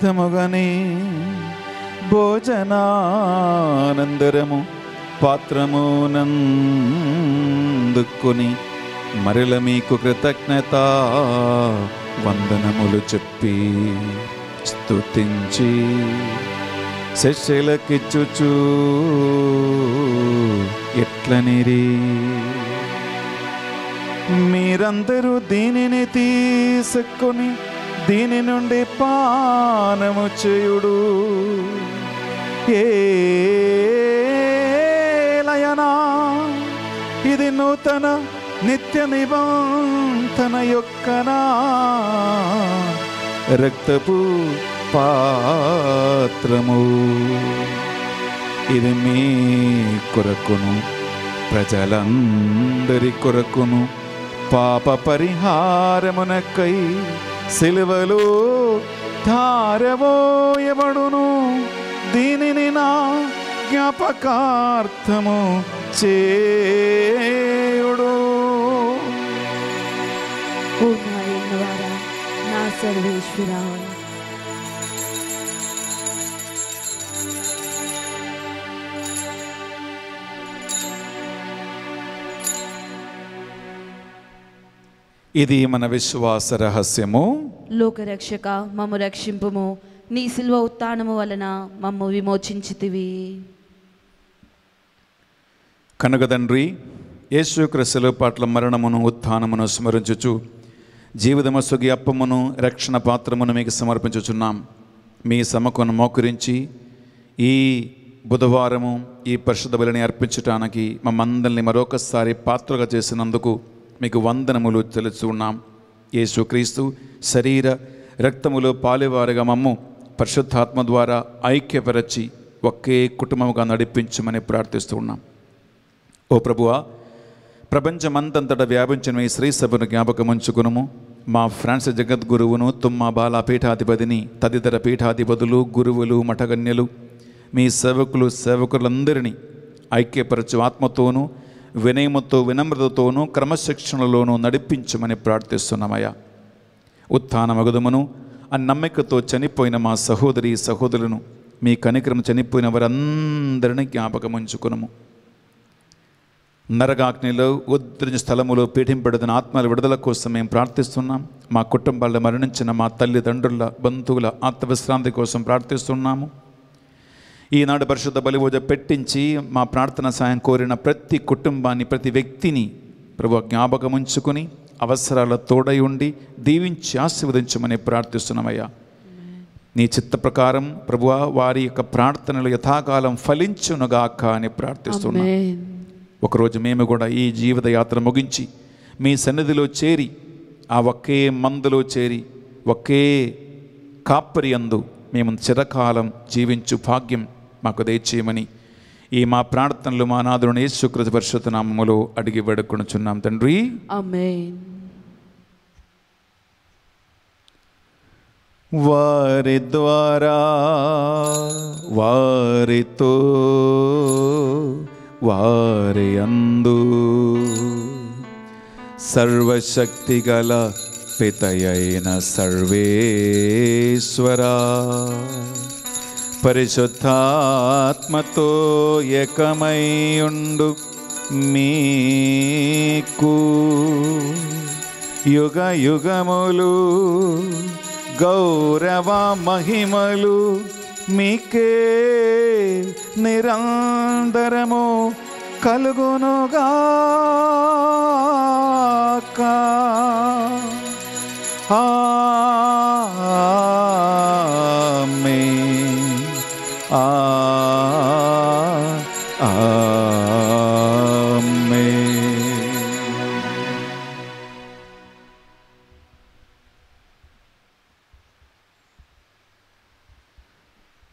S1: విధముగాని భోజనానందరము పాత్రమునందుకుని మరల మీకు కృతజ్ఞత వందనములు చెప్పి స్తుతించి శశలకిచ్చుచు ఎట్లనిరి మీరందరూ దీనిని తీసుకొని దీని నుండి పానము చేయుడు ఏలయనా ఇది నూతన నిత్య నిబంధన యొక్కనా రక్తపు పాత్రము ఇది మీ కొరకును ప్రజలందరి కొరకును పాప పరిహారమునకై సిలువలు ధారవోయబడును దీనిని నా జ్ఞాపకార్థము చేయుడు
S2: నా సర్వేశ్వరా
S1: ఇది మన విశ్వాస రహస్యము
S2: లోకరక్షక మమ్ము రక్షింపుము నీ సిల్వ ఉత్నము వలన మమ్ము విమోచించితివి
S1: కనుక తండ్రి యేసుక్రస్తుల పట్ల మరణమును ఉత్థానమును స్మరించుచు జీవితము సుగి అప్పమును రక్షణ పాత్రమును మీకు సమర్పించుచున్నాం మీ సమకును మోకరించి ఈ బుధవారము ఈ పరిశుద్ధ బలిని అర్పించటానికి మమ్మందరిని మరొకసారి పాత్రగా చేసినందుకు మీకు వందనములు తెలుస్తున్నాం యేసుక్రీస్తు శరీర రక్తములో పాలేవారుగా మమ్ము పరిశుద్ధాత్మ ద్వారా ఐక్యపరచి ఒకే కుటుంబముగా నడిపించమని ప్రార్థిస్తున్నాం ఓ ప్రభువా ప్రపంచమంతంతట వ్యాపించిన ఈ శ్రీ సభను ఉంచుకునుము మా ఫ్రాన్స్ జగద్గురువును తుమ్మ బాల పీఠాధిపతిని తదితర పీఠాధిపతులు గురువులు మఠగన్యులు మీ సేవకులు సేవకులందరినీ ఐక్యపరచు ఆత్మతోనూ వినయముతో వినమ్రతతోనూ క్రమశిక్షణలోనూ నడిపించమని ప్రార్థిస్తున్నామయ్యా ఉత్థాన మగుదమును ఆ నమ్మికతో చనిపోయిన మా సహోదరి సహోదరులను మీ కనిక్రమ చనిపోయిన వారందరినీ జ్ఞాపకం ఉంచుకునము నరగాగ్నిలో ఉద్ధరించిన స్థలములో పీఠింపడుతున్న ఆత్మల విడుదల కోసం మేము ప్రార్థిస్తున్నాం మా కుటుంబాల్లో మరణించిన మా తల్లిదండ్రుల బంధువుల ఆత్మవిశ్రాంతి కోసం ప్రార్థిస్తున్నాము ఈనాడు పరిశుద్ధ బలిపూజ పెట్టించి మా ప్రార్థన సాయం కోరిన ప్రతి కుటుంబాన్ని ప్రతి వ్యక్తిని ప్రభు జ్ఞాపకం ఉంచుకుని అవసరాల తోడై ఉండి దీవించి ఆశీర్వదించమని ప్రార్థిస్తున్నామయ్యా నీ చిత్త ప్రకారం ప్రభు వారి యొక్క ప్రార్థనలు యథాకాలం ఫలించునుగాక అని ప్రార్థిస్తున్నా ఒకరోజు మేము కూడా ఈ జీవితయాత్ర ముగించి మీ సన్నిధిలో చేరి ఆ ఒకే మందులో చేరి ఒకే కాపరి అందు మేము చిరకాలం జీవించు భాగ్యం మాకు దయచేయమని ఈ మా ప్రార్థనలు మా నాదుని శుక్ర పరిశుద్ధ నామములో అడిగి వేడుకొనుచున్నాం తండ్రి వారి ద్వారా వారితో వారి అందు సర్వశక్తి గల పితయైన సర్వేశ్వరా పరిశుద్ధాత్మతో ఉండు మీకు యుగ యుగములు గౌరవ మహిమలు మీకే నిరంతరము కలుగునుగాక ఆమె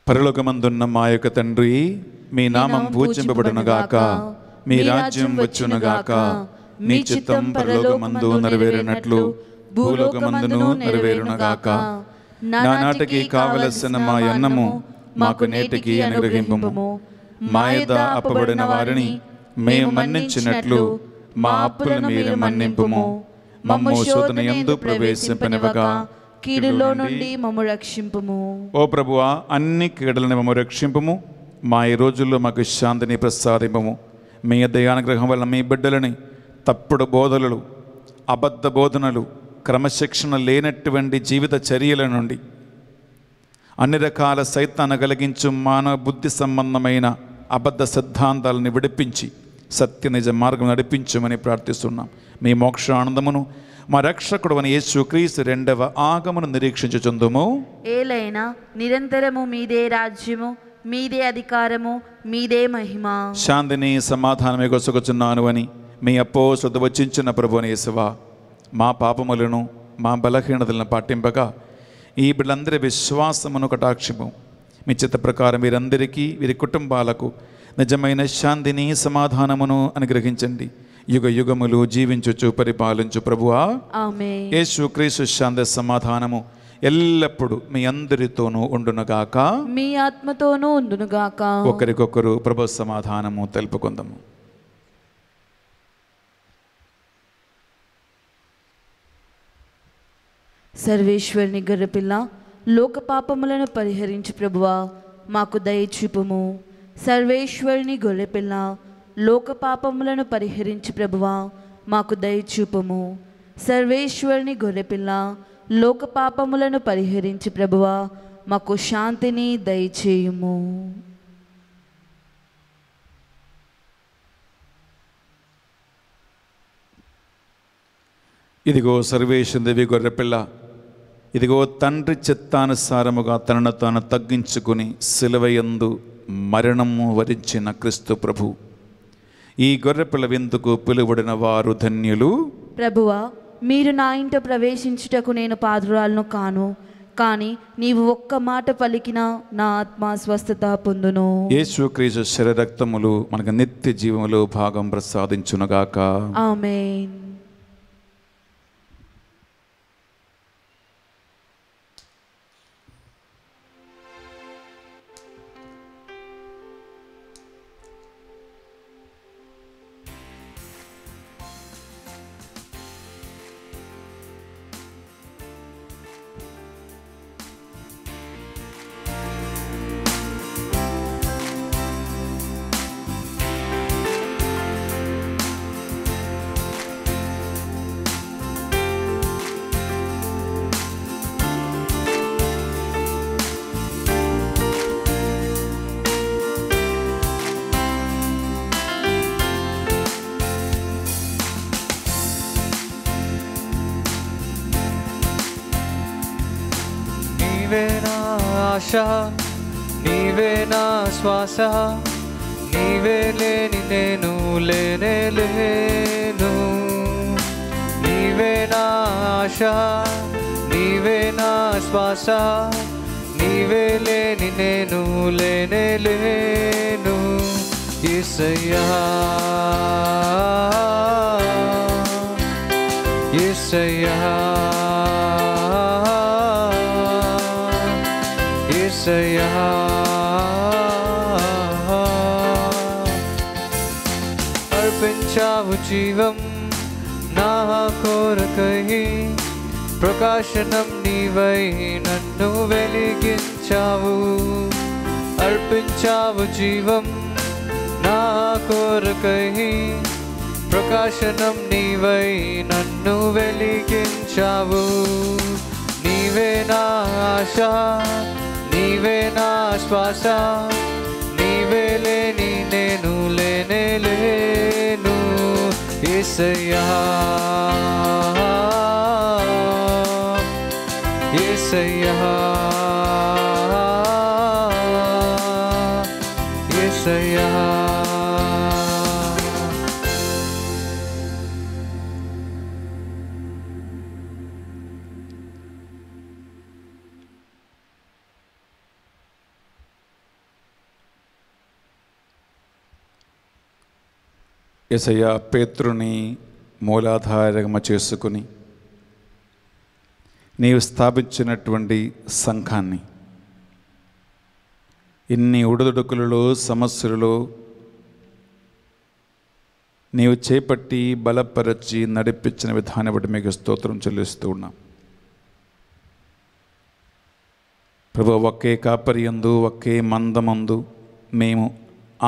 S1: పరలోకమందున్న మా యొక్క తండ్రి మీ నామం పూజింపబడునగాక మీ రాజ్యం వచ్చునగాక మీ చిత్తం పరలోకమందు నెరవేరినట్లు భూలోకమందును నెరవేరునగాక
S2: నానాటికి కావలసిన
S1: మా అన్నము మాకు నేటికి అనుగ్రహింపము మా యొద్ద అప్పబడిన వారిని మేము మన్నించినట్లు మా అప్పులను మీరు మన్నింపుము
S2: మమ్మ శోధన ఎందు ప్రవేశింపనివ్వగా కీడులో నుండి మమ్మ రక్షింపుము
S1: ఓ ప్రభువా అన్ని కీడలను మమ్మ రక్షింపము మా ఈ రోజుల్లో మాకు శాంతిని ప్రసాదింపము మీ దయానుగ్రహం వల్ల మీ బిడ్డలని తప్పుడు బోధనలు అబద్ధ బోధనలు క్రమశిక్షణ లేనటువంటి జీవిత చర్యల నుండి అన్ని రకాల సైతాన కలిగించు మానవ బుద్ధి సంబంధమైన అబద్ధ సిద్ధాంతాలని విడిపించి సత్య నిజ మార్గం నడిపించమని ప్రార్థిస్తున్నాం మీ మోక్ష ఆనందమును మా రక్షకుడు అని క్రీస్తు రెండవ ఆగమును నిరీక్షించుచుందుము
S2: ఏలైనా నిరంతరము మీదే రాజ్యము మీదే అధికారము మీదే మహిమ
S1: శాంతిని సమాధానమే కొసుకుచున్నాను అని మీ అప్పో శుద్ధ వచ్చించిన ప్రభునేశవ మా పాపములను మా బలహీనతలను పాటింపగా ఈ బిడ్డలందరి విశ్వాసమును కటాక్షము మీ చిత్త ప్రకారం వీరందరికీ వీరి కుటుంబాలకు నిజమైన శాంతిని సమాధానమును అనుగ్రహించండి యుగ యుగములు జీవించుచు పరిపాలించు ప్రభువా యేసు క్రీసు శాంతి సమాధానము ఎల్లప్పుడూ మీ అందరితోనూ ఉండునుగాక
S2: మీ ఆత్మతోనూ ఉండునుగాక
S1: ఒకరికొకరు ప్రభు సమాధానము తెలుపుకుందాము
S2: సర్వేశ్వరిని గర్రపిల్ల లోక పాపములను పరిహరించి ప్రభువా మాకు చూపుము సర్వేశ్వరుని గొర్రెపిల్ల లోక పాపములను పరిహరించి ప్రభువా మాకు దయచూపము సర్వేశ్వరిని గొర్రెపిల్ల లోక పాపములను పరిహరించి ప్రభువా మాకు శాంతిని దయచేయుము
S1: ఇదిగో సర్వేశ్వరుని దేవి గొర్రెపిల్ల ఇదిగో తండ్రి చిత్తానుసారముగా తనను తాను తగ్గించుకుని సిలువయందు మరణము వరించిన క్రీస్తు ప్రభు ఈ గొర్రెపిల్ల విందుకు పిలువడిన వారు ధన్యులు
S2: ప్రభువా మీరు నా ఇంట ప్రవేశించుటకు నేను పాదురాలను కాను కానీ నీవు ఒక్క మాట పలికినా నా ఆత్మ స్వస్థత పొందును
S1: యేసుక్రీస్తు శరీరక్తములు మనకు నిత్య జీవములో భాగం ప్రసాదించునుగాక
S2: ఆమెన్
S5: ಆಶ ನೀವೇ ನಾ ಶ್ವಾಸ ನೀವೇ లేని నేను లేనే లేను నీవే నా ఆశ నీవే నా శ్వాస నీవే లేని నేను లేనే లేను ఇసయ్యా ఇసయ్యా యేసయ్యా అర్పించావు జీవం నా కోరకై ప్రకాశనం నీవై నన్ను వెలిగించావు అర్పించావు జీవం నా కోరకై ప్రకాశనం నీవై నన్ను వెలిగించావు నీవే నా ఆశ నీవే నా శ్వాస నీవే లేని నేను లేనే లేను ఏసయ్యా ఏసయ్యా
S1: ఎసయ పేతృని మూలాధారమ చేసుకుని నీవు స్థాపించినటువంటి సంఘాన్ని ఇన్ని ఉడుదుడుకులలో సమస్యలలో నీవు చేపట్టి బలపరచి నడిపించిన విధానం బట్టి మీకు స్తోత్రం చెల్లిస్తూ ఉన్నాం ప్రభు ఒకే కాపరియందు ఒకే మందమందు మేము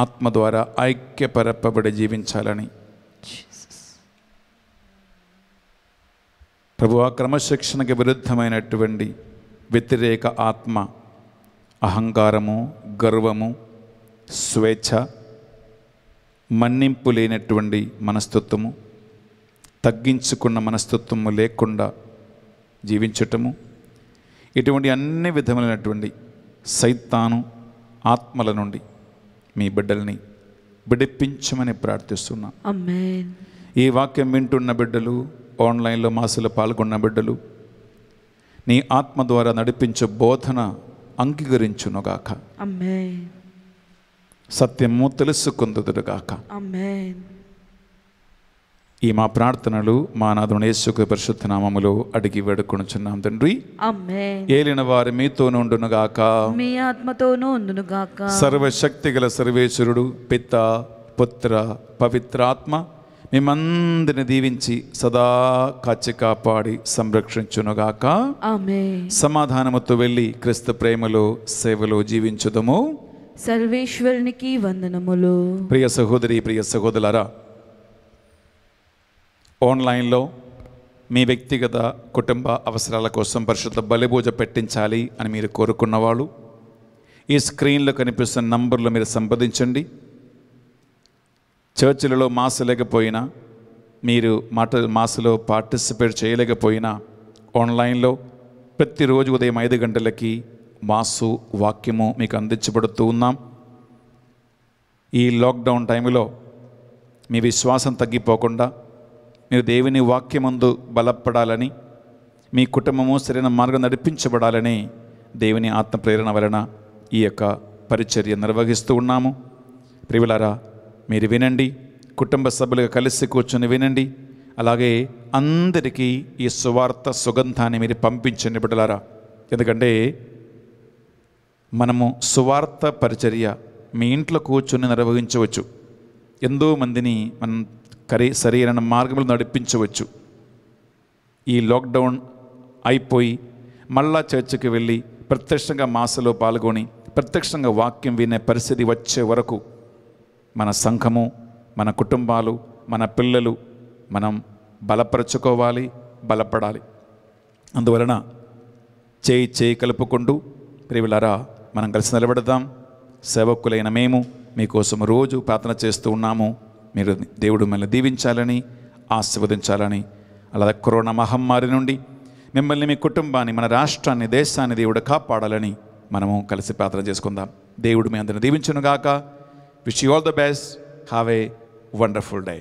S1: ఆత్మ ద్వారా ఐక్యపరపబడి జీవించాలని ప్రభు ఆ క్రమశిక్షణకి విరుద్ధమైనటువంటి వ్యతిరేక ఆత్మ అహంకారము గర్వము స్వేచ్ఛ మన్నింపు లేనటువంటి మనస్తత్వము తగ్గించుకున్న మనస్తత్వము లేకుండా జీవించటము ఇటువంటి అన్ని విధములైనటువంటి సైతాను ఆత్మల నుండి మీ బిడ్డల్ని విడిపించమని ప్రార్థిస్తున్నా ఈ వాక్యం వింటున్న బిడ్డలు ఆన్లైన్లో మాసులు పాల్గొన్న బిడ్డలు నీ ఆత్మ ద్వారా నడిపించే బోధన అంగీకరించునుగాక సత్యము తెలుసుకుందుగాక ఈ మా ప్రార్థనలు మా నాథుని యేసుకు పరిశుద్ధ నామములో అడిగి వేడుకొనుచున్నాం తండ్రి ఏలిన వారి మీతోను ఉండునుగాక
S2: మీ ఆత్మతోనూ ఉండునుగాక
S1: సర్వశక్తి గల సర్వేశ్వరుడు పిత పుత్ర పవిత్రాత్మ మిమ్మందరిని దీవించి సదా కాచి కాపాడి సంరక్షించునుగాక సమాధానముతో వెళ్ళి క్రిస్తు ప్రేమలో సేవలో జీవించుదము
S2: సర్వేశ్వరునికి వందనములు
S1: ప్రియ సహోదరి ప్రియ సహోదరులారా ఆన్లైన్లో మీ వ్యక్తిగత కుటుంబ అవసరాల కోసం పరిశుద్ధ బలిపూజ పెట్టించాలి అని మీరు కోరుకున్న వాళ్ళు ఈ స్క్రీన్లో కనిపిస్తున్న నంబర్లు మీరు సంప్రదించండి చర్చిలలో మాస్ లేకపోయినా మీరు మాట మాసులో పార్టిసిపేట్ చేయలేకపోయినా ఆన్లైన్లో ప్రతిరోజు ఉదయం ఐదు గంటలకి మాసు వాక్యము మీకు అందించబడుతూ ఉన్నాం ఈ లాక్డౌన్ టైంలో మీ విశ్వాసం తగ్గిపోకుండా మీరు దేవుని వాక్యమందు బలపడాలని మీ కుటుంబము సరైన మార్గం నడిపించబడాలని దేవుని ఆత్మ ప్రేరణ వలన ఈ యొక్క పరిచర్య నిర్వహిస్తూ ఉన్నాము ప్రియులారా మీరు వినండి కుటుంబ సభ్యులుగా కలిసి కూర్చొని వినండి అలాగే అందరికీ ఈ సువార్త సుగంధాన్ని మీరు పంపించండి బిడ్డలారా ఎందుకంటే మనము సువార్త పరిచర్య మీ ఇంట్లో కూర్చొని నిర్వహించవచ్చు ఎంతో మందిని మనం కరీ సరైన మార్గములు నడిపించవచ్చు ఈ లాక్డౌన్ అయిపోయి మళ్ళా చర్చికి వెళ్ళి ప్రత్యక్షంగా మాసలో పాల్గొని ప్రత్యక్షంగా వాక్యం వినే పరిస్థితి వచ్చే వరకు మన సంఘము మన కుటుంబాలు మన పిల్లలు మనం బలపరచుకోవాలి బలపడాలి అందువలన చేయి చేయి కలుపుకుంటూ ప్రియులరా మనం కలిసి నిలబెడదాం సేవకులైన మేము మీకోసం రోజు ప్రార్థన చేస్తూ ఉన్నాము మీరు దేవుడు మిమ్మల్ని దీవించాలని ఆశీర్వదించాలని అలా కరోనా మహమ్మారి నుండి మిమ్మల్ని మీ కుటుంబాన్ని మన రాష్ట్రాన్ని దేశాన్ని దేవుడు కాపాడాలని మనము కలిసి ప్రార్థన చేసుకుందాం దేవుడు మీ అందరిని దీవించునుగాక wish you all the best have a wonderful day